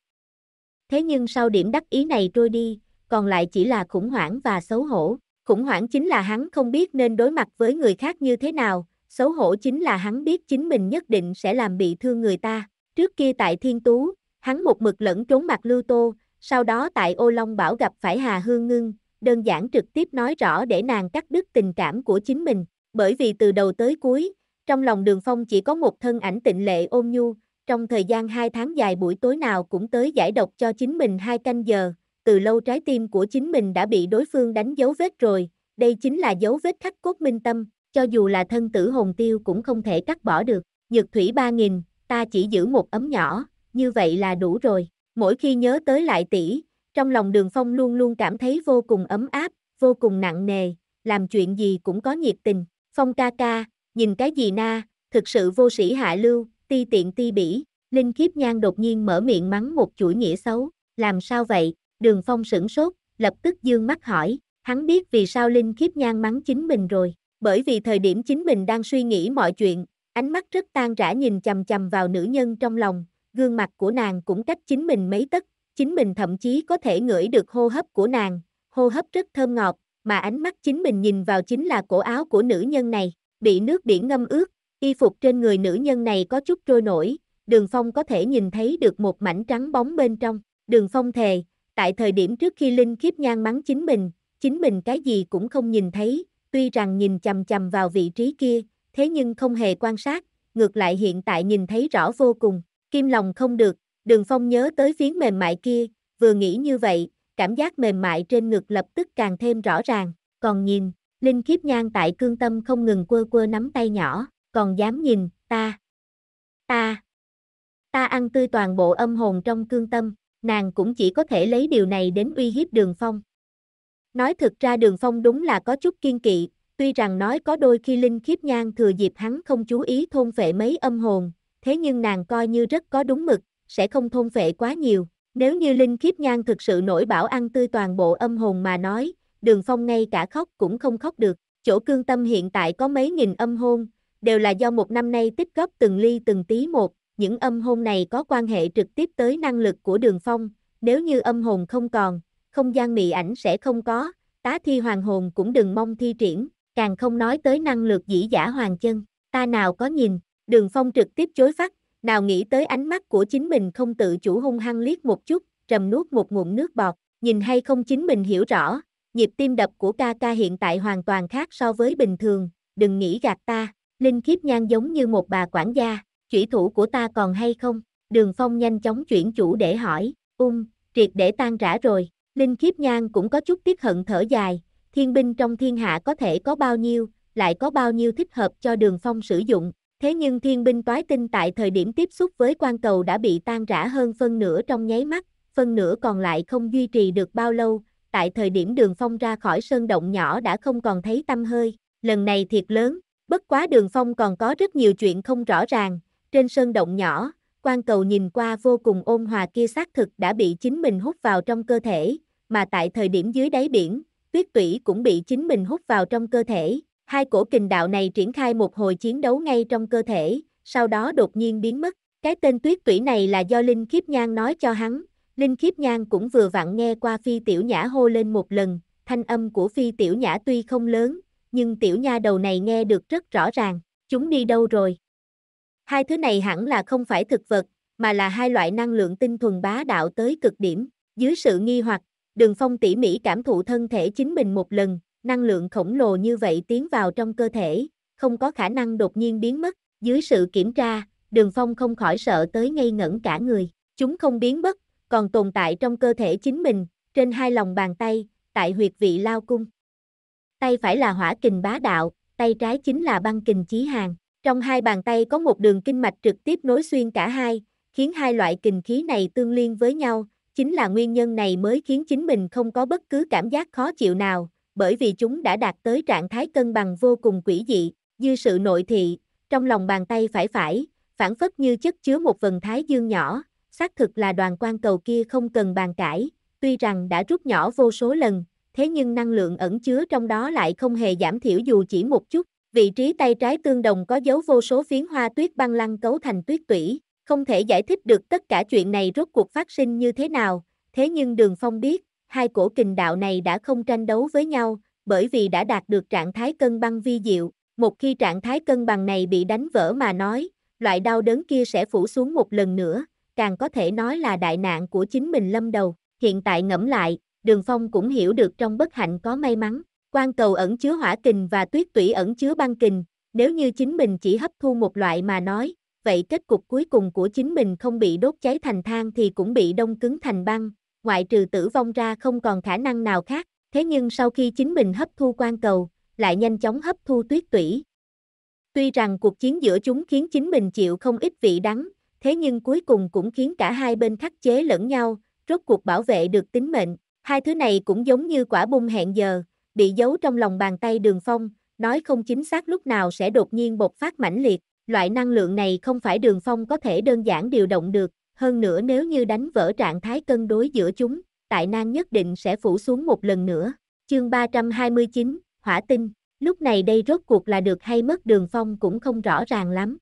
Thế nhưng sau điểm đắc ý này trôi đi, còn lại chỉ là khủng hoảng và xấu hổ. Khủng hoảng chính là hắn không biết nên đối mặt với người khác như thế nào, xấu hổ chính là hắn biết chính mình nhất định sẽ làm bị thương người ta. Trước kia tại Thiên Tú, hắn một mực lẫn trốn mặt Lưu Tô, sau đó tại Ô Long Bảo gặp phải Hà Hương Ngưng, đơn giản trực tiếp nói rõ để nàng cắt đứt tình cảm của chính mình, bởi vì từ đầu tới cuối, trong lòng Đường Phong chỉ có một thân ảnh tịnh lệ ôm nhu, trong thời gian 2 tháng dài buổi tối nào cũng tới giải độc cho chính mình hai canh giờ, từ lâu trái tim của chính mình đã bị đối phương đánh dấu vết rồi, đây chính là dấu vết khắc cốt minh tâm, cho dù là thân tử hồn tiêu cũng không thể cắt bỏ được, nhược thủy 3.000, ta chỉ giữ một ấm nhỏ, như vậy là đủ rồi, mỗi khi nhớ tới lại tỷ, trong lòng đường phong luôn luôn cảm thấy vô cùng ấm áp, vô cùng nặng nề, làm chuyện gì cũng có nhiệt tình, phong ca ca, nhìn cái gì na, thực sự vô sĩ hạ lưu, ti tiện ti bỉ, Linh Kiếp Nhan đột nhiên mở miệng mắng một chuỗi nghĩa xấu, làm sao vậy, đường phong sửng sốt, lập tức dương mắt hỏi, hắn biết vì sao Linh Kiếp Nhan mắng chính mình rồi, bởi vì thời điểm chính mình đang suy nghĩ mọi chuyện, ánh mắt rất tan rã nhìn chầm chầm vào nữ nhân trong lòng, gương mặt của nàng cũng cách chính mình mấy tấc, chính mình thậm chí có thể ngửi được hô hấp của nàng, hô hấp rất thơm ngọt, mà ánh mắt chính mình nhìn vào chính là cổ áo của nữ nhân này, bị nước biển ngâm ướt, Y phục trên người nữ nhân này có chút trôi nổi, đường phong có thể nhìn thấy được một mảnh trắng bóng bên trong. Đường phong thề, tại thời điểm trước khi Linh khiếp nhan mắng chính mình, chính mình cái gì cũng không nhìn thấy, tuy rằng nhìn chầm chầm vào vị trí kia, thế nhưng không hề quan sát, ngược lại hiện tại nhìn thấy rõ vô cùng, kim lòng không được, đường phong nhớ tới phiến mềm mại kia, vừa nghĩ như vậy, cảm giác mềm mại trên ngực lập tức càng thêm rõ ràng, còn nhìn, Linh Kiếp Nhan tại cương tâm không ngừng quơ quơ nắm tay nhỏ, còn dám nhìn, ta, ta, ta ăn tươi toàn bộ âm hồn trong cương tâm, nàng cũng chỉ có thể lấy điều này đến uy hiếp đường phong. Nói thực ra đường phong đúng là có chút kiên kỵ, tuy rằng nói có đôi khi Linh khiếp nhan thừa dịp hắn không chú ý thôn phệ mấy âm hồn, thế nhưng nàng coi như rất có đúng mực, sẽ không thôn phệ quá nhiều. Nếu như Linh khiếp nhan thực sự nổi bảo ăn tươi toàn bộ âm hồn mà nói, đường phong ngay cả khóc cũng không khóc được. Chỗ cương tâm hiện tại có mấy nghìn âm hồn, đều là do một năm nay tích góp từng ly từng tí một, những âm hồn này có quan hệ trực tiếp tới năng lực của đường phong, nếu như âm hồn không còn, không gian mị ảnh sẽ không có, tá thi hoàng hồn cũng đừng mong thi triển, càng không nói tới năng lực dĩ giả hoàng chân, ta nào có nhìn, đường phong trực tiếp chối phát, nào nghĩ tới ánh mắt của chính mình không tự chủ hung hăng liếc một chút, trầm nuốt một ngụm nước bọt, nhìn hay không chính mình hiểu rõ, nhịp tim đập của ca ca hiện tại hoàn toàn khác so với bình thường, đừng nghĩ gạt ta, Linh kiếp nhan giống như một bà quản gia, chủy thủ của ta còn hay không? Đường Phong nhanh chóng chuyển chủ để hỏi, ung, triệt để tan rã rồi. Linh kiếp nhan cũng có chút tiếc hận thở dài, thiên binh trong thiên hạ có thể có bao nhiêu, lại có bao nhiêu thích hợp cho đường phong sử dụng. Thế nhưng thiên binh toái tinh tại thời điểm tiếp xúc với quan cầu đã bị tan rã hơn phân nửa trong nháy mắt, phân nửa còn lại không duy trì được bao lâu, tại thời điểm đường phong ra khỏi sơn động nhỏ đã không còn thấy tâm hơi. Lần này thiệt lớn, Bất quá đường phong còn có rất nhiều chuyện không rõ ràng, trên sơn động nhỏ, quan cầu nhìn qua vô cùng ôn hòa kia xác thực đã bị chính mình hút vào trong cơ thể, mà tại thời điểm dưới đáy biển, tuyết tủy cũng bị chính mình hút vào trong cơ thể. Hai cổ kình đạo này triển khai một hồi chiến đấu ngay trong cơ thể, sau đó đột nhiên biến mất. Cái tên tuyết tủy này là do Linh Khiếp Nhan nói cho hắn. Linh Khiếp Nhan cũng vừa vặn nghe qua Phi Tiểu Nhã hô lên một lần, thanh âm của Phi Tiểu Nhã tuy không lớn, nhưng tiểu nha đầu này nghe được rất rõ ràng, chúng đi đâu rồi. Hai thứ này hẳn là không phải thực vật, mà là hai loại năng lượng tinh thuần bá đạo tới cực điểm, dưới sự nghi hoặc, đường phong tỉ mỉ cảm thụ thân thể chính mình một lần, năng lượng khổng lồ như vậy tiến vào trong cơ thể, không có khả năng đột nhiên biến mất, dưới sự kiểm tra, đường phong không khỏi sợ tới ngây ngẩn cả người, chúng không biến mất, còn tồn tại trong cơ thể chính mình, trên hai lòng bàn tay, tại huyệt vị lao cung, tay phải là hỏa kình bá đạo, tay trái chính là băng kình chí hàng. Trong hai bàn tay có một đường kinh mạch trực tiếp nối xuyên cả hai, khiến hai loại kình khí này tương liên với nhau, chính là nguyên nhân này mới khiến chính mình không có bất cứ cảm giác khó chịu nào, bởi vì chúng đã đạt tới trạng thái cân bằng vô cùng quỷ dị, dư sự nội thị, trong lòng bàn tay phải phải, phản phất như chất chứa một vần thái dương nhỏ, xác thực là đoàn quan cầu kia không cần bàn cãi, tuy rằng đã rút nhỏ vô số lần, thế nhưng năng lượng ẩn chứa trong đó lại không hề giảm thiểu dù chỉ một chút. Vị trí tay trái tương đồng có dấu vô số phiến hoa tuyết băng lăng cấu thành tuyết tủy, không thể giải thích được tất cả chuyện này rốt cuộc phát sinh như thế nào, thế nhưng Đường Phong biết, hai cổ kình đạo này đã không tranh đấu với nhau, bởi vì đã đạt được trạng thái cân bằng vi diệu, một khi trạng thái cân bằng này bị đánh vỡ mà nói, loại đau đớn kia sẽ phủ xuống một lần nữa, càng có thể nói là đại nạn của chính mình lâm đầu. Hiện tại ngẫm lại, Đường Phong cũng hiểu được trong bất hạnh có may mắn, quan cầu ẩn chứa hỏa kình và tuyết tủy ẩn chứa băng kình, nếu như chính mình chỉ hấp thu một loại mà nói, vậy kết cục cuối cùng của chính mình không bị đốt cháy thành than thì cũng bị đông cứng thành băng, ngoại trừ tử vong ra không còn khả năng nào khác, thế nhưng sau khi chính mình hấp thu quan cầu, lại nhanh chóng hấp thu tuyết tủy. Tuy rằng cuộc chiến giữa chúng khiến chính mình chịu không ít vị đắng, thế nhưng cuối cùng cũng khiến cả hai bên khắc chế lẫn nhau, rốt cuộc bảo vệ được tính mệnh. Hai thứ này cũng giống như quả bung hẹn giờ, bị giấu trong lòng bàn tay đường phong, nói không chính xác lúc nào sẽ đột nhiên bộc phát mãnh liệt. Loại năng lượng này không phải đường phong có thể đơn giản điều động được, hơn nữa nếu như đánh vỡ trạng thái cân đối giữa chúng, tại nan nhất định sẽ phủ xuống một lần nữa. Chương 329, Hỏa tinh, lúc này đây rốt cuộc là được hay mất đường phong cũng không rõ ràng lắm.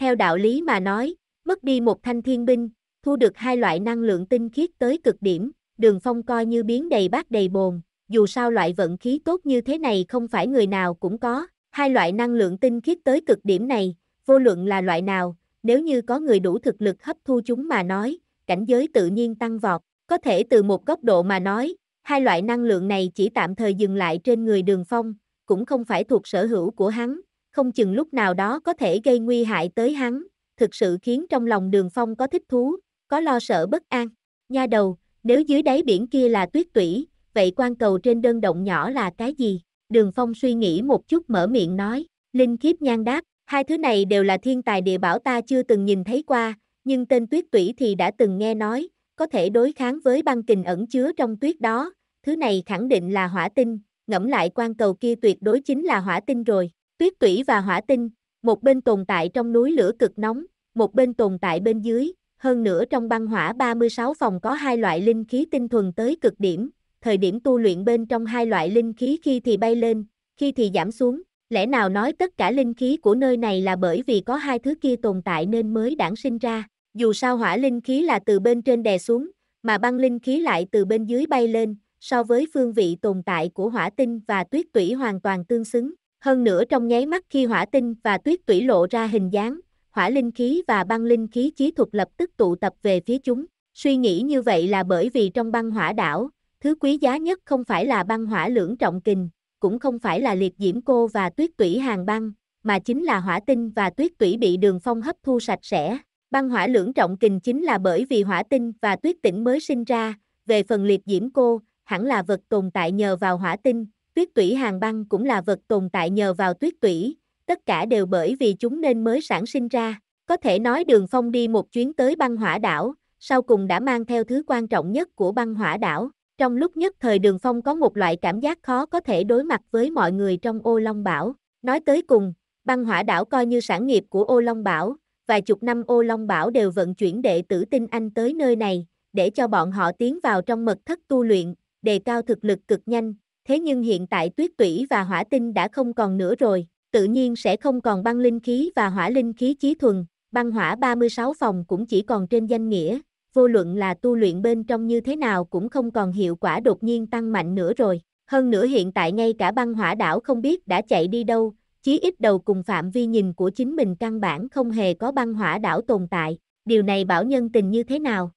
Theo đạo lý mà nói, mất đi một thanh thiên binh, thu được hai loại năng lượng tinh khiết tới cực điểm, đường phong coi như biến đầy bát đầy bồn, dù sao loại vận khí tốt như thế này không phải người nào cũng có, hai loại năng lượng tinh khiết tới cực điểm này, vô luận là loại nào, nếu như có người đủ thực lực hấp thu chúng mà nói, cảnh giới tự nhiên tăng vọt, có thể từ một góc độ mà nói, hai loại năng lượng này chỉ tạm thời dừng lại trên người đường phong, cũng không phải thuộc sở hữu của hắn, không chừng lúc nào đó có thể gây nguy hại tới hắn, thực sự khiến trong lòng đường phong có thích thú, có lo sợ bất an. Nha đầu, nếu dưới đáy biển kia là tuyết tủy, vậy quan cầu trên đơn động nhỏ là cái gì? Đường Phong suy nghĩ một chút mở miệng nói, Linh Kiếp Nhan đáp, hai thứ này đều là thiên tài địa bảo ta chưa từng nhìn thấy qua, nhưng tên tuyết tủy thì đã từng nghe nói, có thể đối kháng với băng kình ẩn chứa trong tuyết đó, thứ này khẳng định là hỏa tinh, ngẫm lại quan cầu kia tuyệt đối chính là hỏa tinh rồi, tuyết tủy và hỏa tinh, một bên tồn tại trong núi lửa cực nóng, một bên tồn tại bên dưới, hơn nữa trong băng hỏa 36 phòng có hai loại linh khí tinh thuần tới cực điểm, thời điểm tu luyện bên trong hai loại linh khí khi thì bay lên, khi thì giảm xuống, lẽ nào nói tất cả linh khí của nơi này là bởi vì có hai thứ kia tồn tại nên mới đản sinh ra, dù sao hỏa linh khí là từ bên trên đè xuống, mà băng linh khí lại từ bên dưới bay lên, so với phương vị tồn tại của hỏa tinh và tuyết tủy hoàn toàn tương xứng. Hơn nữa trong nháy mắt khi hỏa tinh và tuyết tủy lộ ra hình dáng, hỏa linh khí và băng linh khí chí thuật lập tức tụ tập về phía chúng. Suy nghĩ như vậy là bởi vì trong băng hỏa đảo, thứ quý giá nhất không phải là băng hỏa lưỡng trọng kình, cũng không phải là liệt diễm cô và tuyết tủy hàng băng, mà chính là hỏa tinh và tuyết tủy bị đường phong hấp thu sạch sẽ. Băng hỏa lưỡng trọng kình chính là bởi vì hỏa tinh và tuyết tỉnh mới sinh ra, về phần liệt diễm cô, hẳn là vật tồn tại nhờ vào hỏa tinh, tuyết tủy hàng băng cũng là vật tồn tại nhờ vào tuyết tủy, tất cả đều bởi vì chúng nên mới sản sinh ra. Có thể nói đường phong đi một chuyến tới băng hỏa đảo, sau cùng đã mang theo thứ quan trọng nhất của băng hỏa đảo. Trong lúc nhất thời đường phong có một loại cảm giác khó có thể đối mặt với mọi người trong ô long bảo. Nói tới cùng, băng hỏa đảo coi như sản nghiệp của ô long bảo, vài chục năm ô long bảo đều vận chuyển đệ tử tinh anh tới nơi này, để cho bọn họ tiến vào trong mật thất tu luyện, đề cao thực lực cực nhanh. Thế nhưng hiện tại tuyết tủy và hỏa tinh đã không còn nữa rồi, tự nhiên sẽ không còn băng linh khí và hỏa linh khí chí thuần, băng hỏa 36 phòng cũng chỉ còn trên danh nghĩa, vô luận là tu luyện bên trong như thế nào cũng không còn hiệu quả đột nhiên tăng mạnh nữa rồi. Hơn nữa hiện tại ngay cả băng hỏa đảo không biết đã chạy đi đâu, chí ít đầu cùng phạm vi nhìn của chính mình căn bản không hề có băng hỏa đảo tồn tại, điều này bảo nhân tình như thế nào.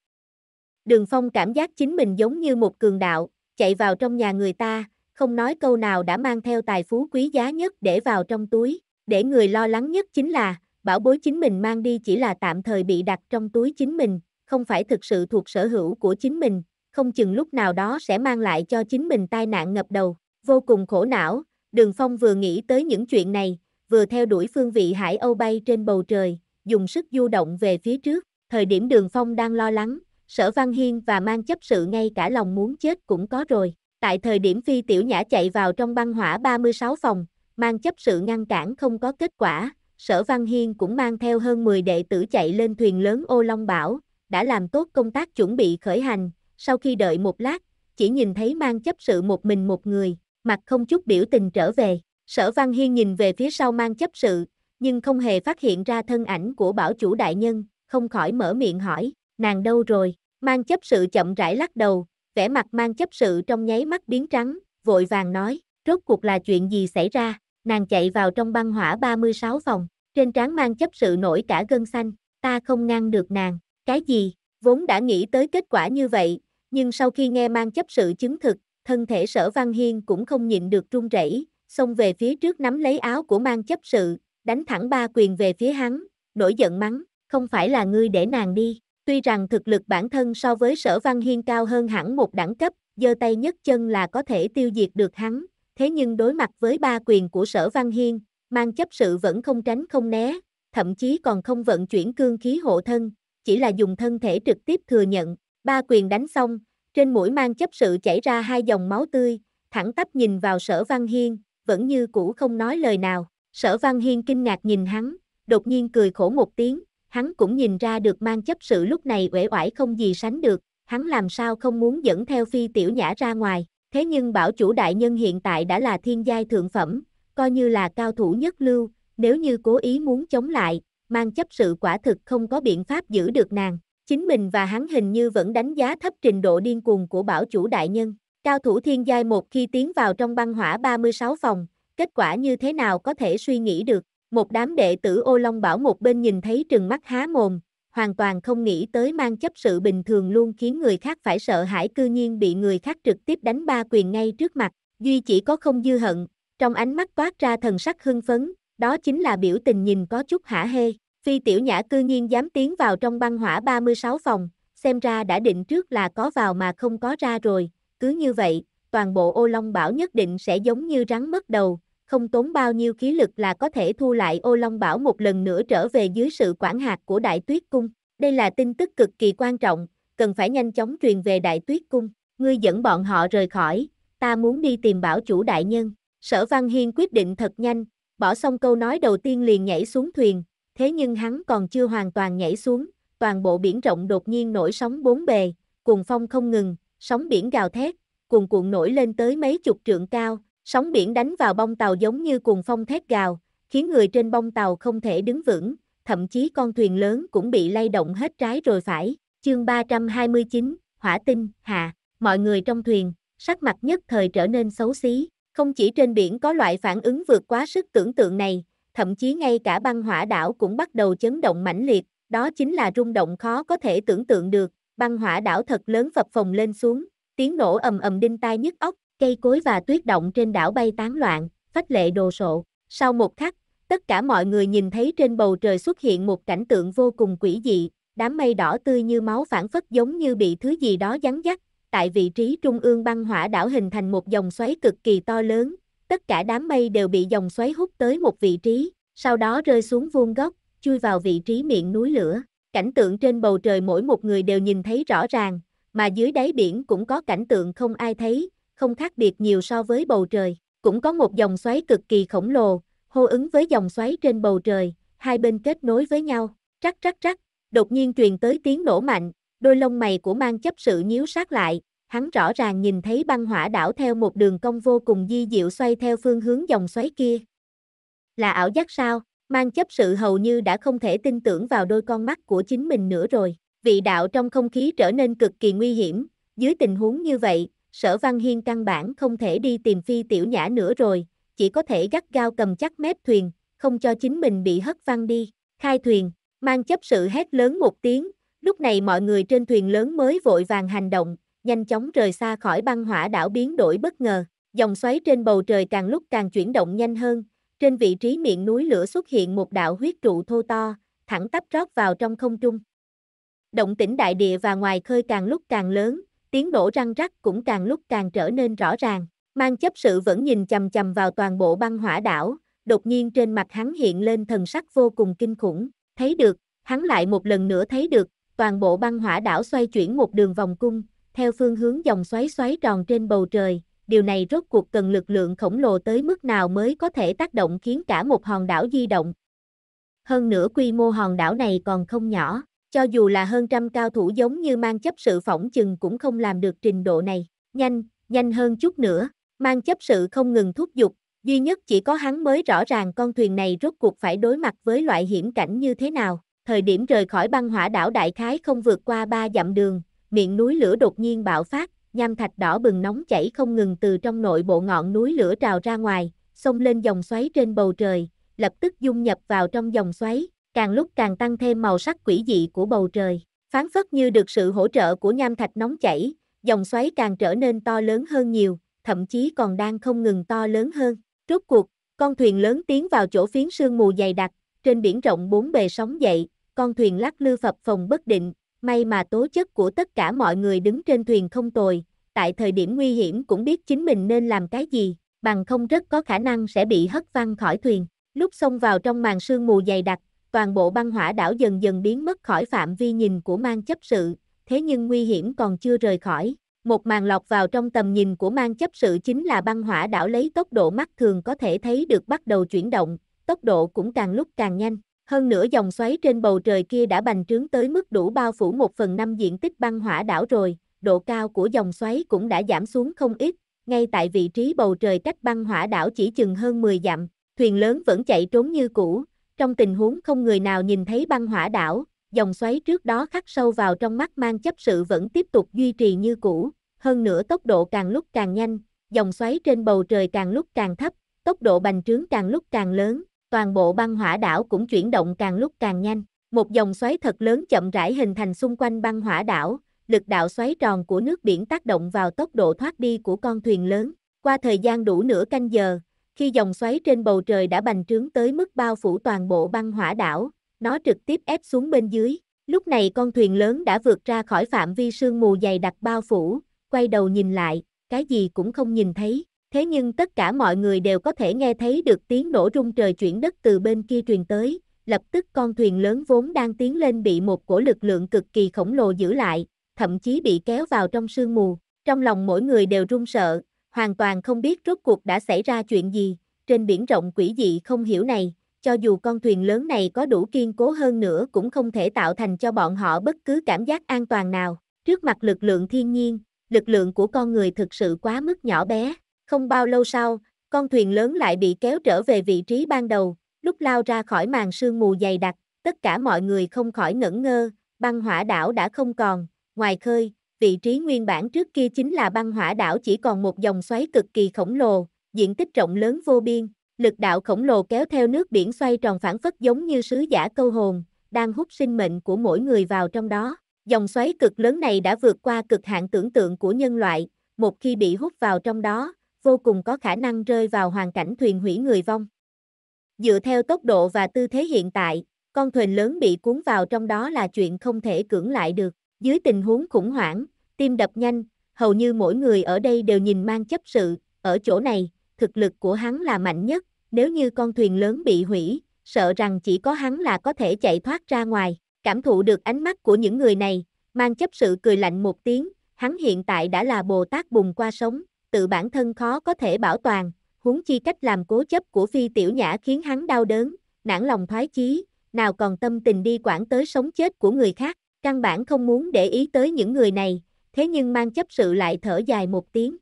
Đường Phong cảm giác chính mình giống như một cường đạo, chạy vào trong nhà người ta, không nói câu nào đã mang theo tài phú quý giá nhất để vào trong túi, để người lo lắng nhất chính là, bảo bối chính mình mang đi chỉ là tạm thời bị đặt trong túi chính mình, không phải thực sự thuộc sở hữu của chính mình, không chừng lúc nào đó sẽ mang lại cho chính mình tai nạn ngập đầu, vô cùng khổ não, Đường Phong vừa nghĩ tới những chuyện này, vừa theo đuổi phương vị hải âu bay trên bầu trời, dùng sức du động về phía trước, thời điểm Đường Phong đang lo lắng, Sở Văn Hiên và mang chấp sự ngay cả lòng muốn chết cũng có rồi, Tại thời điểm Phi Tiểu Nhã chạy vào trong băng hỏa 36 phòng, mang chấp sự ngăn cản không có kết quả, Sở Văn Hiên cũng mang theo hơn 10 đệ tử chạy lên thuyền lớn ô Long Bảo, đã làm tốt công tác chuẩn bị khởi hành, sau khi đợi một lát, chỉ nhìn thấy mang chấp sự một mình một người, mặt không chút biểu tình trở về. Sở Văn Hiên nhìn về phía sau mang chấp sự, nhưng không hề phát hiện ra thân ảnh của bảo chủ đại nhân, không khỏi mở miệng hỏi, nàng đâu rồi, mang chấp sự chậm rãi lắc đầu, vẻ mặt mang chấp sự trong nháy mắt biến trắng, vội vàng nói, rốt cuộc là chuyện gì xảy ra, nàng chạy vào trong băng hỏa 36 phòng, trên trán mang chấp sự nổi cả gân xanh, ta không ngăn được nàng, cái gì, vốn đã nghĩ tới kết quả như vậy, nhưng sau khi nghe mang chấp sự chứng thực, thân thể sở văn hiên cũng không nhịn được run rẩy, xông về phía trước nắm lấy áo của mang chấp sự, đánh thẳng ba quyền về phía hắn, nổi giận mắng, không phải là ngươi để nàng đi, Tuy rằng thực lực bản thân so với sở văn hiên cao hơn hẳn một đẳng cấp, giơ tay nhất chân là có thể tiêu diệt được hắn, thế nhưng đối mặt với ba quyền của sở văn hiên, mang chấp sự vẫn không tránh không né, thậm chí còn không vận chuyển cương khí hộ thân, chỉ là dùng thân thể trực tiếp thừa nhận, ba quyền đánh xong, trên mũi mang chấp sự chảy ra hai dòng máu tươi, thẳng tắp nhìn vào sở văn hiên, vẫn như cũ không nói lời nào, sở văn hiên kinh ngạc nhìn hắn, đột nhiên cười khổ một tiếng, hắn cũng nhìn ra được mang chấp sự lúc này uể oải không gì sánh được, hắn làm sao không muốn dẫn theo phi tiểu nhã ra ngoài, thế nhưng bảo chủ đại nhân hiện tại đã là thiên giai thượng phẩm, coi như là cao thủ nhất lưu, nếu như cố ý muốn chống lại, mang chấp sự quả thực không có biện pháp giữ được nàng. Chính mình và hắn hình như vẫn đánh giá thấp trình độ điên cuồng của bảo chủ đại nhân. Cao thủ thiên giai một khi tiến vào trong băng hỏa 36 phòng, kết quả như thế nào có thể suy nghĩ được. Một đám đệ tử ô long bảo một bên nhìn thấy trừng mắt há mồm, hoàn toàn không nghĩ tới mang chấp sự bình thường luôn khiến người khác phải sợ hãi cư nhiên bị người khác trực tiếp đánh ba quyền ngay trước mặt, duy chỉ có không dư hận, trong ánh mắt toát ra thần sắc hưng phấn, đó chính là biểu tình nhìn có chút hả hê, phi tiểu nhã cư nhiên dám tiến vào trong băng hỏa 36 phòng, xem ra đã định trước là có vào mà không có ra rồi, cứ như vậy, toàn bộ ô long bảo nhất định sẽ giống như rắn mất đầu, không tốn bao nhiêu khí lực là có thể thu lại ô long bảo một lần nữa trở về dưới sự quản hạt của đại tuyết cung. Đây là tin tức cực kỳ quan trọng, cần phải nhanh chóng truyền về đại tuyết cung. Ngươi dẫn bọn họ rời khỏi, ta muốn đi tìm bảo chủ đại nhân. Sở Văn Hiên quyết định thật nhanh, bỏ xong câu nói đầu tiên liền nhảy xuống thuyền, thế nhưng hắn còn chưa hoàn toàn nhảy xuống, toàn bộ biển rộng đột nhiên nổi sóng bốn bề, cuồng phong không ngừng, sóng biển gào thét, cuồn cuộn nổi lên tới mấy chục trượng cao, Sóng biển đánh vào bông tàu giống như cuồng phong thét gào, khiến người trên bông tàu không thể đứng vững, thậm chí con thuyền lớn cũng bị lay động hết trái rồi phải. Chương 329, Hỏa tinh, hạ, mọi người trong thuyền, sắc mặt nhất thời trở nên xấu xí, không chỉ trên biển có loại phản ứng vượt quá sức tưởng tượng này, thậm chí ngay cả băng hỏa đảo cũng bắt đầu chấn động mãnh liệt, đó chính là rung động khó có thể tưởng tượng được, băng hỏa đảo thật lớn phập phồng lên xuống, tiếng nổ ầm ầm đinh tai nhức óc, cây cối và tuyết động trên đảo bay tán loạn, phách lệ đồ sộ. Sau một khắc, tất cả mọi người nhìn thấy trên bầu trời xuất hiện một cảnh tượng vô cùng quỷ dị, đám mây đỏ tươi như máu phản phất giống như bị thứ gì đó giắn dắt, tại vị trí trung ương băng hỏa đảo hình thành một dòng xoáy cực kỳ to lớn, tất cả đám mây đều bị dòng xoáy hút tới một vị trí, sau đó rơi xuống vuông góc, chui vào vị trí miệng núi lửa. Cảnh tượng trên bầu trời mỗi một người đều nhìn thấy rõ ràng, mà dưới đáy biển cũng có cảnh tượng không ai thấy, không khác biệt nhiều so với bầu trời. Cũng có một dòng xoáy cực kỳ khổng lồ, hô ứng với dòng xoáy trên bầu trời, hai bên kết nối với nhau. Rắc rắc rắc, đột nhiên truyền tới tiếng nổ mạnh, đôi lông mày của mang chấp sự nhíu sát lại, hắn rõ ràng nhìn thấy băng hỏa đảo theo một đường cong vô cùng di diệu xoay theo phương hướng dòng xoáy kia. Là ảo giác sao? Mang chấp sự hầu như đã không thể tin tưởng vào đôi con mắt của chính mình nữa rồi. Vị đạo trong không khí trở nên cực kỳ nguy hiểm, dưới tình huống như vậy, sở văn hiên căn bản không thể đi tìm phi tiểu nhã nữa rồi, chỉ có thể gắt gao cầm chắc mép thuyền, không cho chính mình bị hất văng đi, khai thuyền, mang chấp sự hét lớn một tiếng, lúc này mọi người trên thuyền lớn mới vội vàng hành động, nhanh chóng rời xa khỏi băng hỏa đảo biến đổi bất ngờ, dòng xoáy trên bầu trời càng lúc càng chuyển động nhanh hơn, trên vị trí miệng núi lửa xuất hiện một đạo huyết trụ thô to, thẳng tắp rót vào trong không trung. Động tĩnh đại địa và ngoài khơi càng lúc càng lớn, tiếng đổ răng rắc cũng càng lúc càng trở nên rõ ràng. Mang chấp sự vẫn nhìn chầm chầm vào toàn bộ băng hỏa đảo, đột nhiên trên mặt hắn hiện lên thần sắc vô cùng kinh khủng, thấy được, hắn lại một lần nữa thấy được, toàn bộ băng hỏa đảo xoay chuyển một đường vòng cung, theo phương hướng dòng xoáy xoáy tròn trên bầu trời, điều này rốt cuộc cần lực lượng khổng lồ tới mức nào mới có thể tác động khiến cả một hòn đảo di động. Hơn nữa quy mô hòn đảo này còn không nhỏ. Cho dù là hơn trăm cao thủ giống như mang chấp sự phỏng chừng cũng không làm được trình độ này. Nhanh, nhanh hơn chút nữa, mang chấp sự không ngừng thúc giục, duy nhất chỉ có hắn mới rõ ràng con thuyền này rốt cuộc phải đối mặt với loại hiểm cảnh như thế nào. Thời điểm rời khỏi băng hỏa đảo đại khái không vượt qua ba dặm đường, miệng núi lửa đột nhiên bạo phát, nham thạch đỏ bừng nóng chảy không ngừng từ trong nội bộ ngọn núi lửa trào ra ngoài, xông lên dòng xoáy trên bầu trời, lập tức dung nhập vào trong dòng xoáy, càng lúc càng tăng thêm màu sắc quỷ dị của bầu trời. Phán phất như được sự hỗ trợ của nham thạch nóng chảy, dòng xoáy càng trở nên to lớn hơn nhiều, thậm chí còn đang không ngừng to lớn hơn. Rốt cuộc, con thuyền lớn tiến vào chỗ phiến sương mù dày đặc, trên biển rộng bốn bề sóng dậy, con thuyền lắc lư phập phồng bất định, may mà tố chất của tất cả mọi người đứng trên thuyền không tồi, tại thời điểm nguy hiểm cũng biết chính mình nên làm cái gì, bằng không rất có khả năng sẽ bị hất văng khỏi thuyền. Lúc xông vào trong màn sương mù dày đặc, toàn bộ băng hỏa đảo dần dần biến mất khỏi phạm vi nhìn của mang chấp sự, thế nhưng nguy hiểm còn chưa rời khỏi. Một màn lọc vào trong tầm nhìn của mang chấp sự chính là băng hỏa đảo lấy tốc độ mắt thường có thể thấy được bắt đầu chuyển động, tốc độ cũng càng lúc càng nhanh. Hơn nữa dòng xoáy trên bầu trời kia đã bành trướng tới mức đủ bao phủ một phần năm diện tích băng hỏa đảo rồi, độ cao của dòng xoáy cũng đã giảm xuống không ít, ngay tại vị trí bầu trời cách băng hỏa đảo chỉ chừng hơn 10 dặm, thuyền lớn vẫn chạy trốn như cũ, trong tình huống không người nào nhìn thấy băng hỏa đảo, dòng xoáy trước đó khắc sâu vào trong mắt mang chấp sự vẫn tiếp tục duy trì như cũ, hơn nữa tốc độ càng lúc càng nhanh, dòng xoáy trên bầu trời càng lúc càng thấp, tốc độ bành trướng càng lúc càng lớn, toàn bộ băng hỏa đảo cũng chuyển động càng lúc càng nhanh. Một dòng xoáy thật lớn chậm rãi hình thành xung quanh băng hỏa đảo, lực đạo xoáy tròn của nước biển tác động vào tốc độ thoát đi của con thuyền lớn. Qua thời gian đủ nửa canh giờ, khi dòng xoáy trên bầu trời đã bành trướng tới mức bao phủ toàn bộ băng hỏa đảo, nó trực tiếp ép xuống bên dưới. Lúc này con thuyền lớn đã vượt ra khỏi phạm vi sương mù dày đặc bao phủ, quay đầu nhìn lại, cái gì cũng không nhìn thấy. Thế nhưng tất cả mọi người đều có thể nghe thấy được tiếng nổ rung trời chuyển đất từ bên kia truyền tới, lập tức con thuyền lớn vốn đang tiến lên bị một cổ lực lượng cực kỳ khổng lồ giữ lại, thậm chí bị kéo vào trong sương mù. Trong lòng mỗi người đều run sợ, hoàn toàn không biết rốt cuộc đã xảy ra chuyện gì, trên biển rộng quỷ dị không hiểu này, cho dù con thuyền lớn này có đủ kiên cố hơn nữa cũng không thể tạo thành cho bọn họ bất cứ cảm giác an toàn nào. Trước mặt lực lượng thiên nhiên, lực lượng của con người thực sự quá mức nhỏ bé. Không bao lâu sau, con thuyền lớn lại bị kéo trở về vị trí ban đầu, lúc lao ra khỏi màn sương mù dày đặc, tất cả mọi người không khỏi ngẩn ngơ, băng hỏa đảo đã không còn, ngoài khơi, vị trí nguyên bản trước kia chính là băng hỏa đảo chỉ còn một dòng xoáy cực kỳ khổng lồ, diện tích rộng lớn vô biên, lực đạo khổng lồ kéo theo nước biển xoay tròn phản phất giống như sứ giả câu hồn, đang hút sinh mệnh của mỗi người vào trong đó. Dòng xoáy cực lớn này đã vượt qua cực hạn tưởng tượng của nhân loại, một khi bị hút vào trong đó, vô cùng có khả năng rơi vào hoàn cảnh thuyền hủy người vong. Dựa theo tốc độ và tư thế hiện tại, con thuyền lớn bị cuốn vào trong đó là chuyện không thể cưỡng lại được. Dưới tình huống khủng hoảng, tim đập nhanh, hầu như mỗi người ở đây đều nhìn mang chấp sự, ở chỗ này, thực lực của hắn là mạnh nhất, nếu như con thuyền lớn bị hủy, sợ rằng chỉ có hắn là có thể chạy thoát ra ngoài. Cảm thụ được ánh mắt của những người này, mang chấp sự cười lạnh một tiếng, hắn hiện tại đã là Bồ Tát bùng qua sống, tự bản thân khó có thể bảo toàn, huống chi cách làm cố chấp của phi tiểu nhã khiến hắn đau đớn, nản lòng thoái chí, nào còn tâm tình đi quản tới sống chết của người khác. Căn bản không muốn để ý tới những người này, thế nhưng mang chấp sự lại thở dài một tiếng.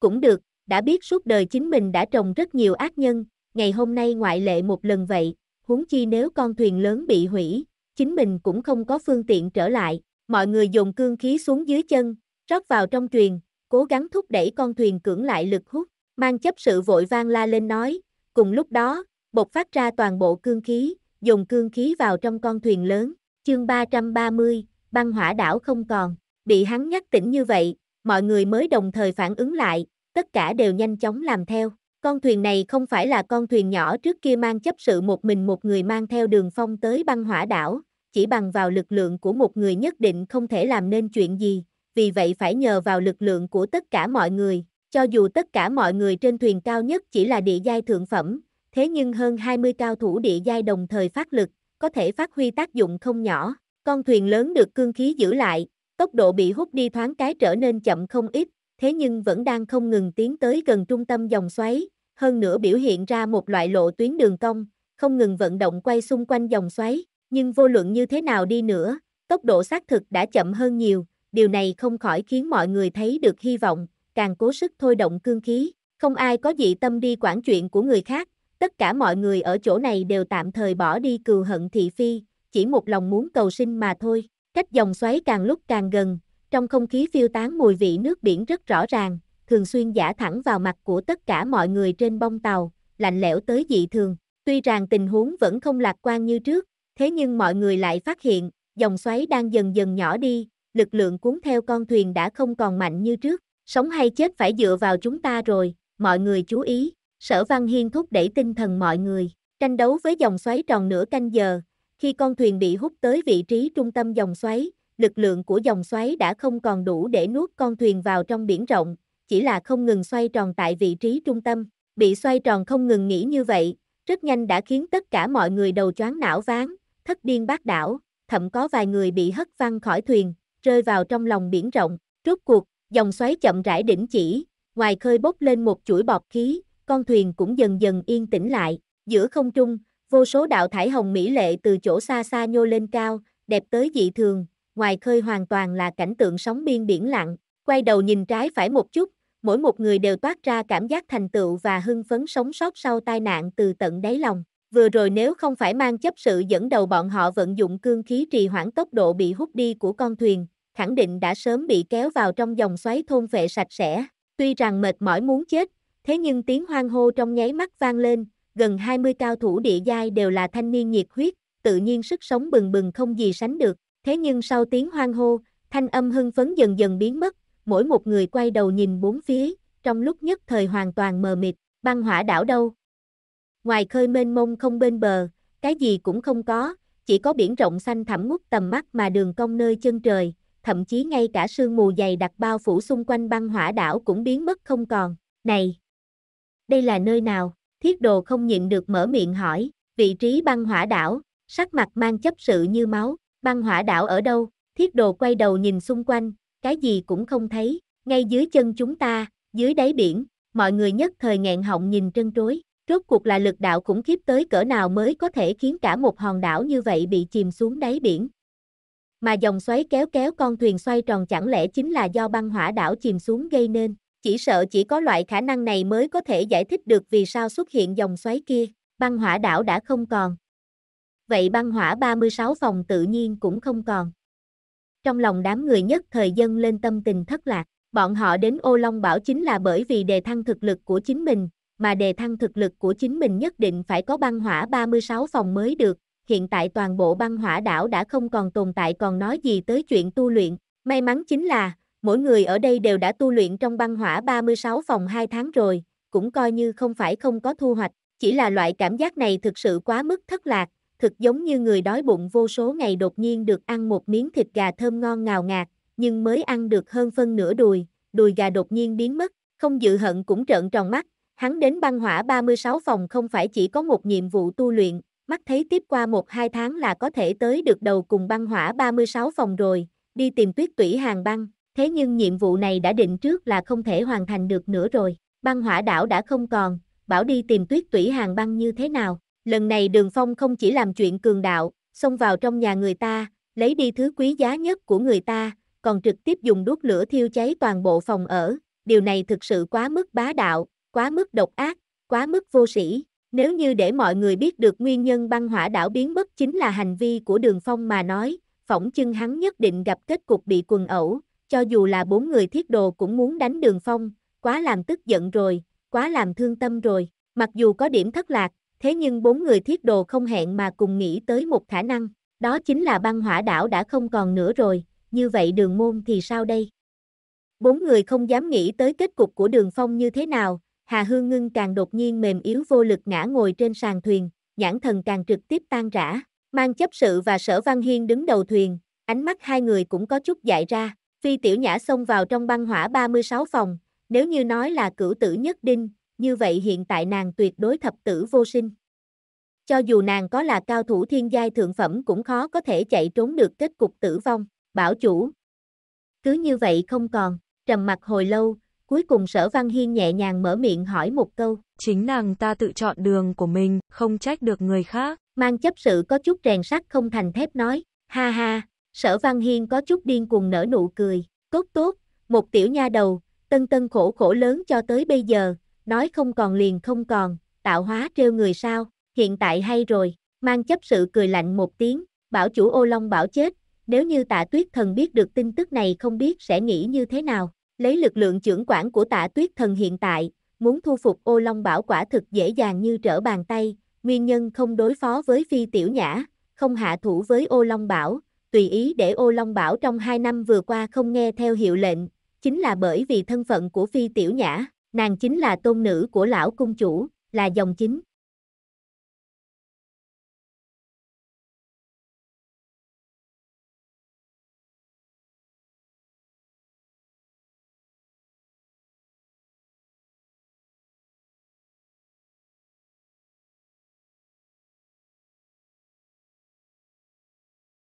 Cũng được, đã biết suốt đời chính mình đã trồng rất nhiều ác nhân, ngày hôm nay ngoại lệ một lần vậy, huống chi nếu con thuyền lớn bị hủy, chính mình cũng không có phương tiện trở lại, mọi người dùng cương khí xuống dưới chân, rót vào trong thuyền, cố gắng thúc đẩy con thuyền cưỡng lại lực hút, mang chấp sự vội vang la lên nói, cùng lúc đó, bộc phát ra toàn bộ cương khí, dùng cương khí vào trong con thuyền lớn. Chương 330, băng hỏa đảo không còn, bị hắn nhắc tỉnh như vậy, mọi người mới đồng thời phản ứng lại, tất cả đều nhanh chóng làm theo. Con thuyền này không phải là con thuyền nhỏ trước kia mang chấp sự một mình một người mang theo đường phong tới băng hỏa đảo, chỉ bằng vào lực lượng của một người nhất định không thể làm nên chuyện gì, vì vậy phải nhờ vào lực lượng của tất cả mọi người, cho dù tất cả mọi người trên thuyền cao nhất chỉ là địa giai thượng phẩm, thế nhưng hơn 20 cao thủ địa giai đồng thời phát lực, có thể phát huy tác dụng không nhỏ. Con thuyền lớn được cương khí giữ lại, tốc độ bị hút đi thoáng cái trở nên chậm không ít, thế nhưng vẫn đang không ngừng tiến tới gần trung tâm dòng xoáy, hơn nữa biểu hiện ra một loại lộ tuyến đường cong, không ngừng vận động quay xung quanh dòng xoáy, nhưng vô luận như thế nào đi nữa, tốc độ xác thực đã chậm hơn nhiều, điều này không khỏi khiến mọi người thấy được hy vọng, càng cố sức thôi động cương khí, không ai có dị tâm đi quản chuyện của người khác, tất cả mọi người ở chỗ này đều tạm thời bỏ đi cừu hận thị phi, chỉ một lòng muốn cầu sinh mà thôi. Cách dòng xoáy càng lúc càng gần, trong không khí phiêu tán mùi vị nước biển rất rõ ràng, thường xuyên giả thẳng vào mặt của tất cả mọi người trên bông tàu, lạnh lẽo tới dị thường. Tuy rằng tình huống vẫn không lạc quan như trước, thế nhưng mọi người lại phát hiện, dòng xoáy đang dần dần nhỏ đi, lực lượng cuốn theo con thuyền đã không còn mạnh như trước, sống hay chết phải dựa vào chúng ta rồi, mọi người chú ý, Sở Văn Hiên thúc đẩy tinh thần mọi người, tranh đấu với dòng xoáy tròn nửa canh giờ, khi con thuyền bị hút tới vị trí trung tâm dòng xoáy, lực lượng của dòng xoáy đã không còn đủ để nuốt con thuyền vào trong biển rộng, chỉ là không ngừng xoay tròn tại vị trí trung tâm, bị xoay tròn không ngừng nghỉ như vậy, rất nhanh đã khiến tất cả mọi người đầu choáng não váng, thất điên bát đảo, thậm có vài người bị hất văng khỏi thuyền, rơi vào trong lòng biển rộng, rốt cuộc, dòng xoáy chậm rãi đỉnh chỉ, ngoài khơi bốc lên một chuỗi bọt khí, con thuyền cũng dần dần yên tĩnh lại, giữa không trung, vô số đạo thải hồng mỹ lệ từ chỗ xa xa nhô lên cao, đẹp tới dị thường, ngoài khơi hoàn toàn là cảnh tượng sóng biên biển lặng, quay đầu nhìn trái phải một chút, mỗi một người đều toát ra cảm giác thành tựu và hưng phấn sống sót sau tai nạn từ tận đáy lòng. Vừa rồi nếu không phải mang chấp sự dẫn đầu bọn họ vận dụng cương khí trì hoãn tốc độ bị hút đi của con thuyền, khẳng định đã sớm bị kéo vào trong dòng xoáy thôn vệ sạch sẽ. Tuy rằng mệt mỏi muốn chết, Thế nhưng tiếng hoang hô trong nháy mắt vang lên, gần 20 cao thủ địa giai đều là thanh niên nhiệt huyết, tự nhiên sức sống bừng bừng không gì sánh được. Thế nhưng sau tiếng hoang hô, thanh âm hưng phấn dần dần biến mất, mỗi một người quay đầu nhìn bốn phía, trong lúc nhất thời hoàn toàn mờ mịt, băng hỏa đảo đâu. Ngoài khơi mênh mông không bên bờ, cái gì cũng không có, chỉ có biển rộng xanh thẳm ngút tầm mắt mà đường cong nơi chân trời, thậm chí ngay cả sương mù dày đặc bao phủ xung quanh băng hỏa đảo cũng biến mất không còn. Này, đây là nơi nào? Thiết đồ không nhịn được mở miệng hỏi, vị trí băng hỏa đảo, sắc mặt mang chấp sự như máu, băng hỏa đảo ở đâu? Thiết đồ quay đầu nhìn xung quanh, cái gì cũng không thấy, ngay dưới chân chúng ta, dưới đáy biển, mọi người nhất thời nghẹn họng nhìn trân trối, rốt cuộc là lực đạo khủng khiếp tới cỡ nào mới có thể khiến cả một hòn đảo như vậy bị chìm xuống đáy biển. Mà dòng xoáy kéo kéo con thuyền xoay tròn chẳng lẽ chính là do băng hỏa đảo chìm xuống gây nên. Chỉ sợ chỉ có loại khả năng này mới có thể giải thích được vì sao xuất hiện dòng xoáy kia, băng hỏa đảo đã không còn. Vậy băng hỏa 36 phòng tự nhiên cũng không còn. Trong lòng đám người nhất thời dân lên tâm tình thất lạc, bọn họ đến ô long bảo chính là bởi vì đề thăng thực lực của chính mình, mà đề thăng thực lực của chính mình nhất định phải có băng hỏa 36 phòng mới được, hiện tại toàn bộ băng hỏa đảo đã không còn tồn tại còn nói gì tới chuyện tu luyện, may mắn chính là mỗi người ở đây đều đã tu luyện trong băng hỏa 36 phòng 2 tháng rồi, cũng coi như không phải không có thu hoạch, chỉ là loại cảm giác này thực sự quá mức thất lạc, thực giống như người đói bụng vô số ngày đột nhiên được ăn một miếng thịt gà thơm ngon ngào ngạt, nhưng mới ăn được hơn phân nửa đùi, đùi gà đột nhiên biến mất, không dự hận cũng trợn tròn mắt, hắn đến băng hỏa 36 phòng không phải chỉ có một nhiệm vụ tu luyện, mắt thấy tiếp qua một hai tháng là có thể tới được đầu cùng băng hỏa 36 phòng rồi, đi tìm tuyết tủy hàng băng. Thế nhưng nhiệm vụ này đã định trước là không thể hoàn thành được nữa rồi. Băng hỏa đảo đã không còn, bảo đi tìm tuyết tủy hàng băng như thế nào. Lần này đường phong không chỉ làm chuyện cường đạo, xông vào trong nhà người ta, lấy đi thứ quý giá nhất của người ta, còn trực tiếp dùng đuốc lửa thiêu cháy toàn bộ phòng ở. Điều này thực sự quá mức bá đạo, quá mức độc ác, quá mức vô sĩ. Nếu như để mọi người biết được nguyên nhân băng hỏa đảo biến mất chính là hành vi của đường phong mà nói, phỏng chưng hắn nhất định gặp kết cục bị quần ẩu, cho dù là bốn người thiết đồ cũng muốn đánh đường phong, quá làm tức giận rồi, quá làm thương tâm rồi, mặc dù có điểm thất lạc, thế nhưng bốn người thiết đồ không hẹn mà cùng nghĩ tới một khả năng, đó chính là băng hỏa đảo đã không còn nữa rồi, như vậy đường môn thì sao đây? Bốn người không dám nghĩ tới kết cục của đường phong như thế nào, Hà Hương Ngưng càng đột nhiên mềm yếu vô lực ngã ngồi trên sàn thuyền, nhãn thần càng trực tiếp tan rã, mang chấp sự và sở văn hiên đứng đầu thuyền, ánh mắt hai người cũng có chút dại ra. Phi Tiểu Nhã xông vào trong băng hỏa 36 phòng, nếu như nói là cửu tử nhất đinh, như vậy hiện tại nàng tuyệt đối thập tử vô sinh. Cho dù nàng có là cao thủ thiên giai thượng phẩm cũng khó có thể chạy trốn được kết cục tử vong, bảo chủ. Cứ như vậy không còn, trầm mặt hồi lâu, cuối cùng sở văn hiên nhẹ nhàng mở miệng hỏi một câu. Chính nàng ta tự chọn đường của mình, không trách được người khác. Mang chấp sự có chút rèn sắt không thành thép nói, ha ha, Sở Văn Hiên có chút điên cuồng nở nụ cười, tốt tốt, một tiểu nha đầu, tân tân khổ khổ lớn cho tới bây giờ, nói không còn liền không còn, tạo hóa trêu người sao, hiện tại hay rồi, mang chấp sự cười lạnh một tiếng, bảo chủ ô long bảo chết, nếu như tạ tuyết thần biết được tin tức này không biết sẽ nghĩ như thế nào, lấy lực lượng trưởng quản của tạ tuyết thần hiện tại, muốn thu phục ô long bảo quả thực dễ dàng như trở bàn tay, nguyên nhân không đối phó với phi tiểu nhã, không hạ thủ với ô long bảo, tùy ý để ô long bảo trong hai năm vừa qua không nghe theo hiệu lệnh, chính là bởi vì thân phận của phi tiểu nhã, nàng chính là tôn nữ của lão cung chủ, là dòng chính,